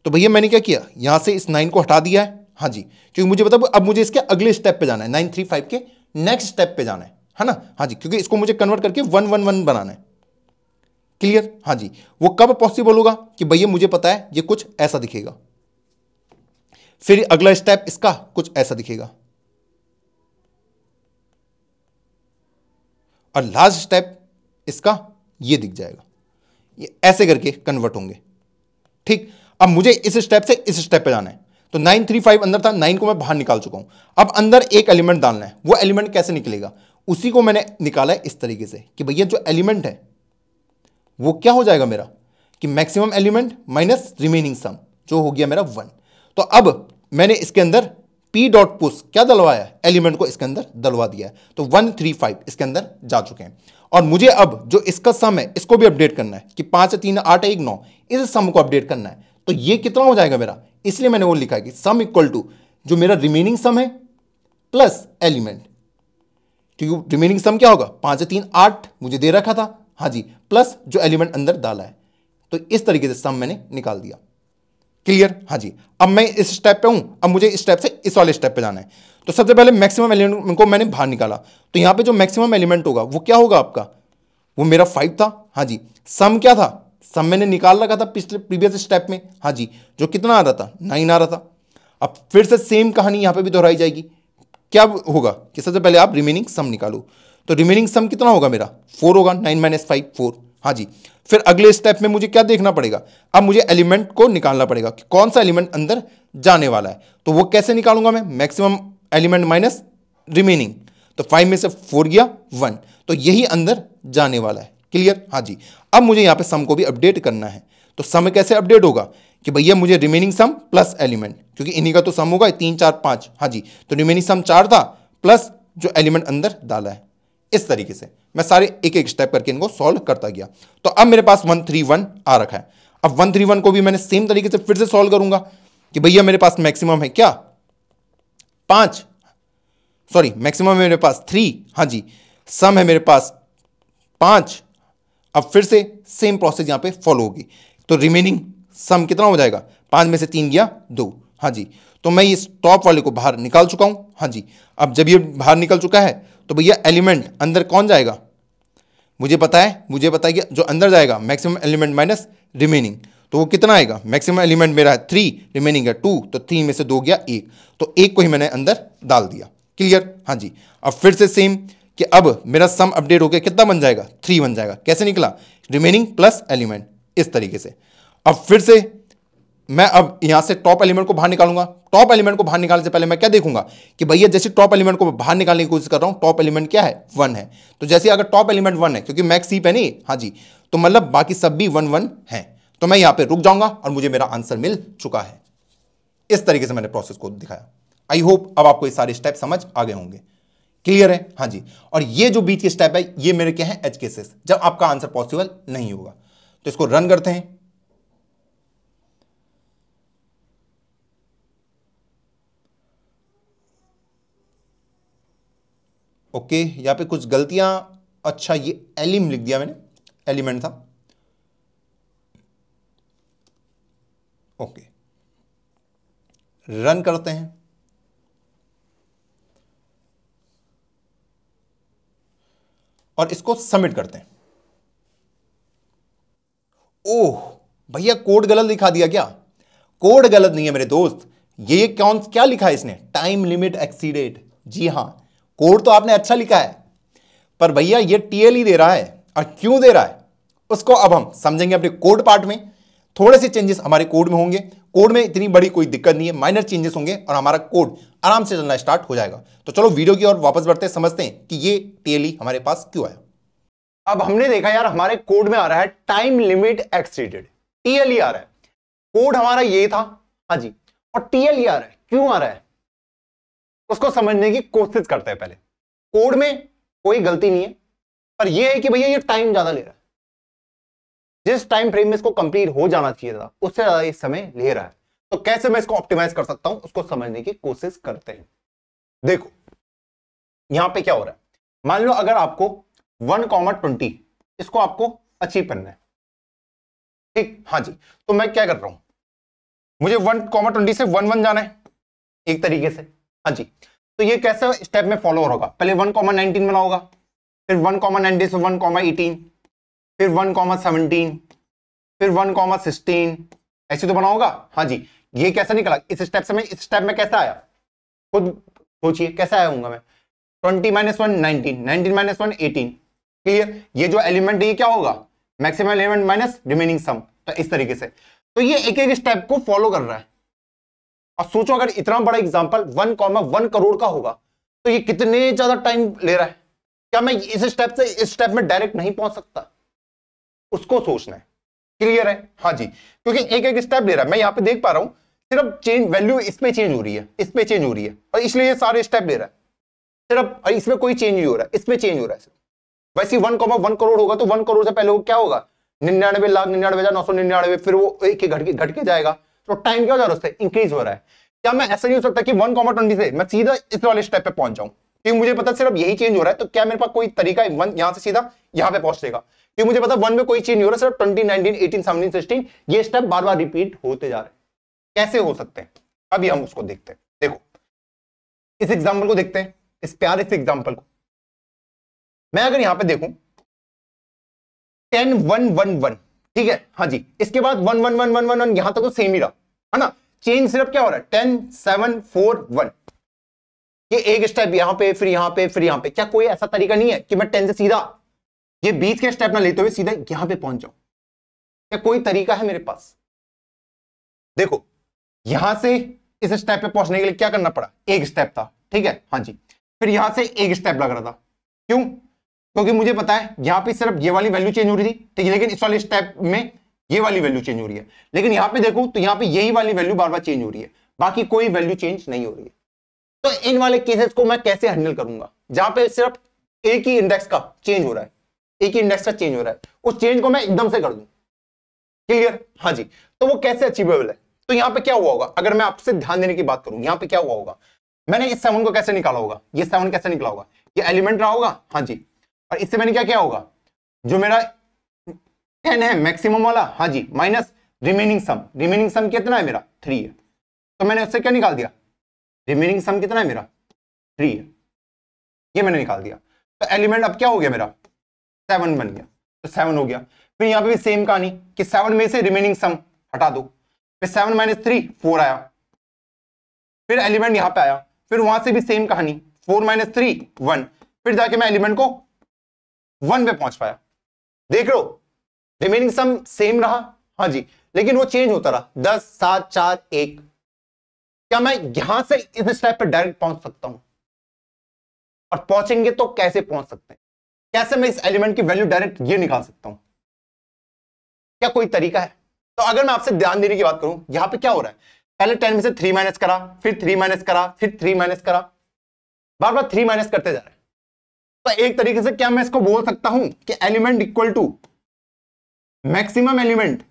तो भैया मैंने क्या किया यहाँ से इस नाइन को हटा दिया है हाँ जी क्योंकि मुझे पता अब मुझे इसके अगले स्टेप पे जाना है नाइन थ्री फाइव के नेक्स्ट स्टेप पे जाना है है ना हाँ जी क्योंकि इसको मुझे कन्वर्ट करके वन वन वन बनाना है क्लियर हाँ जी वो कब पॉसिबल होगा कि भैया मुझे पता है ये कुछ ऐसा दिखेगा फिर अगला स्टेप इसका कुछ ऐसा दिखेगा और लास्ट स्टेप इसका ये दिख जाएगा ये ऐसे करके कन्वर्ट होंगे ठीक अब मुझे इस स्टेप से इस स्टेप पे जाना है तो 935 अंदर था 9 को मैं बाहर निकाल चुका हूं अब अंदर एक एलिमेंट डालना है वो एलिमेंट कैसे निकलेगा उसी को मैंने निकाला है इस तरीके से कि भैया जो एलिमेंट है वो क्या हो जाएगा मेरा कि maximum element minus remaining sum जो हो गया मेरा वन तो अब मैंने इसके अंदर पी डॉट पुस क्या दलवाया है एलिमेंट को इसके अंदर दलवा दिया है तो वन थ्री फाइव इसके अंदर जा चुके हैं और मुझे अब जो इसका सम है इसको भी अपडेट करना है कि पांच तीन आठ एक नौ इस सम को अपडेट करना है तो ये कितना हो जाएगा मेरा इसलिए मैंने वो लिखा है कि सम इक्वल टू जो मेरा रिमेनिंग सम है प्लस एलिमेंट क्योंकि रिमेनिंग सम क्या होगा पांच तीन आठ मुझे दे रखा था हाँ जी प्लस जो एलिमेंट अंदर डाला है तो इस तरीके से सम मैंने निकाल दिया क्लियर हाँ जी अब मैं इस स्टेप पे हूं अब मुझे इस स्टेप से इस वाले स्टेप पे जाना है तो सबसे पहले मैक्सिमम एलिमेंट को मैंने बाहर निकाला तो यहां पे जो मैक्सिमम एलिमेंट होगा वो क्या होगा आपका वो मेरा फाइव था हाँ जी सम क्या था सम मैंने निकाल रखा था पिछले प्रीवियस स्टेप में हाँ जी जो कितना आ रहा था नाइन आ रहा था अब फिर से सेम कहानी यहां पर भी दोहराई जाएगी क्या होगा कि सबसे पहले आप रिमेनिंग सम निकालो तो रिमेनिंग सम कितना होगा मेरा फोर होगा नाइन माइनस फाइव फोर हाँ जी फिर अगले स्टेप में मुझे क्या देखना पड़ेगा अब मुझे एलिमेंट को निकालना पड़ेगा कि कौन सा एलिमेंट अंदर जाने वाला है तो वो कैसे निकालूंगा मैं मैक्सिमम एलिमेंट माइनस रिमेनिंग तो फाइव में से फोर गया वन तो यही अंदर जाने वाला है क्लियर हाँ जी अब मुझे यहाँ पे सम को भी अपडेट करना है तो सम कैसे अपडेट होगा कि भैया मुझे रिमेनिंग सम प्लस एलिमेंट क्योंकि इन्हीं का तो सम होगा तीन चार पाँच हाँ जी तो रिमेनिंग सम चार था प्लस जो एलिमेंट अंदर डाला है इस तरीके से मैं सारे एक एक स्टेप करके इनको सॉल्व करता गया तो अब मेरे पास वन थ्री वन आ रखा है अब वन थ्री वन को भी मैंने सेम तरीके से फिर से सॉल्व करूंगा कि भैया मेरे पास मैक्सिमम है क्या पांच सॉरी मैक्सिमम है मेरे पास थ्री हाँ जी सम है मेरे पास पांच अब फिर से सेम प्रोसेस यहां पे फॉलो होगी तो रिमेनिंग सम कितना हो जाएगा पांच में से तीन गया दो हाँ जी तो मैं इस टॉप वाले को बाहर निकाल चुका हूं हाँ जी अब जब ये बाहर निकल चुका है तो भैया एलिमेंट अंदर कौन जाएगा मुझे पता है मुझे पता है कि जो अंदर जाएगा मैक्सिमम एलिमेंट माइनस रिमेनिंग तो वो कितना आएगा मैक्सिमम एलिमेंट मेरा है थ्री रिमेनिंग है टू तो थ्री में से दो गया एक तो एक को ही मैंने अंदर डाल दिया क्लियर हाँ जी अब फिर से सेम कि अब मेरा सम अपडेट हो गया कितना बन जाएगा थ्री बन जाएगा कैसे निकला रिमेनिंग प्लस एलिमेंट इस तरीके से अब फिर से मैं अब यहां से टॉप एलिमेंट को बाहर निकालूंगा टॉप एलिमेंट को बाहर निकालने से पहले मैं क्या देखूंगा कि भैया जैसे टॉप एलिमेंट को बाहर निकालने की कोशिश कर रहा हूं टॉप एलिमेंट क्या है वन है तो जैसे अगर टॉप एलिमेंट वन है क्योंकि मैक्स सी पे नहीं हाँ जी तो मतलब बाकी सब भी वन वन है तो मैं यहां पर रुक जाऊंगा और मुझे मेरा आंसर मिल चुका है इस तरीके से मैंने प्रोसेस को दिखाया आई होप अब आपको ये सारे स्टेप समझ आ गए होंगे क्लियर है हाँ जी और ये जो बीच के स्टेप है ये मेरे क्या है एच केसेस जब आपका आंसर पॉसिबल नहीं होगा तो इसको रन करते हैं ओके यहाँ पे कुछ गलतियां अच्छा ये एलिम लिख दिया मैंने एलिमेंट था ओके रन करते हैं और इसको सबमिट करते हैं ओह भैया कोड गलत लिखा दिया क्या कोड गलत नहीं है मेरे दोस्त ये कौन क्या लिखा है इसने टाइम लिमिट एक्सीडेड जी हां कोड तो आपने अच्छा लिखा है पर भैया ये टीएल ही दे रहा है और क्यों दे रहा है उसको अब हम समझेंगे अपने कोड पार्ट में थोड़े से चेंजेस हमारे कोड में होंगे कोड में इतनी बड़ी कोई दिक्कत नहीं है माइनर चेंजेस होंगे और हमारा कोड आराम से चलना स्टार्ट हो जाएगा तो चलो वीडियो की ओर वापस बढ़ते हैं समझते हैं कि ये टीएलई हमारे पास क्यों आया अब हमने देखा यार हमारे कोड में आ रहा है टाइम लिमिट एक्सटेडेड टीएलई आ रहा है कोड हमारा ये था हाँ जी और टीएलई आ रहा है क्यों आ रहा है उसको समझने की कोशिश करते हैं पहले कोड में कोई गलती नहीं है पर यह है कि भैया ये टाइम ज्यादा ले रहा है जिस टाइम फ्रेम में इसको कंप्लीट हो जाना चाहिए था उससे ज्यादा ये समय ले रहा है तो कैसे मैं इसको ऑप्टिमाइज कर सकता हूं उसको समझने की कोशिश करते हैं देखो यहां पे क्या हो रहा है मान लो अगर आपको वन कॉमर ट्वेंटी इसको आपको अचीव करना है ठीक हाँ जी तो मैं क्या कर रहा हूं मुझे वन कॉमर ट्वेंटी से वन वन जाना है एक तरीके से हाँ जी तो ये कैसे स्टेप में फॉलो होगा पहले वन कॉमन नाइनटीन बना होगा फिर वन कॉमन नाइनटीन से वन कॉमा एटीन फिर वन कॉमा सेवनटीन फिर वन कॉमा सिक्सटीन ऐसे तो बना होगा हाँ जी ये कैसा निकला इस स्टेप से मैं इस स्टेप में कैसा आया खुद सोचिए कैसा आया हूँ मैं twenty minus one nineteen nineteen minus one eighteen clear ये जो एलिमेंट है ये क्या होगा maximum element minus remaining sum तो इस तरीके से तो ये एक एक स्टेप को फॉलो कर रहा है अब सोचो अगर इतना बड़ा example one comma one crore का होगा तो ये कितने ज्यादा टाइम ले रहा है क्या मैं इस स्टेप से इस स्टेप में डायरेक्ट नहीं पहुंच सकता उसको सोचना है क्लियर है हाँ जी क्योंकि एक एक स्टेप ले रहा है मैं यहां पर देख पा रहा हूं सिर्फ चेंज वैल्यू इसमें चेंज हो रही है इसमें चेंज हो रही है और इसलिए ये सारे स्टेप ले रहा है सिर्फ इसमें कोई चेंज नहीं हो रहा है इसमें चेंज हो रहा है वैसे वन कॉमा वन करोड़ होगा तो वन करोड़ से पहले वो क्या होगा निन्यानवे लाख निन्यानवे हजार नौ सौ निन्यानवे फिर वो एक ही घटके घटके जाएगा तो टाइम क्या हो जा रहा है इंक्रीज हो रहा है क्या मैं ऐसा नहीं हो सकता कि वन कॉमा ट्वेंटी से मैं सीधा इस वाले स्टेप पे पहुंच जाऊं क्योंकि मुझे पता सिर्फ यही चेंज हो रहा है तो क्या मेरे पास कोई तरीका है वन यहाँ से सीधा यहाँ पे पहुंचेगा क्योंकि मुझे पता वन में कोई चेंज हो रहा है सिर्फ twenty nineteen eighteen seventeen sixteen ये स्टेप बार बार रिपीट होते जा रहे हैं कैसे हो सकते हैं अभी हम उसको देखते हैं देखो इस एग्जाम्पल को देखते हैं इस प्यारे से एग्जाम्पल को मैं अगर यहां पर देखू टेन वन वन वन ठीक है हाँ जी इसके बाद one one one one one one यहां तक तो सेम ही रहा है ना चेंज सिर्फ क्या हो रहा है टेन सेवन फोर वन ये एक स्टेप यहां पे फिर यहां पे फिर यहां पे क्या कोई ऐसा तरीका नहीं है कि मैं टेन से सीधा ये बीच के स्टेप ना लेते हुए सीधा यहां पे पहुंच जाऊं क्या कोई तरीका है मेरे पास देखो यहां से इस स्टेप पे पहुंचने के लिए क्या करना पड़ा एक स्टेप था ठीक है हाँ जी फिर यहां से एक स्टेप लग रहा था क्यों क्योंकि मुझे पता है यहां पे सिर्फ ये वाली वैल्यू चेंज हो रही थी ठीक है लेकिन इस वाले स्टेप में ये वाली वैल्यू चेंज हो रही है लेकिन यहां पे देखो तो यहां पे यही वाली वैल्यू बार बार चेंज हो रही है बाकी कोई वैल्यू चेंज नहीं हो रही है तो इन वाले केसेस को मैं कैसे हैंडल करूंगा जहां पे सिर्फ एक ही इंडेक्स का चेंज हो रहा है एक ही इंडेक्स का चेंज हो रहा है उस चेंज को मैं एकदम से कर दूं क्लियर हाँ जी तो वो कैसे अचीवेबल है तो यहां पे क्या हुआ होगा अगर मैं आपसे ध्यान देने की बात करूं यहां पे क्या हुआ होगा मैंने इस सेवन को कैसे निकाला होगा ये सेवन कैसे निकला होगा ये एलिमेंट रहा होगा हाँ जी और इससे मैंने क्या क्या होगा जो मेरा एन है मैक्सिमम वाला हाँ जी minus remaining sum remaining sum कितना है मेरा थ्री है तो मैंने उससे क्या निकाल दिया रिमेनिंग सम कितना है मेरा थ्री है ये मैंने निकाल दिया तो एलिमेंट अब क्या हो गया मेरा सेवन बन गया तो सेवन हो गया फिर यहाँ पे भी सेम कहानी कि सेवन में से रिमेनिंग सम हटा दो फिर सेवन माइनस थ्री फोर आया फिर एलिमेंट यहाँ पे आया फिर वहां से भी सेम कहानी फोर माइनस थ्री वन फिर जाके मैं एलिमेंट को वन पे पहुंच पाया देख लो रिमेनिंग सम सेम रहा हाँ जी लेकिन वो चेंज होता रहा दस सात चार एक क्या मैं यहां से इस स्टेप पर डायरेक्ट पहुंच सकता हूं और पहुंचेंगे तो कैसे पहुंच सकते हैं कैसे मैं इस एलिमेंट की वैल्यू डायरेक्ट ये निकाल सकता हूं क्या कोई तरीका है तो अगर मैं आपसे ध्यान देने की बात करूं यहां पे क्या हो रहा है पहले टेन में से थ्री माइनस करा फिर थ्री माइनस करा फिर थ्री माइनस करा बार बार थ्री माइनस करते जा रहे हैं तो एक तरीके से क्या मैं इसको बोल सकता हूं कि element equal to maximum element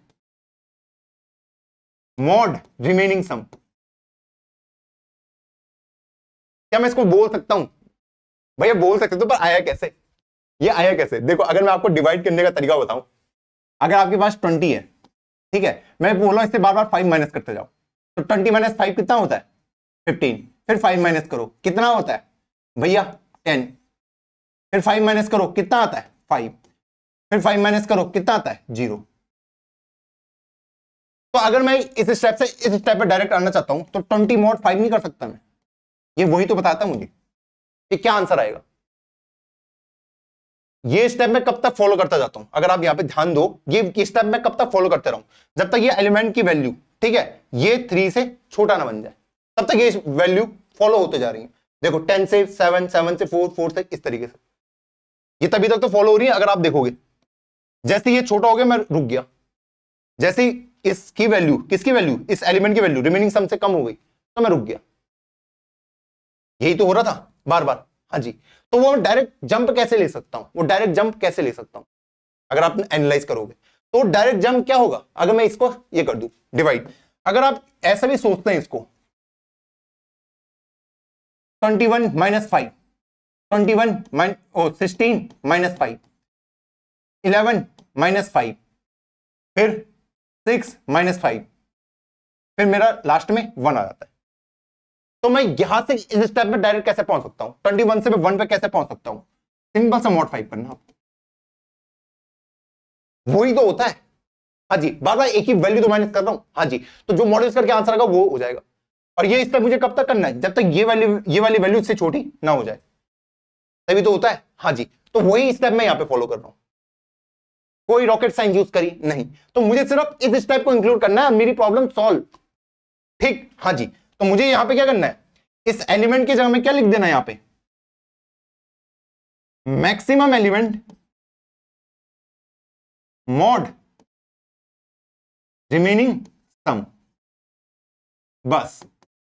mod remaining sum क्या मैं इसको बोल सकता हूं भैया बोल सकते तो पर आया कैसे ये आया कैसे देखो अगर मैं आपको डिवाइड करने का तरीका बताऊं अगर आपके पास ट्वेंटी है ठीक है मैं बोल रहा हूं इससे बार बार फाइव माइनस करते जाओ तो ट्वेंटी माइनस फाइव कितना होता है फिफ्टीन फिर फाइव माइनस करो कितना होता है भैया टेन फिर फाइव माइनस करो कितना आता है फाइव फिर फाइव माइनस करो कितना आता है जीरो तो अगर मैं इस स्टेप से इस स्टेप पर डायरेक्ट आना चाहता हूं तो ट्वेंटी मोड फाइव नहीं कर सकता मैं ये वही तो बताता मुझे कि क्या आंसर आएगा ये स्टेप मैं कब तक फॉलो करता जाता हूं अगर आप यहां पे ध्यान दो ये स्टेप मैं कब तक फॉलो करते रहूं जब तक ये एलिमेंट की वैल्यू ठीक है ये थ्री से छोटा ना बन जाए तब तक ये वैल्यू फॉलो होते जा रही है देखो टेन से सेवन सेवन से फोर फोर से इस तरीके से ये तभी तक तो फॉलो हो रही है अगर आप देखोगे जैसे ये छोटा हो गया मैं रुक गया जैसे इसकी वैल्यू किसकी वैल्यू इस एलिमेंट की वैल्यू रिमेनिंग सम से कम हो गई तो मैं रुक गया यही तो हो रहा था बार बार हाँ जी तो वो डायरेक्ट जंप कैसे ले सकता हूं वो डायरेक्ट जंप कैसे ले सकता हूं अगर आप एनालाइज करोगे तो डायरेक्ट जंप क्या होगा अगर मैं इसको ये कर दू डिवाइड अगर आप ऐसा भी सोचते हैं इसको twenty one minus five twenty one sixteen minus five eleven minus five फिर सिक्स माइनस फाइव फिर मेरा लास्ट में वन आ जाता है तो मैं यहां से इस स्टेप में डायरेक्ट कैसे पहुंच सकता हूं ट्वेंटी वन से मैं वन पे कैसे पहुंच सकता हूं सिंपल से मॉड फाइव करना वही तो होता है हाँ जी बार बार एक ही वैल्यू तो माइनस कर रहा हूं हाँ जी तो जो मॉडल करके आंसर आएगा वो हो जाएगा और ये स्टेप मुझे कब तक करना है जब तक ये वैल्यू ये वाली वैल्यू इससे छोटी ना हो जाए तभी तो होता है हाँ जी तो वही स्टेप मैं यहाँ पे फॉलो कर रहा हूं कोई रॉकेट साइंस यूज करी नहीं तो मुझे सिर्फ इस स्टेप को इंक्लूड करना है मेरी प्रॉब्लम सॉल्व ठीक हाँ जी तो मुझे यहां पे क्या करना है इस एलिमेंट की जगह में क्या लिख देना है यहां पे maximum element mod remaining sum बस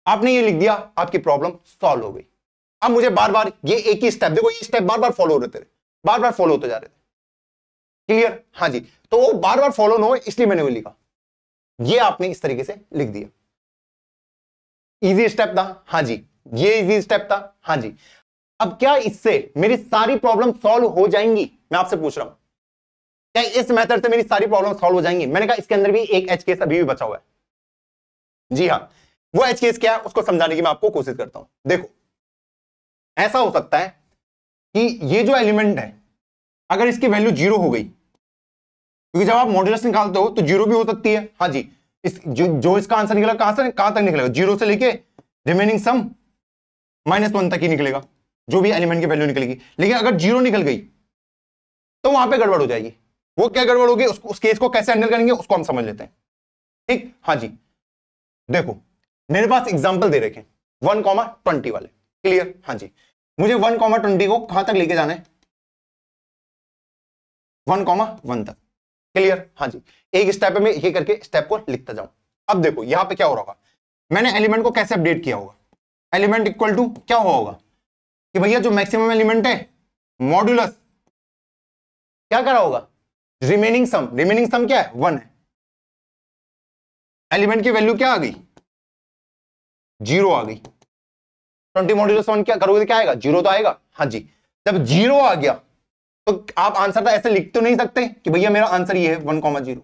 आपने ये लिख दिया आपकी प्रॉब्लम सॉल्व हो गई अब मुझे बार बार ये एक ही स्टेप देखो ये स्टेप बार बार फॉलो होते रहे बार बार फॉलो होते जा रहे थे क्लियर हाँ जी तो वो बार बार फॉलो ना हो इसलिए मैंने वो लिखा ये आपने इस तरीके से लिख दिया इजी स्टेप था हाँ जी ये इजी स्टेप था हाँ जी अब क्या इससे मेरी सारी प्रॉब्लम सॉल्व हो जाएंगी मैं आपसे पूछ रहा हूं क्या इस मेथड से मेरी सारी प्रॉब्लम सॉल्व हो जाएंगी मैंने कहा इसके अंदर भी एक एच केस अभी भी बचा हुआ है जी हाँ वो एच केस क्या है उसको समझाने की मैं आपको कोशिश करता हूं देखो ऐसा हो सकता है कि ये जो एलिमेंट है अगर इसकी वैल्यू जीरो हो गई क्योंकि जब आप मॉड्यूलस निकालते हो तो जीरो भी हो सकती है हाँ जी इस जो, जो इसका आंसर निकला कहां से कहां तक निकलेगा जीरो से लेके रिमेनिंग सम माइनस वन तक ही निकलेगा जो भी एलिमेंट की वैल्यू निकलेगी लेकिन अगर जीरो निकल गई तो वहां पर गड़बड़ हो जाएगी वो क्या गड़बड़ होगी उसको उस केस को कैसे हैंडल करेंगे उसको हम समझ लेते हैं ठीक हाँ जी देखो मेरे पास एग्जाम्पल दे रखे वन कॉमा ट्वेंटी वाले क्लियर हाँ जी मुझे वन कॉमा ट्वेंटी को कहां तक लेके जाना है वन कॉमा वन तक क्लियर हाँ जी एक स्टेप में ये करके स्टेप को लिखता जाऊं अब देखो यहां पे क्या हो रहा होगा मैंने एलिमेंट को कैसे अपडेट किया होगा एलिमेंट इक्वल टू क्या हुआ होगा कि भैया जो मैक्सिमम एलिमेंट है मॉड्यूलस क्या करा होगा रिमेनिंग सम रिमेनिंग सम क्या है वन है एलिमेंट की वैल्यू क्या आ गई जीरो आ गई ट्वेंटी मॉड्यूलस वन क्या करोगे तो क्या आएगा जीरो तो आएगा हाँ जी जब जीरो आ गया तो आप आंसर तो ऐसे लिख तो नहीं सकते कि भैया मेरा आंसर ये है वन कॉमा जीरो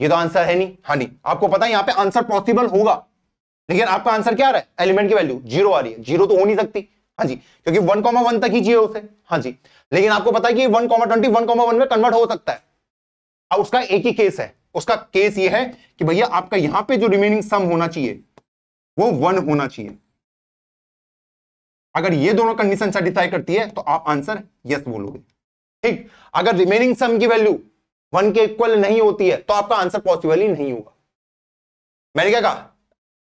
ये तो आंसर है नहीं हाँ नहीं आपको पता है यहां पे आंसर पॉसिबल होगा लेकिन आपका आंसर क्या रहा है एलिमेंट की वैल्यू जीरो आ रही है जीरो तो हो नहीं सकती हाँ जी क्योंकि वन कॉमा वन तक ही चाहिए उसे हाँ जी लेकिन आपको पता है कि one comma twenty one comma one में कन्वर्ट हो सकता है अब उसका एक ही केस है उसका केस ये है कि भैया आपका यहां पे जो रिमेनिंग सम होना चाहिए वो वन होना चाहिए अगर ये दोनों कंडीशन सेटिस्फाई करती है तो आप आंसर यस बोलोगे ठीक अगर रिमेनिंग सम की वैल्यू वन के इक्वल नहीं होती है तो आपका आंसर पॉसिबल ही नहीं होगा मैंने क्या कहा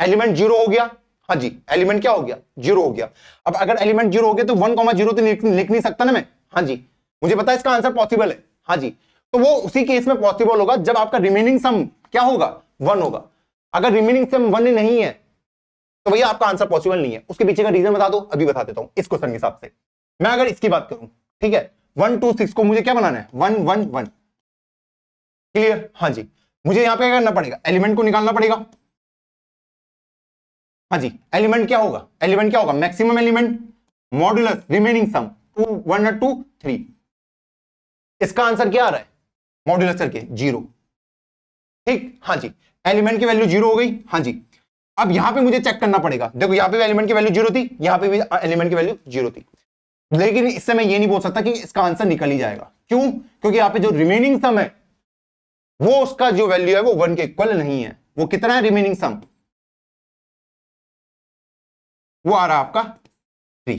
एलिमेंट जीरो हो गया हाँ जी एलिमेंट क्या हो गया जीरो हो गया अब अगर एलिमेंट जीरो हो गया तो वन कॉमा जीरो तो लिख, लिख नहीं सकता ना मैं हाँ जी मुझे पता है इसका आंसर पॉसिबल है हाँ जी तो वो उसी केस में पॉसिबल होगा जब आपका रिमेनिंग सम क्या होगा वन होगा अगर रिमेनिंग सम वन नहीं है तो भैया आपका आंसर पॉसिबल नहीं है उसके पीछे का रीजन बता दो अभी बता देता हूँ इस क्वेश्चन के हिसाब से मैं अगर इसकी बात करूं ठीक है वन टू सिक्स को मुझे क्या बनाना है वन वन वन क्लियर हाँ जी मुझे यहां पे क्या करना पड़ेगा एलिमेंट को निकालना पड़ेगा हाँ जी एलिमेंट क्या होगा एलिमेंट क्या होगा maximum element modulus remaining sum two one और टू थ्री इसका आंसर क्या आ रहा है मॉड्यूलस करके जीरो ठीक हाँ जी एलिमेंट की वैल्यू जीरो हो गई हाँ जी अब यहां पे मुझे चेक करना पड़ेगा देखो यहां पे भी एलिमेंट की वैल्यू जीरो थी यहां पे भी एलिमेंट की वैल्यू जीरो थी लेकिन इससे मैं ये नहीं बोल सकता कि इसका आंसर निकल ही जाएगा क्यों क्योंकि यहां पे जो रिमेनिंग सम है वो उसका जो वैल्यू है वो वन के इक्वल नहीं है वो कितना है रिमेनिंग सम वो आ रहा आपका थ्री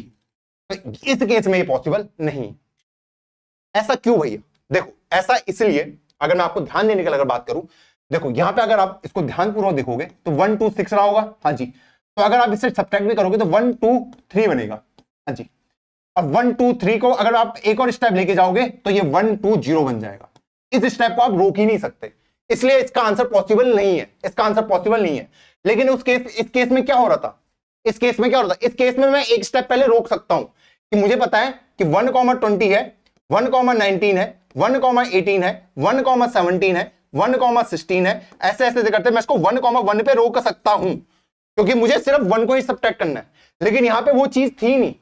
तो इस केस में ये पॉसिबल नहीं ऐसा क्यों भैया देखो ऐसा इसलिए अगर मैं आपको ध्यान देने की अगर बात करूं देखो यहां पे अगर आप इसको ध्यानपूर्वक देखोगे तो वन टू सिक्स रहा होगा हाँ जी तो अगर आप इससे सब्ट्रैक्ट भी करोगे तो वन टू थ्री बनेगा हाँ जी और वन टू थ्री को अगर आप एक और स्टेप लेके जाओगे तो ये वन टू जीरो बन जाएगा इस स्टेप को आप रोक ही नहीं सकते इसलिए इसका आंसर पॉसिबल नहीं है इसका आंसर पॉसिबल नहीं है लेकिन उस केस इस केस में क्या हो रहा था इस केस में क्या हो रहा था इस केस में मैं एक स्टेप पहले रोक सकता हूं कि मुझे पता है कि वन कॉमा ट्वेंटी है वन कॉमा नाइनटीन है वन कॉमा एटीन है वन कॉमा सेवनटीन है वन कॉमा सिक्सटीन है ऐसे ऐसे करते मैं इसको वन कॉमा वन पे रोक सकता हूं क्योंकि मुझे सिर्फ वन को ही सब्ट्रैक्ट करना है लेकिन यहां पे वो चीज थी नहीं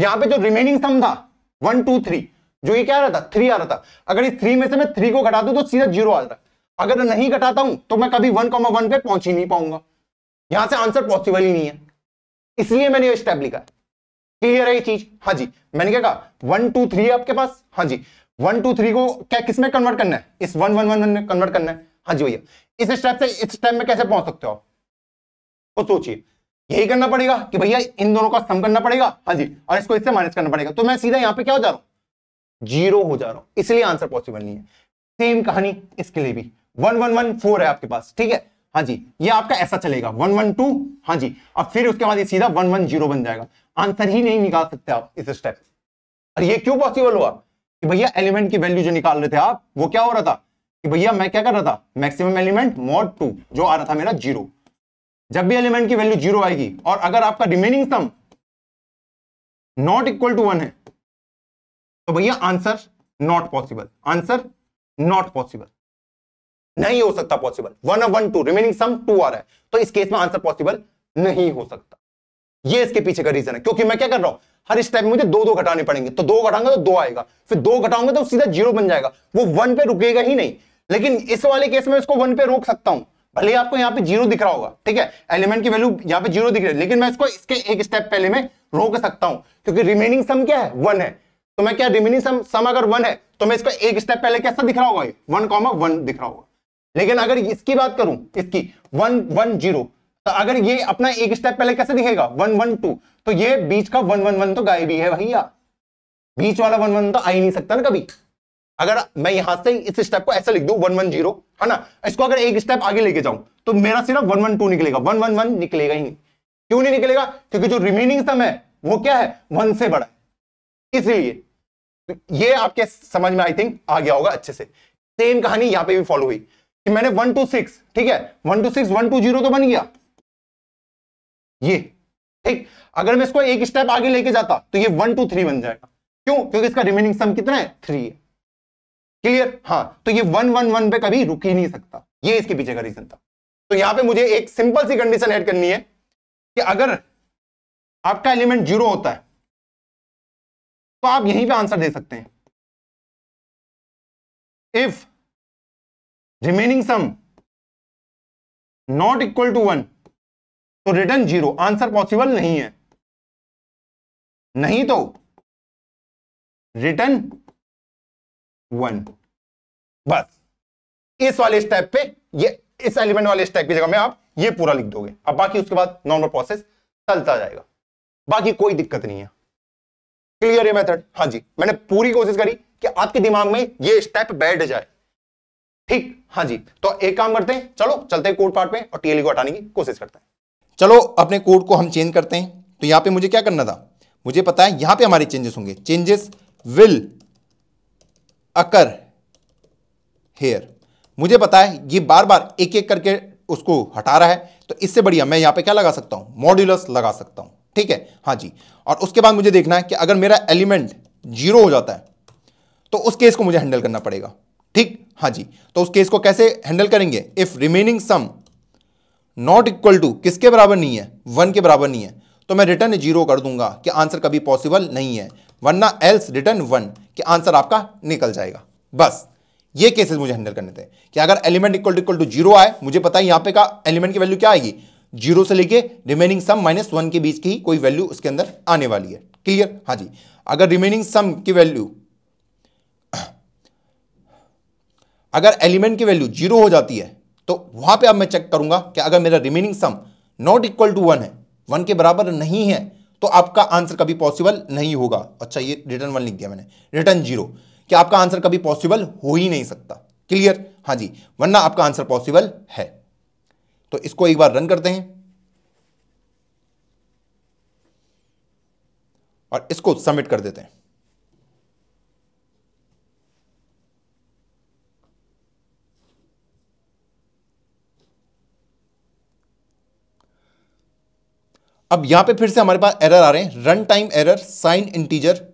यहां पे जो रिमेनिंग सम था वन टू थ्री जो ये क्या आ रहा था थ्री आ रहा था अगर इस थ्री में से मैं थ्री को घटा दू तो सीधा जीरो आ रहा अगर नहीं घटाता हूं तो मैं कभी वन कॉमा वन पे पहुंच ही नहीं पाऊंगा यहां से आंसर पॉसिबल ही नहीं है इसलिए मैंने ये स्टेप लिखा क्लियर है ये चीज हाँ जी मैंने क्या कहा वन टू थ्री आपके पास हाँ जी वन टू थ्री को क्या किसमें कन्वर्ट करना है इस वन वन वन वन में कन्वर्ट करना है हाँ जी भैया इस स्टेप से इस स्टेप में कैसे पहुंच सकते हो आप तो सोचिए यही करना पड़ेगा कि भैया इन दोनों का सम करना पड़ेगा हाँ जी और इसको इससे माइनस करना पड़ेगा तो मैं सीधा यहां पे क्या हो जा रहा हूं जीरो हो जा रहा हूं इसलिए आंसर पॉसिबल नहीं है सेम कहानी इसके लिए भी वन वन वन फोर है आपके पास ठीक है हाँ जी ये आपका ऐसा चलेगा वन वन टू हाँ जी अब फिर उसके बाद ये सीधा वन वन जीरो बन जाएगा आंसर ही नहीं निकाल सकते आप इस स्टेप और ये क्यों पॉसिबल हुआ कि भैया एलिमेंट की वैल्यू जो निकाल रहे थे आप वो क्या हो रहा था कि भैया मैं क्या कर रहा था मैक्सिमम एलिमेंट मॉड टू जो आ रहा था मेरा जीरो जब भी एलिमेंट की वैल्यू जीरो आएगी और अगर आपका remaining sum not equal to one है तो भैया answer not possible answer not possible नहीं हो सकता possible one of one two remaining sum two आ रहा है तो इस केस में आंसर पॉसिबल नहीं हो सकता ये इसके पीछे का रीजन है क्योंकि मैं क्या कर रहा हूं हर स्टेप में मुझे दो दो घटाने पड़ेंगे तो दो घटाऊंगा तो दो आएगा फिर दो घटाऊंगा तो सीधा जीरो बन जाएगा वो वन पे रुकेगा ही नहीं लेकिन इस वाले केस में इसको वन पे रोक सकता हूं भले आपको यहाँ पे जीरो दिख रहा होगा ठीक है एलिमेंट की वैल्यू यहाँ पे जीरो दिख रही है लेकिन मैं इसको इसके एक स्टेप पहले में रोक सकता हूं क्योंकि रिमेनिंग सम क्या है वन है तो मैं क्या रिमेनिंग सम सम अगर वन है तो मैं इसको एक स्टेप पहले कैसा दिख रहा होगा वन कॉमा वन दिख रहा होगा लेकिन अगर इसकी बात करूं इसकी वन वन जीरो तो अगर ये अपना एक स्टेप पहले कैसे दिखेगा वन वन टू तो ये बीच का वन वन वन तो गायब ही है भैया बीच वाला वन वन तो आ ही नहीं सकता ना कभी अगर मैं यहां से इस स्टेप को ऐसे लिख दू वन वन जीरो है ना इसको अगर एक स्टेप आगे लेके जाऊं तो मेरा सिर्फ वन वन टू निकलेगा वन वन वन निकलेगा ही नहीं क्यों नहीं निकलेगा क्योंकि जो रिमेनिंग सम है वो क्या है वन से बड़ा इसलिए तो ये आपके समझ में आई थिंक आ गया होगा अच्छे से सेम कहानी यहां पे भी फॉलो हुई कि मैंने वन टू सिक्स ठीक है one two six one two zero तो बन गया ये ठीक अगर मैं इसको एक स्टेप आगे लेके जाता तो ये वन टू थ्री बन जाएगा क्यों क्योंकि इसका रिमेनिंग सम कितना है थ्री है क्लियर हाँ तो ये वन वन वन पे कभी रुक ही नहीं सकता ये इसके पीछे का रीजन था तो यहां पे मुझे एक सिंपल सी कंडीशन ऐड करनी है कि अगर आपका एलिमेंट जीरो होता है तो आप यहीं पे आंसर दे सकते हैं if remaining sum not equal to one तो रिटर्न जीरो आंसर पॉसिबल नहीं है नहीं तो रिटर्न वन बस इस वाले स्टेप पे ये इस एलिमेंट वाले स्टेप की जगह में आप ये पूरा लिख दोगे अब बाकी उसके बाद नॉर्मल प्रोसेस चलता जाएगा बाकी कोई दिक्कत नहीं है क्लियर है मेथड हाँ जी मैंने पूरी कोशिश करी कि आपके दिमाग में ये स्टेप बैठ जाए ठीक हाँ जी तो एक काम करते हैं चलो चलते हैं कोर्ट पार्ट में और टीएलई को हटाने की कोशिश करते हैं चलो अपने कोड को हम चेंज करते हैं तो यहां पे मुझे क्या करना था मुझे पता है यहां पे हमारे चेंजेस होंगे चेंजेस विल अकर हेयर मुझे पता है ये बार बार एक एक करके उसको हटा रहा है तो इससे बढ़िया मैं यहां पे क्या लगा सकता हूं मॉड्यूलस लगा सकता हूं ठीक है हाँ जी और उसके बाद मुझे देखना है कि अगर मेरा एलिमेंट जीरो हो जाता है तो उस केस को मुझे हैंडल करना पड़ेगा ठीक हाँ जी तो उस केस को कैसे हैंडल करेंगे if remaining sum not equal to किसके बराबर नहीं है वन के बराबर नहीं है तो मैं रिटर्न जीरो कर दूंगा कि आंसर कभी पॉसिबल नहीं है वरना एल्स रिटर्न वन कि आंसर आपका निकल जाएगा बस ये केसेस मुझे हैंडल करने थे कि अगर element equal to equal to zero आए मुझे पता है यहां पे का एलिमेंट की वैल्यू क्या आएगी जीरो से लेके रिमेनिंग सम माइनस वन के बीच की कोई वैल्यू उसके अंदर आने वाली है क्लियर हाँ जी अगर रिमेनिंग सम की वैल्यू अगर एलिमेंट की वैल्यू जीरो हो जाती है तो वहां पे अब मैं चेक करूंगा कि अगर मेरा remaining sum not equal to one है वन के बराबर नहीं है तो आपका आंसर कभी पॉसिबल नहीं होगा अच्छा ये रिटर्न वन लिख दिया मैंने रिटर्न जीरो कि आपका आंसर कभी पॉसिबल हो ही नहीं सकता क्लियर हाँ जी वरना आपका आंसर पॉसिबल है तो इसको एक बार रन करते हैं और इसको सबमिट कर देते हैं अब यहां पे फिर से हमारे पास एरर आ रहे हैं run time error sign integer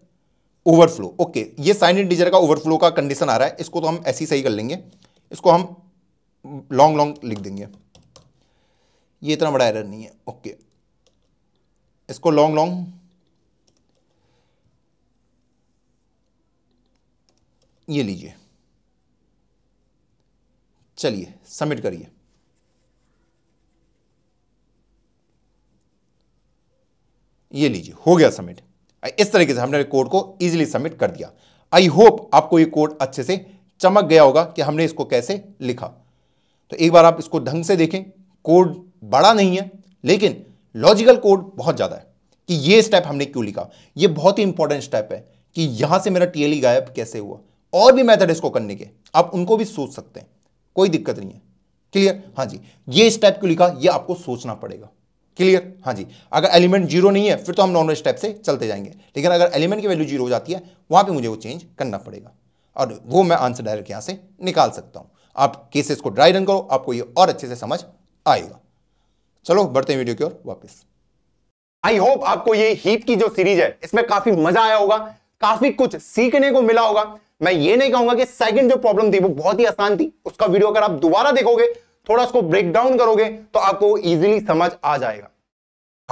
overflow okay ये साइन इंटीजर का ओवरफ्लो का कंडीशन आ रहा है इसको तो हम ऐसे ही सही कर लेंगे इसको हम लॉन्ग लॉन्ग लिख देंगे ये इतना बड़ा एरर नहीं है ओके इसको लॉन्ग लॉन्ग ये लीजिए चलिए सबमिट करिए ये लीजिए हो गया सबमिट इस तरीके से हमने कोड को इजीली सबमिट कर दिया आई होप आपको ये कोड अच्छे से चमक गया होगा कि हमने इसको कैसे लिखा तो एक बार आप इसको ढंग से देखें कोड बड़ा नहीं है लेकिन लॉजिकल कोड बहुत ज़्यादा है कि ये स्टेप हमने क्यों लिखा ये बहुत ही इंपॉर्टेंट स्टेप है कि यहां से मेरा टीएलई गायब कैसे हुआ और भी मैथड इसको करने के आप उनको भी सोच सकते हैं कोई दिक्कत नहीं है क्लियर हाँ जी ये स्टेप क्यों लिखा ये आपको सोचना पड़ेगा क्लियर हाँ जी अगर एलिमेंट जीरो नहीं है फिर तो हम नॉर्मल स्टेप से चलते जाएंगे लेकिन अगर एलिमेंट की वैल्यू जीरो हो जाती है वहाँ पे मुझे वो चेंज करना पड़ेगा और वो मैं आंसर डायरेक्ट यहाँ से निकाल सकता हूँ आप केसेस को ड्राई रन करो आपको ये और अच्छे से समझ आएगा चलो बढ़ते हैं वीडियो की ओर वापस आई होप आपको ये हीप की जो सीरीज है इसमें काफी मजा आया होगा काफी कुछ सीखने को मिला होगा मैं ये नहीं कहूंगा कि सेकंड जो प्रॉब्लम थी वो बहुत ही आसान थी उसका वीडियो अगर आप दोबारा देखोगे थोड़ा उसको ब्रेक डाउन करोगे तो आपको इजीली समझ आ जाएगा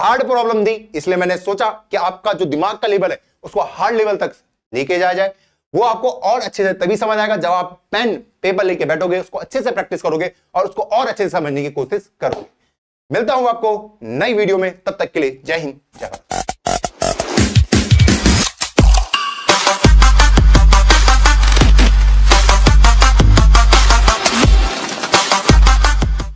हार्ड प्रॉब्लम दी इसलिए मैंने सोचा कि आपका जो दिमाग का लेवल है उसको हार्ड लेवल तक लेके जाया जाए वो आपको और अच्छे से तभी समझ आएगा जब आप पेन पेपर लेके बैठोगे उसको अच्छे से प्रैक्टिस करोगे और उसको और अच्छे से समझने की कोशिश करोगे मिलता हूं आपको नई वीडियो में तब तक के लिए जय हिंद जय भारत